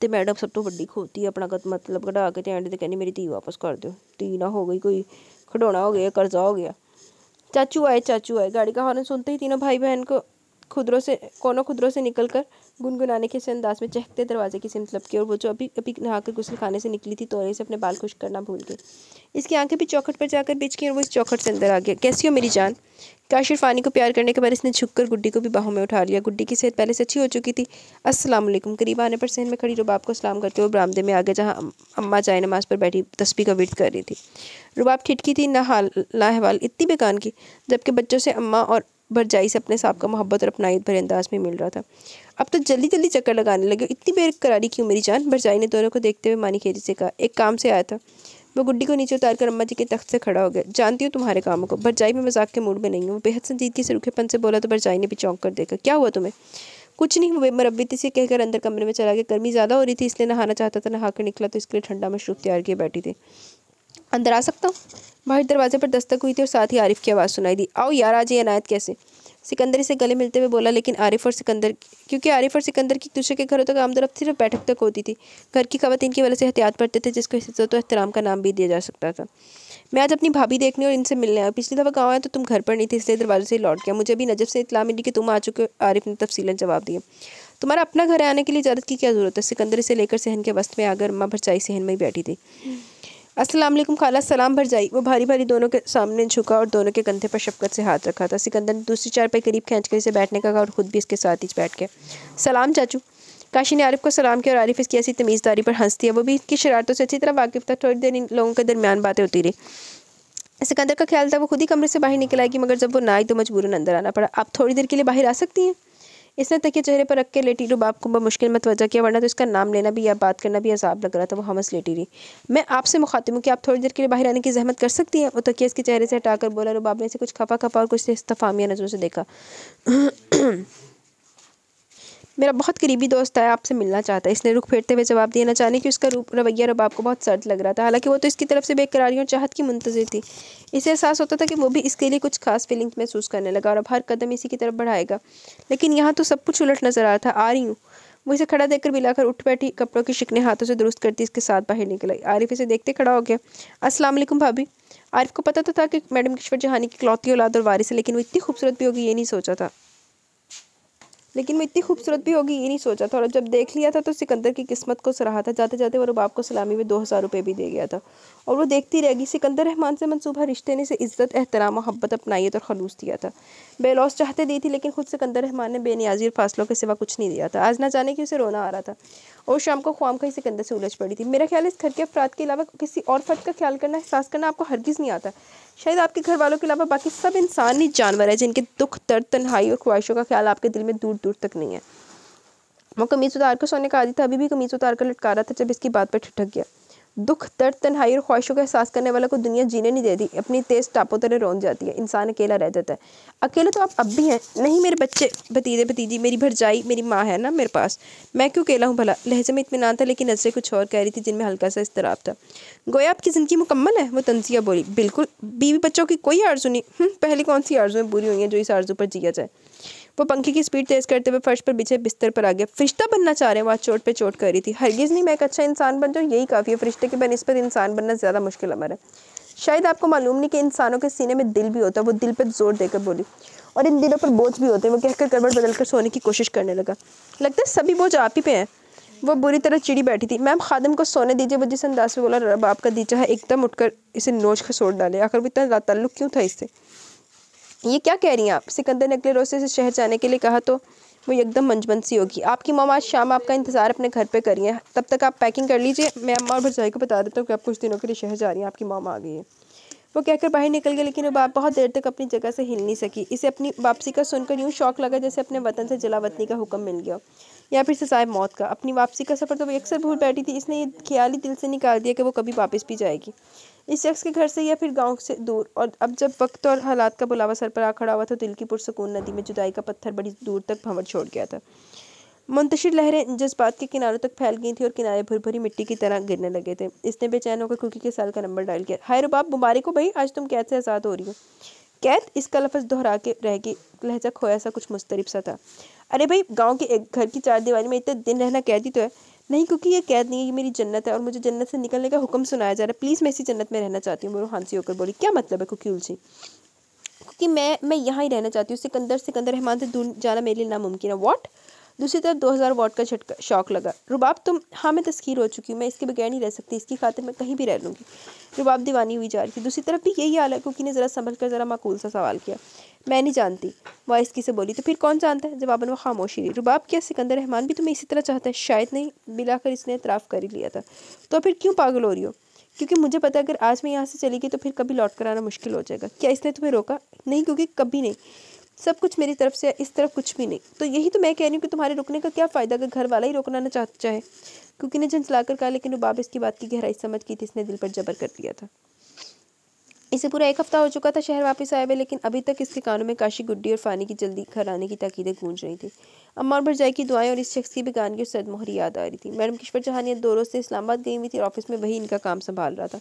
तो मैडम सब तो ਸਭ खोती ਵੱਡੀ ਖੋਤੀ ਆਪਣਾ ਕਦ ਮਤਲਬ ਕਢਾ तो ਤੇ मेरी ਤੇ वापस कर दो ਵਾਪਸ ना हो गई कोई खड़ौना हो गया कर्जा हो गया चाचू आए चाचू आए गाड़ी का हॉर्न सुनते ही तीनों भाई बहन को खुदरों से कोनों खुदरों से निकलकर गुनगुनाने के से अंदाज में चहकते दरवाजे की सिमत की और वो जो अभी अभी नहाकर गुसल खाने से निकली थी तोरे से अपने बाल खुश करना भूल गई इसकी आंखें भी चौखट पर जाकर बिछ गई और वो इस चौखट से अंदर आ गया कैसी हो मेरी जान काशिर फानी को प्यार करने के बाद इसने झुक कर गुड्डी को भी बाहों में उठा लिया गुड्डी की सेहत पहले से अच्छी हो चुकी थी अस्सलाम वालेकुम करीब आने पर सहन में खड़ी रुबाब को सलाम करते हुए बरामदे में आ गए जहाँ अम्मा चाय नमाज पर बैठी तस्बी का विर्द कर रही थी रुबाब ठिटकी थी ना हाल ना अहवाल इतनी बेकान की जबकि बच्चों से अम्मा और भरजाई से अपने साहब का मोहब्बत और अपनाइत भरे अंदाज में मिल रहा था अब तो जल्दी जल्दी चक्कर लगाने लगे इतनी बेर करारी क्यों मेरी जान भरजाई ने दोनों को देखते हुए मानी खेजी से कहा एक काम से आया था वो गुड्डी को नीचे उतार कर अम्मा जी के तख्त से खड़ा हो गया जानती हूँ तुम्हारे कामों को भरजाई में मजाक के मूड में नहीं हूँ बेहद संजीदगी से रुखेपन से बोला तो भरजाई ने भी चौंक कर देखा क्या हुआ तुम्हें कुछ नहीं हुआ मरबी इसे कहकर अंदर कमरे में चला गया गर्मी ज़्यादा हो रही थी इसलिए नहाना चाहता था नहा कर निकला तो इसके लिए ठंडा मशरूब तैयार किए बैठी थी अंदर आ सकता हूँ बाहर दरवाजे पर दस्तक हुई थी और साथ ही आरिफ की आवाज़ सुनाई दी आओ यार आज ये अनायत कैसे सिकंदर इसे गले मिलते हुए बोला लेकिन आरिफ और सिकंदर क्योंकि आरिफ और सिकंदर की दूसरे के घरों तक दरफ सिर्फ तो बैठक तक होती थी घर की खबत इनकी वजह से एहतियात पड़ते थे जिसको इज्जत तो एहतराम का नाम भी दिया जा सकता था मैं आज अपनी भाभी देखने और इनसे मिलने आया पिछली दफ़ा गाँव आया तो तुम घर पर नहीं थे इसलिए दरवाजे से लौट गया मुझे भी नजब से इतला मिली कि तुम आ चुके आरिफ ने तफसीला जवाब दिया तुम्हारा अपना घर आने के लिए इजाज़त की क्या ज़रूरत है सिकंदर इसे लेकर सहन के वस्त में आकर माँ भरचाई सहन में ही बैठी थी अस्सलाम वालेकुम खाला सलाम भर जाई वो भारी भारी दोनों के सामने झुका और दोनों के कंधे पर शफकत से हाथ रखा था सिकंदर ने दूसरी चार पे करीब खींच कर इसे बैठने का कहा और ख़ुद भी इसके साथ ही बैठ गया सलाम चाचू काशी ने आरिफ को सलाम किया और आरिफ इसकी ऐसी तमीज़दारी पर हंस दिया वो भी इसकी शरारतों से अच्छी तरह वाकिफ था थोड़ी देर इन लोगों के दरमियान बातें होती रही सिकंदर का ख्याल था वो खुद ही कमरे से बाहर निकल आएगी मगर जब वो ना आई तो मजबूरन अंदर आना पड़ा आप थोड़ी देर के लिए बाहर आ सकती हैं इसने तकिए चेहरे पर रख के लेटी रू बाप को मुश्किल में वजह किया वरना तो इसका नाम लेना भी या बात करना भी अजाब लग रहा था वो हमस लेटी रही मैं आपसे मुखातिब हूँ कि आप थोड़ी देर के लिए बाहर आने की जहमत कर सकती हैं वो तकिया इसके चेहरे से हटाकर बोला रूबाब ने इसे कुछ खपा खपा और कुछ इस्तफामिया नज़रों से देखा मेरा बहुत करीबी दोस्त है आपसे मिलना चाहता है इसने रुख फेरते हुए जवाब दिया ना कि उसका रूप रवैया रबाब को बहुत सर्द लग रहा था हालांकि वो तो इसकी तरफ से बेकरारी और चाहत की मुंतजर थी इसे एहसास होता था कि वो भी इसके लिए कुछ खास फीलिंग्स महसूस करने लगा और अब हर कदम इसी की तरफ बढ़ाएगा लेकिन यहाँ तो सब कुछ उलट नजर आ रहा था आ रही हूँ वो इसे खड़ा देखकर बिलाकर उठ बैठी कपड़ों की शिकने हाथों से दुरुस्त करती इसके साथ बाहर निकल आई आरिफ इसे देखते खड़ा हो गया अस्सलाम वालेकुम भाभी आरिफ को पता तो था कि मैडम किश्वर जहानी की क्लौती औलाद और वारिस है लेकिन वो इतनी खूबसूरत भी होगी ये नहीं सोचा था लेकिन वो इतनी खूबसूरत भी होगी ये नहीं सोचा था और जब देख लिया था तो सिकंदर की किस्मत को सराहा था जाते जाते वो रुबाब को सलामी में दो हज़ार रुपये भी दे गया था और वो देखती रहेगी सिकंदर रहमान से मनसूबा रिश्ते ने से इज्जत एहतराम मोहब्बत अपनाइत तो और खलूस दिया था बेलॉस चाहते दी थी लेकिन खुद सिकंदर रहमान ने और फासलों के सिवा कुछ नहीं दिया था आज ना जाने की उसे रोना आ रहा था और शाम को ख्वाम ही सिकंदर से उलझ पड़ी थी मेरा ख्याल इस घर के अफराद के अलावा किसी और फर्द का ख्याल करना एहसास करना आपको हरगिज़ नहीं आता शायद आपके घर वालों के अलावा बाकी सब इंसान ही जानवर है जिनके दुख दर्द तन्हाई और ख्वाहिशों का ख्याल आपके दिल में दूर दूर तक नहीं है वो कमीज़ उतार कर सोने का आदि था अभी भी कमीज़ उतार कर लटका रहा था जब इसकी बात पर ठिठक गया दुख दर्द तन्हाई और ख्वाहिशों का एहसास करने वाला को दुनिया जीने नहीं देती अपनी तेज टापों तरह रोन जाती है इंसान अकेला रह जाता है अकेले तो आप अब भी हैं नहीं मेरे बच्चे भतीजे भतीजी मेरी भरजाई मेरी माँ है ना मेरे पास मैं क्यों अकेला हूँ भला लहजे में इतमान था लेकिन नजरें कुछ और कह रही थी जिनमें हल्का सा इसतराब था गोया आपकी ज़िंदगी मुकम्मल है वो तंजिया बोली बिल्कुल बीवी बच्चों की कोई आर्ज़ू नहीं हम्म, पहले कौन सी आरजूएँ बुरी हुई हैं जो इस आर्जू पर जिया जाए वो पंखे की स्पीड तेज़ करते हुए फर्श पर बिछे बिस्तर पर आ गया फरिश्ता बनना चाह रहे हैं वहाँ चोट पे चोट कर रही थी हरगिज़ नहीं मैं एक अच्छा इंसान बन जाऊँ यही काफ़ी है फरिश्ते के पर इंसान बनना ज़्यादा मुश्किल अमर है शायद आपको मालूम नहीं कि इंसानों के सीने में दिल भी होता है वो दिल पर जोर देकर बोली और इन दिलों पर बोझ भी होते हैं वो कहकर करवट बदल कर सोने की कोशिश करने लगा लगता है सभी बोझ आप ही पे हैं वो बुरी तरह चिड़ी बैठी थी मैम खादम को सोने दीजिए वो जिस अंदाज से बोला रब आपका दीजा है हाँ, एकदम उठकर इसे नोच खसोड़ डाले आखिर वो इतना ताल्लुक क्यों था इससे ये क्या कह रही हैं आप सिकंदर ने अगले रोज से शहर जाने के लिए कहा तो वो एकदम मंजमनसी होगी आपकी मामा आज शाम आपका इंतज़ार अपने घर पे करिए है तब तक आप पैकिंग कर लीजिए मैं अम्मा और भरजाई को बता देता हूँ कि आप कुछ दिनों के लिए शहर जा रही हैं आपकी मामा आ गई है वो कहकर बाहर निकल गए लेकिन बाप बहुत देर तक अपनी जगह से हिल नहीं सकी इसे अपनी वापसी का सुनकर यूँ शौक लगा जैसे अपने वतन से जला वतनी का हुक्म मिल गया या फिर सजाए मौत का अपनी वापसी का सफ़र तो वो अक्सर भूल बैठी थी इसने ये ख्याल ही दिल से निकाल दिया कि वो कभी वापस भी जाएगी इस शख्स के घर से या फिर गांव से दूर और अब जब वक्त और हालात का बुलावा सर पर आ खड़ा हुआ था दिल की पुरसकून नदी में जुदाई का पत्थर बड़ी दूर तक भंवर छोड़ गया था मुंतशिर लहरें जज्बात के किनारों तक फैल गई थी और किनारे भुर भरी मिट्टी की तरह गिरने लगे थे इसने बेचैन होकर कुकी के साल का नंबर डायल किया हाय रुबाब मुबारक हो भाई आज तुम कैद से आज़ाद हो रही हो कैद इसका लफज दोहरा के रह गई लहजा खोया सा कुछ मुस्तरब सा था अरे भाई गांव के एक घर की चार दीवारी में इतने दिन रहना कैदी तो है नहीं क्योंकि ये कैद नहीं है ये मेरी जन्नत है और मुझे जन्नत से निकलने का हुक्म सुनाया जा रहा है प्लीज़ मैं इसी जन्नत में रहना चाहती हूँ मेरे हांसी होकर बोली क्या मतलब है क्योंकि उलझी क्योंकि मैं मैं यहाँ ही रहना चाहती हूँ सिकंदर सिकंदर रहमान से दूर जाना मेरे लिए नामुमकिन है वॉट दूसरी तरफ दो हज़ार वॉट का झटका शौक लगा रुबाब तुम हाँ मैं तस्खीर हो चुकी हूँ मैं इसके बगैर नहीं रह सकती इसकी खातिर मैं कहीं भी रह लूँगी रुबाब दीवानी हुई जा रही थी दूसरी तरफ भी यही हाल है कुकी ने ज़रा संभल कर ज़रा माकूल सा सवाल किया मैं नहीं जानती वॉइस की से बोली तो फिर कौन जानता है जवाबन व खामोशी रही रुबाब क्या सिकंदर रहमान भी तुम्हें इसी तरह चाहता है शायद नहीं मिलाकर इसने इतराफ कर ही लिया था तो फिर क्यों पागल हो रही हो क्योंकि मुझे पता अगर आज मैं यहाँ से चली गई तो फिर कभी लौट कर आना मुश्किल हो जाएगा क्या इसने तुम्हें रोका नहीं क्योंकि कभी नहीं सब कुछ मेरी तरफ से इस तरफ कुछ भी नहीं तो यही तो मैं कह रही हूँ कि तुम्हारे रुकने का क्या फ़ायदा अगर घर वाला ही रोकना ना चाहता चाहे क्योंकि ने जन चलाकर कहा लेकिन रुबाब इसकी बात की गहराई समझ की थी इसने दिल पर जबर कर दिया था इसे पूरा एक हफ्ता हो चुका था शहर वापस आए हुए लेकिन अभी तक इसके कानों में काशी गुड्डी और फानी की जल्दी घर आने की ताकीदें गूंज रही थी अम्मा और भरजाई की दुआएं और इस शख्स की की और मोहरी याद आ रही थी मैडम किश्वर जहानियत दो रोज से इस्लामाबाद गई हुई थी और ऑफिस में वही इनका काम संभाल रहा था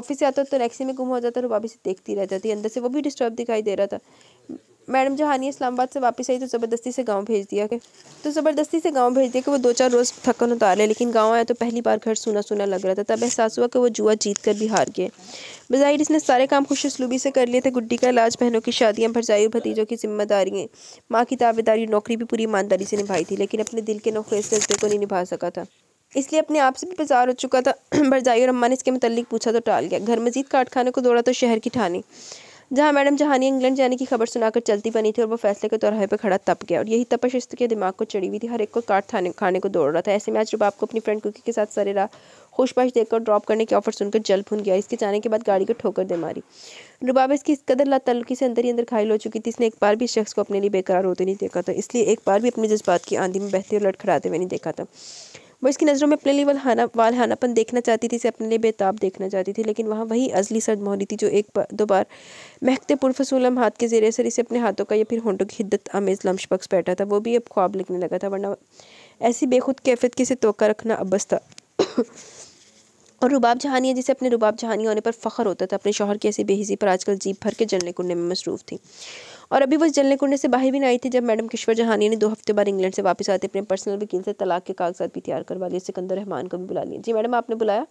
ऑफिस से आता तो टैक्सी में गुम हो जाता और बाबी से देखती रह जाती अंदर से वो भी डिस्टर्ब दिखाई दे रहा था मैडम जहानी इस्लामाबाद से वापस आई तो ज़बरदस्ती से गांव भेज दिया कि तो ज़बरदस्ती से गांव भेज दिया कि वो दो चार रोज़ थकन उतारे लेकिन गांव आया तो पहली बार घर सुना सूना लग रहा था तब एहसास हुआ कि वो जुआ जीत कर भी हार गए बज़ाहिर इसने सारे काम खुश उसलूबी से कर लिए थे गुड्डी का इलाज बहनों की शादियाँ भरजाई और भतीजों की जिम्मेदारियाँ माँ की ताबेदारी नौकरी भी पूरी ईमानदारी से निभाई थी लेकिन अपने दिल के नौकरे जज्बे को नहीं निभा सका था इसलिए अपने आप से भी बेजार हो चुका था भरजाई और अम्मा ने इसके मतलब पूछा तो टाल गया घर मजीद काट खाने को दौड़ा तो शहर की ठानी जहाँ मैडम जहानिया इंग्लैंड जाने की खबर सुनाकर चलती बनी थी और वो फैसले के तौराहे पर खड़ा तप गया और यही तपश के दिमाग को चढ़ी हुई थी हर एक को काट थाने खाने को दौड़ रहा था ऐसे में आज रुबाब को अपनी फ्रेंड कुकी के साथ सरेरा खुशबाश देखकर ड्रॉप करने के ऑफर सुनकर जल भून गया इसके जाने के बाद गाड़ी को ठोकर दे मारी रुबाब इसकी इस कदर लातल्लुकी से अंदर ही अंदर घायल हो चुकी थी इसने एक बार भी शख्स को अपने लिए बेकरार होते नहीं देखा था इसलिए एक बार भी अपने जज्बात की आंधी में बहते और लड़खड़ाते हुए नहीं देखा था वो इसकी नज़रों में अपने लिए वालहाना वालहानापन देखना चाहती थी इसे अपने लिए बेताब देखना चाहती थी लेकिन वहाँ वही अजली सर्द मोहरी थी जो एक दो बार महकते पुरफसूलम हाथ के जेरे सर इसे अपने हाथों का या फिर होंडों की हिद्दत आमेज़ लम्श बख्श बैठा था वो भी अब ख्वाब लिखने लगा था वरना ऐसी बेखुद कैफियत की से तोका रखना अबस था और रुबाब जहानिया जिसे अपने रुबाब जहानिया होने पर फ़ख्र होता था अपने शोहर की ऐसी बेहिजी पर आजकल जीप भर के जलने कुंडे में मसरूफ़ थी और अभी वो जलने कुंडे से बाहर भी नहीं आई थी जब मैडम किश्वर जहानी ने दो हफ्ते बाद इंग्लैंड से वापस आते अपने पर्सनल वकील से तलाक के कागजात भी तैयार करवा लिए सिकंदर रहमान को भी बुला लिया जी मैडम आपने बुलाया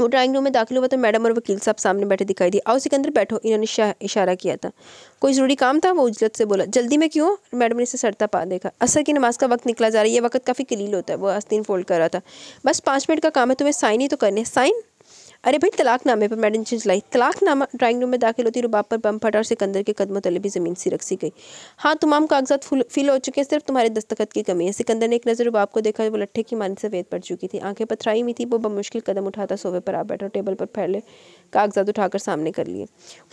वो ड्राइंग रूम में दाखिल हुआ तो मैडम और वकील साहब सामने बैठे दिखाई दिए आओ सिकंदर बैठो इन्होंने इशारा किया था कोई ज़रूरी काम था वो उजलत से बोला जल्दी में क्यों मैडम ने इसे सड़ता पा देखा असर की नमाज का वक्त निकला जा रहा है ये वक्त काफ़ी कलील होता है वो आस्तीन फोल्ड कर रहा था बस पाँच मिनट का काम है तुम्हें साइन ही तो करने साइन अरे भाई तलाकनामे पर मैडम चीज लाई तलाकनामा ड्राइंग रूम में दाखिल होती रुबाब पर बम फटा और सिकंदर के कदमों तले भी जमीन सी रखी गई हाँ तमाम कागजात फिल हो चुके हैं सिर्फ तुम्हारे दस्तखत की कमी है सिकंदर ने एक नज़र रुबाब को देखा वो लट्ठे की मान से वेद पड़ चुकी थी आंखें पथराई हुई थी वो बमुश्किल कदम उठाता सोफे पर आ बैठा टेबल पर फैले कागजात उठाकर सामने कर लिए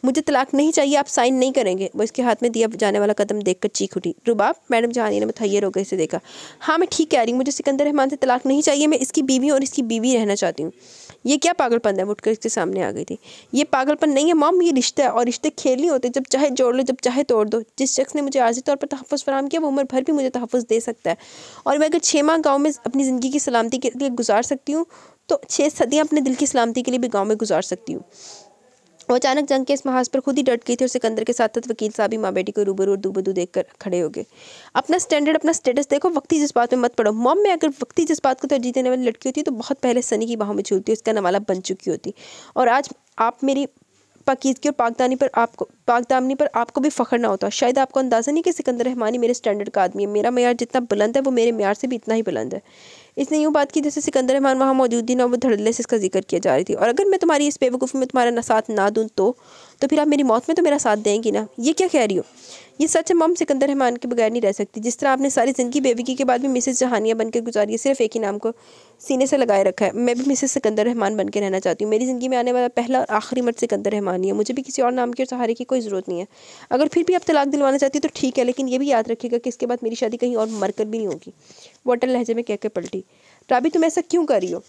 मुझे तलाक नहीं चाहिए आप साइन नहीं करेंगे वो इसके हाथ में दिया जाने वाला कदम देखकर चीख उठी रुबाब मैडम जहानी ने मुतहर होकर इसे देखा हाँ मैं ठीक कह रही हूँ मुझे सिकंदर रहमान से तलाक नहीं चाहिए मैं इसकी बीवी और इसकी बीवी रहना चाहती हूँ ये क्या पागलपन है उठकर इसके सामने आ गई थी ये पागलपन नहीं है मॉम ये रिश्ता है और रिश्ते खेल नहीं होते जब चाहे जोड़ लो जब चाहे तोड़ दो जिस शख्स ने मुझे आर्जी तौर पर तहफ़ फराम किया वो उम्र भर भी मुझे तहफ़ दे सकता है और मैं अगर छः माह गाँव में अपनी ज़िंदगी की सलामती के लिए गुजार सकती हूँ तो छः सदियाँ अपने दिल की सलामती के लिए भी गाँव में गुजार सकती हूँ वो अचानक जंग के इस महाज पर खुद ही डट गई थी और सिकंदर के साथ साथ वकील साहब ही माँ बेटी को रूबरू और दूबदू देखकर खड़े हो गए अपना स्टैंडर्ड अपना स्टेटस देखो वक्ती जज्बात में मत पड़ो मॉम में अगर वक्ती जज्बात को तरजीह देने वाली लड़की होती तो बहुत पहले सनी की बाहों में झूलती उसका नवाला बन चुकी होती और आज आप मेरी पाकिदगी और पाकदानी पर आपको पाकदामनी पर आपको भी फख्र ना होता शायद आपको अंदाज़ा नहीं कि सिकंदर रहमानी मेरे स्टैंडर्ड का आदमी है मेरा मैार जितना बुलंद है वो मेरे मैार से भी इतना ही बुलंद है इसने यूँ बात की जैसे सिकंदर रहमान वहाँ मौजूद थी ना वो धड़ल्ले से इसका जिक्र किया जा रही थी और अगर मैं तुम्हारी इस बेवकूफ़ी में तुम्हारा साथ ना दूँ तो तो फिर आप मेरी मौत में तो मेरा साथ देंगी ना ये क्या कह रही हो ये सच है मम सिकंदर रहमान के बगैर नहीं रह सकती जिस तरह आपने सारी ज़िंदगी बेबीकी के बाद भी मिसेस जहानिया बनकर गुजारी है सिर्फ एक ही नाम को सीने से लगाए रखा है मैं भी मिसेस सिकंदर रहमान बन के रहना चाहती हूँ मेरी ज़िंदगी में आने वाला पहला और आखिरी मर्द सिकंदर रहमान ही है मुझे भी किसी और नाम के और सहारे की कोई ज़रूरत नहीं है अगर फिर भी आप तलाक दिलवाना चाहती हो तो ठीक है लेकिन ये भी याद रखिएगा कि इसके बाद मेरी शादी कहीं और मरकर भी नहीं होगी वोटर लहजे में कह के पलटी राबी तुम ऐसा क्यों कर रही हो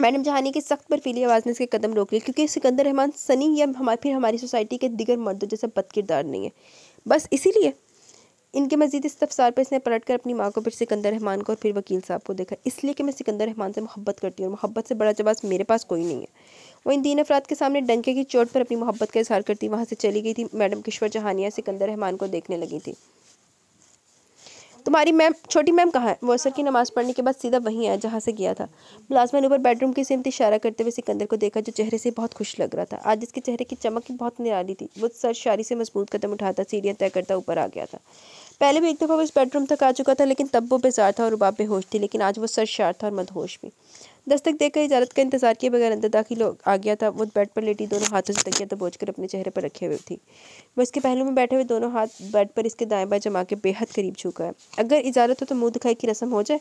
मैडम जहानी की सख्त पर फीली आवाज़ ने इसके कदम रोक लिए क्योंकि सिकंदर रहमान सनी या हम फिर हमारी सोसाइटी के दिगर मर्दों जैसा बदकिरदार नहीं है बस इसीलिए इनके मजीद इस तफसार पर इसने पलट कर अपनी माँ को फिर सिकंदर रहमान को और फिर वकील साहब को देखा इसलिए कि मैं सिकंदर रहमान से मोहब्बत करती हूँ और मोहब्बत से बड़ा जवाब मेरे पास कोई नहीं है वो इन तीन अफराद के सामने डंके की चोट पर अपनी मोहब्बत का इजहार करती वहाँ से चली गई थी मैडम किश्वर जहानिया सिकंदर रहमान को देखने लगी थी तुम्हारी मैम छोटी मैम कहाँ है असर की नमाज़ पढ़ने के बाद सीधा वहीं आया जहाँ से गया था ने ऊपर बेडरूम की सिमती इशारा करते हुए सिकंदर को देखा जो चेहरे से बहुत खुश लग रहा था आज इसके चेहरे की चमक बहुत निराली थी वो सर शारी से मजबूत कदम उठाता सीढ़ियाँ तय करता ऊपर आ गया था पहले भी एक दफ़ा वो इस बेडरूम तक आ चुका था लेकिन तब वो बेजार था और रुबाब बेहोश थी लेकिन आज वो सर शार था और मदहोश भी दस्तक देकर इजाजत का इंतजार किए बगैर अंदर दाखिल आ गया था वो बेड पर लेटी दोनों हाथों से तकिया तो बोझ कर अपने चेहरे पर रखे हुए थी वो इसके पहलू में बैठे हुए दोनों हाथ बेड पर इसके दाएं बाएं जमा के बेहद करीब झुका है अगर इजाजत हो तो मुंह दिखाई की रस्म हो जाए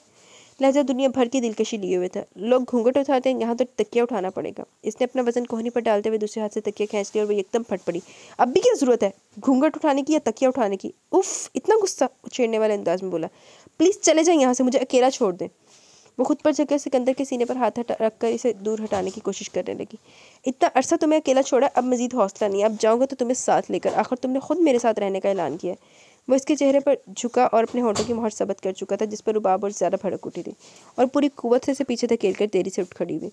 लहजा दुनिया भर की दिलकशी लिए हुए था लोग घूंघट उठाते हैं यहाँ तो तकिया उठाना पड़ेगा इसने अपना वजन कोहनी पर डालते हुए दूसरे हाथ से तकिया खींच लिया और वह एकदम फट पड़ी अब भी क्या जरूरत है घूंघट उठाने की या तकिया उठाने की उफ इतना गुस्सा छेड़ने वाले अंदाज में बोला प्लीज़ चले जाए यहाँ से मुझे अकेला छोड़ दें वो खुद पर जगह सिकंदर के सीने पर हाथ हटा रख कर इसे दूर हटाने की कोशिश करने लगी इतना अरसा तुम्हें अकेला छोड़ा अब मजीद हौसला नहीं अब जाऊँगा तो तुम्हें साथ लेकर आखिर तुमने खुद मेरे साथ रहने का ऐलान किया वो इसके चेहरे पर झुका और अपने होटों की मोहर सबत कर चुका था जिस पर रुबाब और ज़्यादा भड़क उठी थी और पूरी कुत से इसे पीछे धकेल कर देरी से उठ खड़ी हुई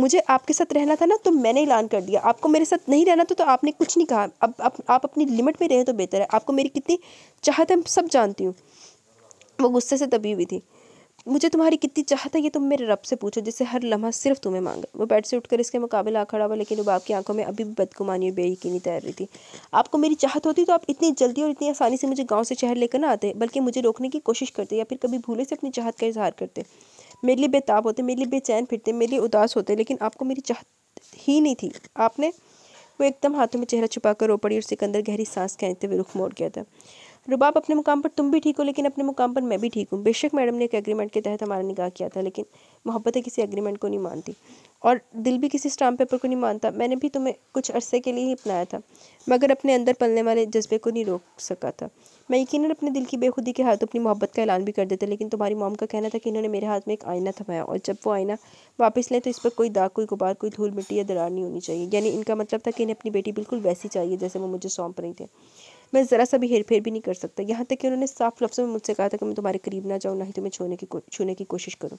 मुझे आपके साथ रहना था ना तो मैंने ऐलान कर दिया आपको मेरे साथ नहीं रहना था तो आपने कुछ नहीं कहा अब आप, आप अपनी लिमिट में रहें तो बेहतर है आपको मेरी कितनी चाहत है सब जानती हूँ वो गुस्से से दबी हुई थी मुझे तुम्हारी कितनी चाहत है ये तुम मेरे रब से पूछो जिससे हर लम्हा सिर्फ तुम्हें मांगा वो बेड से उठकर इसके मुकाबले आ खड़ा हुआ लेकिन रुबाब की आंखों में अभी भी बदगुमानी और बेयकीनी तैर रही थी आपको मेरी चाहत होती तो आप इतनी जल्दी और इतनी आसानी से मुझे गाँव से शहर लेकर ना आते बल्कि मुझे रोकने की कोशिश करते या फिर कभी भूले से अपनी चाहत का इजहार करते मेरे लिए बेताब होते मेरे लिए बेचैन फिरते मेरे लिए उदास होते लेकिन आपको मेरी चाहत ही नहीं थी आपने वो एकदम हाथों में चेहरा छुपाकर रो पड़ी और सिकंदर गहरी सांस खेचते हुए रुख मोड़ गया था रुबाब अपने मुकाम पर तुम भी ठीक हो लेकिन अपने मुकाम पर मैं भी ठीक हूँ बेशक मैडम ने एक एग्रीमेंट के तहत हमारा निकाह किया था लेकिन मोहब्बतें किसी एग्रीमेंट को नहीं मानती और दिल भी किसी स्टाम्प पेपर को नहीं मानता मैंने भी तुम्हें कुछ अरसे के लिए ही अपनाया था मगर अपने अंदर पलने वाले जज्बे को नहीं रोक सका था मैं यकीन अपने दिल की बेखुदी के हाथ अपनी मोहब्बत का ऐलान भी कर देता लेकिन तुम्हारी मोम का कहना था कि इन्होंने मेरे हाथ में एक आईना थमाया और जब वो आईना वापस लें तो इस पर कोई दाग कोई गुबार कोई धूल मिट्टी या दरार नहीं होनी चाहिए यानी इनका मतलब था कि इन्हें अपनी बेटी बिल्कुल वैसी चाहिए जैसे वो मुझे सौंप रही थे मैं ज़रा सा भी हेर फेर भी नहीं कर सकता यहाँ तक कि उन्होंने साफ लफ्ज़ों में मुझसे कहा था कि मैं तुम्हारे करीब ना जाऊँ ना ही तुम्हें छूने की छूने की कोशिश करूँ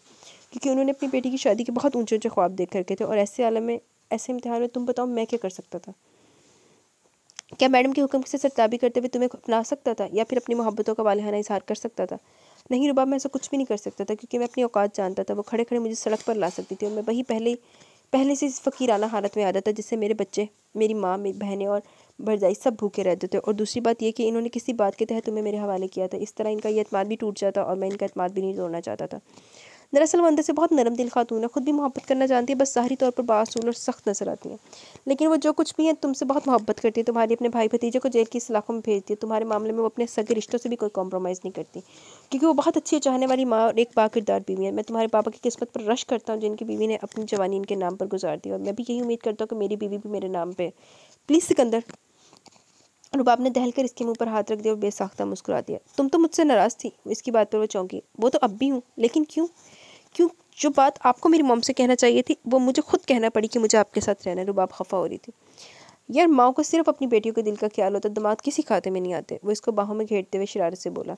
क्योंकि उन्होंने अपनी बेटी की शादी के बहुत ऊँचे ऊँचे ख्वाब देख करके थे और ऐसे आलम में ऐसे इम्तहान में तुम बताओ मैं क्या कर सकता था क्या मैडम के हुक्म से सरताबी करते हुए तुम्हें अपना सकता था या फिर अपनी मोहब्बतों का वालहाना इजहार कर सकता था नहीं रुबा मैं ऐसा कुछ भी नहीं कर सकता था क्योंकि मैं अपनी औकात जानता था वो खड़े खड़े मुझे सड़क पर ला सकती थी और मैं वही पहले पहले से इस फ़कीराना हालत में आ रहा था जिससे मेरे बच्चे मेरी माँ मेरी बहनें और भरजाई सब भूखे रहते थे और दूसरी बात यह कि इन्होंने किसी बात के तहत तुम्हें मेरे हवाले किया था इस तरह इनका यह अतमाद भी टूट जाता और मैं इनका अतमाद भी नहीं तोड़ना चाहता था दरअसल वो अंदर से बहुत नरम दिल खातून है खुद भी मोहब्बत करना जानती है बस सारी तौर पर बासूल और सख्त नजर आती है लेकिन वो जो कुछ भी है तुमसे बहुत मोहब्बत करती है तुम्हारी अपने भाई भतीजे को जेल की सलाखों में भेजती है तुम्हारे मामले में वो अपने सगे रिश्तों से भी कोई कॉम्प्रोमाइज़ नहीं करती क्योंकि वो बहुत अच्छी चाहने वाली माँ और एक बाकिरदार बीवी है मैं तुम्हारे पापा की किस्मत पर रश करता हूँ जिनकी बीवी ने अपनी जवानी इनके नाम पर गुजार दी और मैं भी यही उम्मीद करता हूँ कि मेरी बीवी भी मेरे नाम पर प्लीज़ सिकंदर रुबाब ने दहल कर इसके मुंह पर हाथ रख दिया और बेसाख्ता मुस्कुरा दिया तुम तो मुझसे नाराज़ थी इसकी बात पर वो चौंकी वो तो अब भी हूँ लेकिन क्यों क्यों जो बात आपको मेरी मोम से कहना चाहिए थी वो मुझे खुद कहना पड़ी कि मुझे आपके साथ रहना है रुबाब खफा हो रही थी यार माँ को सिर्फ अपनी बेटियों के दिल का ख्याल होता दिमाग किसी खाते में नहीं आते वो इसको बाहों में घेरते हुए शरारत से बोला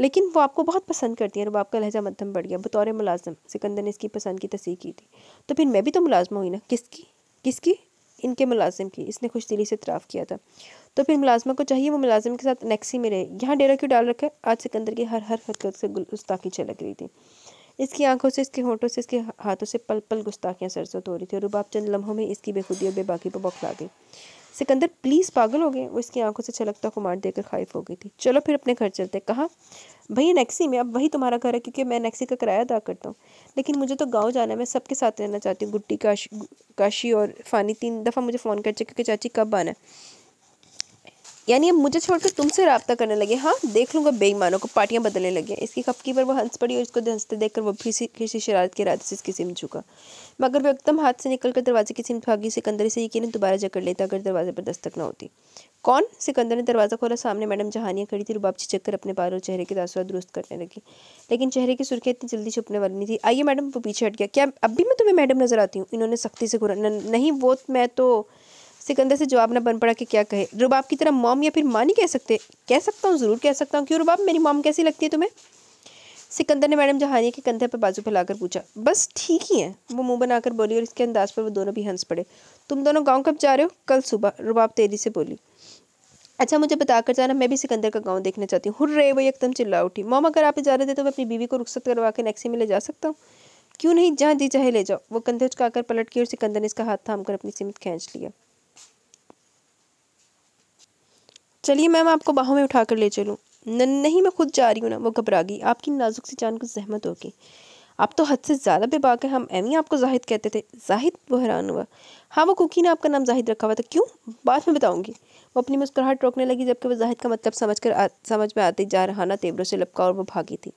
लेकिन वो आपको बहुत पसंद करती है रुबाब का लहजा मध्यम बढ़ गया बतौर मुलाजम सिकंदर ने इसकी पसंद की तस्ह की थी तो फिर मैं भी तो मुलाजम हुई ना किसकी किसकी इनके मुलाजिम की इसने खुश दिली से इतराफ़ किया था तो फिर मुलाजमा को चाहिए वो मुलाजिम के साथ नेक्सी में रहे यहाँ डेरा क्यों डाल रखा है आज सिकंदर की हर हर हरकत से गुस्ताखी छलक रही थी इसकी आंखों से इसके होठों से इसके हाथों से पल पल गुस्ताखियाँ सरसत हो रही थी और रुबाब चंद लम्हों में इसकी बेखुदी और बेबाकी पर बौखला गई सिकंदर प्लीज़ पागल हो गए वो इसकी आंखों से छलकता को मार देकर खाइफ हो गई थी चलो फिर अपने घर चलते कहा भैया नेक्सी में अब वही तुम्हारा घर है क्योंकि मैं नेक्सी का किराया अदा करता हूँ लेकिन मुझे तो गाँव जाना है मैं सबके साथ रहना चाहती हूँ गुट्टी काशी काशी और फ़ानी तीन दफ़ा मुझे फ़ोन कर चुके क्योंकि चाची कब आना है यानी अब मुझे छोड़कर तुमसे रबता करने लगे हाँ देख लूँगा बेईमानों को पार्टियाँ बदलने लगे इसकी खपकी पर वह हंस पड़ी और इसको हंसते देखकर वो भी किसी शरारत के इरादे से इसकी सिम झुका मगर वो एकदम हाथ से निकलकर दरवाजे की सिम भागी सिकंदर से यकीन दोबारा जकड़ लेता अगर दरवाजे पर दस्तक ना होती कौन सिकंदर ने दरवाज़ा खोला सामने मैडम जहानिया खड़ी थी रुबाब छिचक कर अपने पार और चेहरे की दासुआ दुरुस्त करने लगी लेकिन चेहरे की सुर्खियाँ इतनी जल्दी छुपने वाली नहीं थी आइए मैडम वो पीछे हट गया क्या अब भी मैं तुम्हें मैडम नजर आती हूँ इन्होंने सख्ती से घुरा नहीं वो मैं तो सिकंदर से जवाब ना बन पड़ा कि क्या कहे रुबाब की तरह मॉम या फिर माँ नहीं कह सकते कह सकता हूँ ज़रूर कह सकता हूँ क्यों रुबाब मेरी मॉम कैसी लगती है तुम्हें सिकंदर ने मैडम जहानिया के कंधे पर बाजू फैलाकर पूछा बस ठीक ही है वो मुंह बनाकर बोली और इसके अंदाज पर वो दोनों भी हंस पड़े तुम दोनों गांव कब जा रहे हो कल सुबह रुबाब तेजी से बोली अच्छा मुझे बताकर जाना मैं भी सिकंदर का गांव देखना चाहती हूँ हुर्रे वो एकदम चिल्ला उठी मोम अगर आप जा रहे थे तो मैं अपनी बीवी को रुख्सत करवा के नेक्सी में ले जा सकता हूँ क्यों नहीं जहाँ जी चाहे ले जाओ वो कंधे उचकाकर पलट की और सिकंदर ने इसका हाथ थाम कर अपनी सीमित खींच लिया चलिए मैम आपको बाहों में उठा कर ले चलूँ नहीं मैं खुद जा रही हूँ ना वो घबरा गई आपकी नाजुक सी जान को जहमत होगी आप तो हद से ज़्यादा बेबाक हैं हम एवं आपको जाहिद कहते थे जाहिद वो हैरान हुआ हाँ वो कुकी ने आपका नाम जाहिद रखा हुआ था क्यों बाद में बताऊँगी वो अपनी मुस्कुराहट रोकने लगी जबकि वो जाहिद का मतलब समझ कर आ, समझ में आते जा रहा ना तेबरों से लपका और वो भागी थी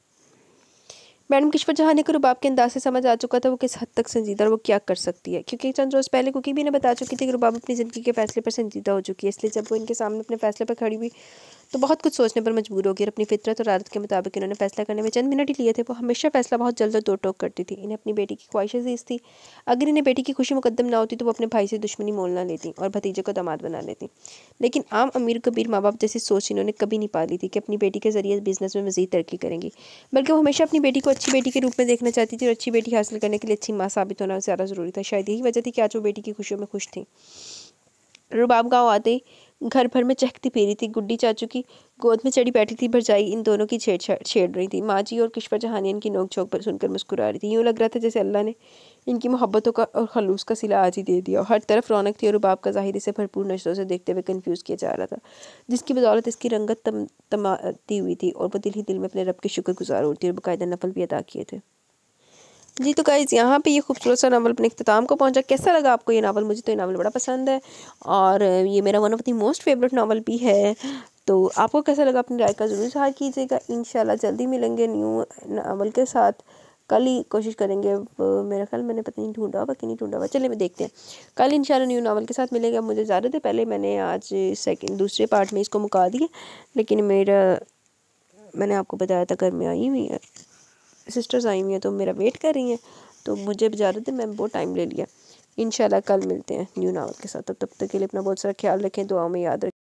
मैडम किश्वर जहाने का रुबाब के अंदाज से समझ आ चुका था वो किस हद तक संजीदा और वो क्या कर सकती है क्योंकि चंद रोज़ पहले कुकी भी ने बता चुकी थी कि रुबाब अपनी ज़िंदगी के फैसले पर संजीदा हो चुकी है इसलिए जब वो इनके सामने अपने फैसले पर खड़ी हुई तो बहुत कुछ सोचने पर मजबूर हो गई और अपनी फितरत और आदत के मुताबिक इन्होंने फैसला करने में चंद मिनट ही लिए थे वो हमेशा फैसला बहुत जल्द और दो टोक करती थी इन्हें अपनी बेटी की ख्वाहिशें जीज थी अगर इन्हें बेटी की खुशी मुकदम ना होती तो वो अपने भाई से दुश्मनी मोल ना लेती और भतीजे को दामाद बना लेती लेकिन आम अमीर कबीर माँ बाप जैसी सोच इन्होंने कभी नहीं पा ली थी कि अपनी बेटी के जरिए बिजनेस में मजीद तरक्की करेंगी बल्कि वो हमेशा अपनी बेटी को अच्छी बेटी के रूप में देखना चाहती थी और अच्छी बेटी हासिल करने के लिए अच्छी माँ साबित होना ज़्यादा ज़रूरी था शायद यही वजह थी कि आज वो बेटी की खुशियों में खुश थी रुबाब गाँव आते घर भर में चहकती फेरी थी गुड्डी चाचू की गोद में चढ़ी बैठी थी भरजाई इन दोनों की छेड़ छेड़ रही थी माँ जी और किश्वर जहानी इनकी नोक झोंक पर सुनकर मुस्कुरा रही थी यूँ लग रहा था जैसे अल्लाह ने इनकी मोहब्बतों का और खलूस का सिला आज ही दे दिया हर तरफ रौनक थी और बाप का जाहिर से भरपूर नशरों से देखते हुए कन्फ्यूज़ किया जा रहा था जिसकी बदौलत इसकी रंगत तम तमाती हुई थी और वो दिल ही दिल में अपने रब के शुक्र गुजार होती और बाकायदा नफल भी अदा किए थे जी तो गाइज़ यहाँ पे ये खूबसूरत सा नावल अपने अख्ताम को पहुँचा कैसा लगा आपको ये नावल मुझे तो ये नावल बड़ा पसंद है और ये मेरा one of the most favourite novel भी है तो आपको कैसा लगा अपनी राय का ज़रूर इजहार कीजिएगा इन जल्दी मिलेंगे न्यू नावल के साथ कल ही कोशिश करेंगे मेरा ख्याल मैंने पता नहीं ढूंढा हुआ कि नहीं ढूंढा हुआ चलिए मैं देखते हैं कल इंशाल्लाह न्यू नावल के साथ मिलेगा मुझे ज़्यादा थे पहले मैंने आज सेकंड दूसरे पार्ट में इसको मुका दिया लेकिन मेरा मैंने आपको बताया था घर में आई हुई है सिस्टर्स आई हुई हैं तो मेरा वेट कर रही हैं तो मुझे ज़्यादा थे मैं बहुत टाइम ले लिया इन कल मिलते हैं न्यू नावल के साथ तब तक के लिए अपना बहुत सारा ख्याल रखें दुआओं में याद रखें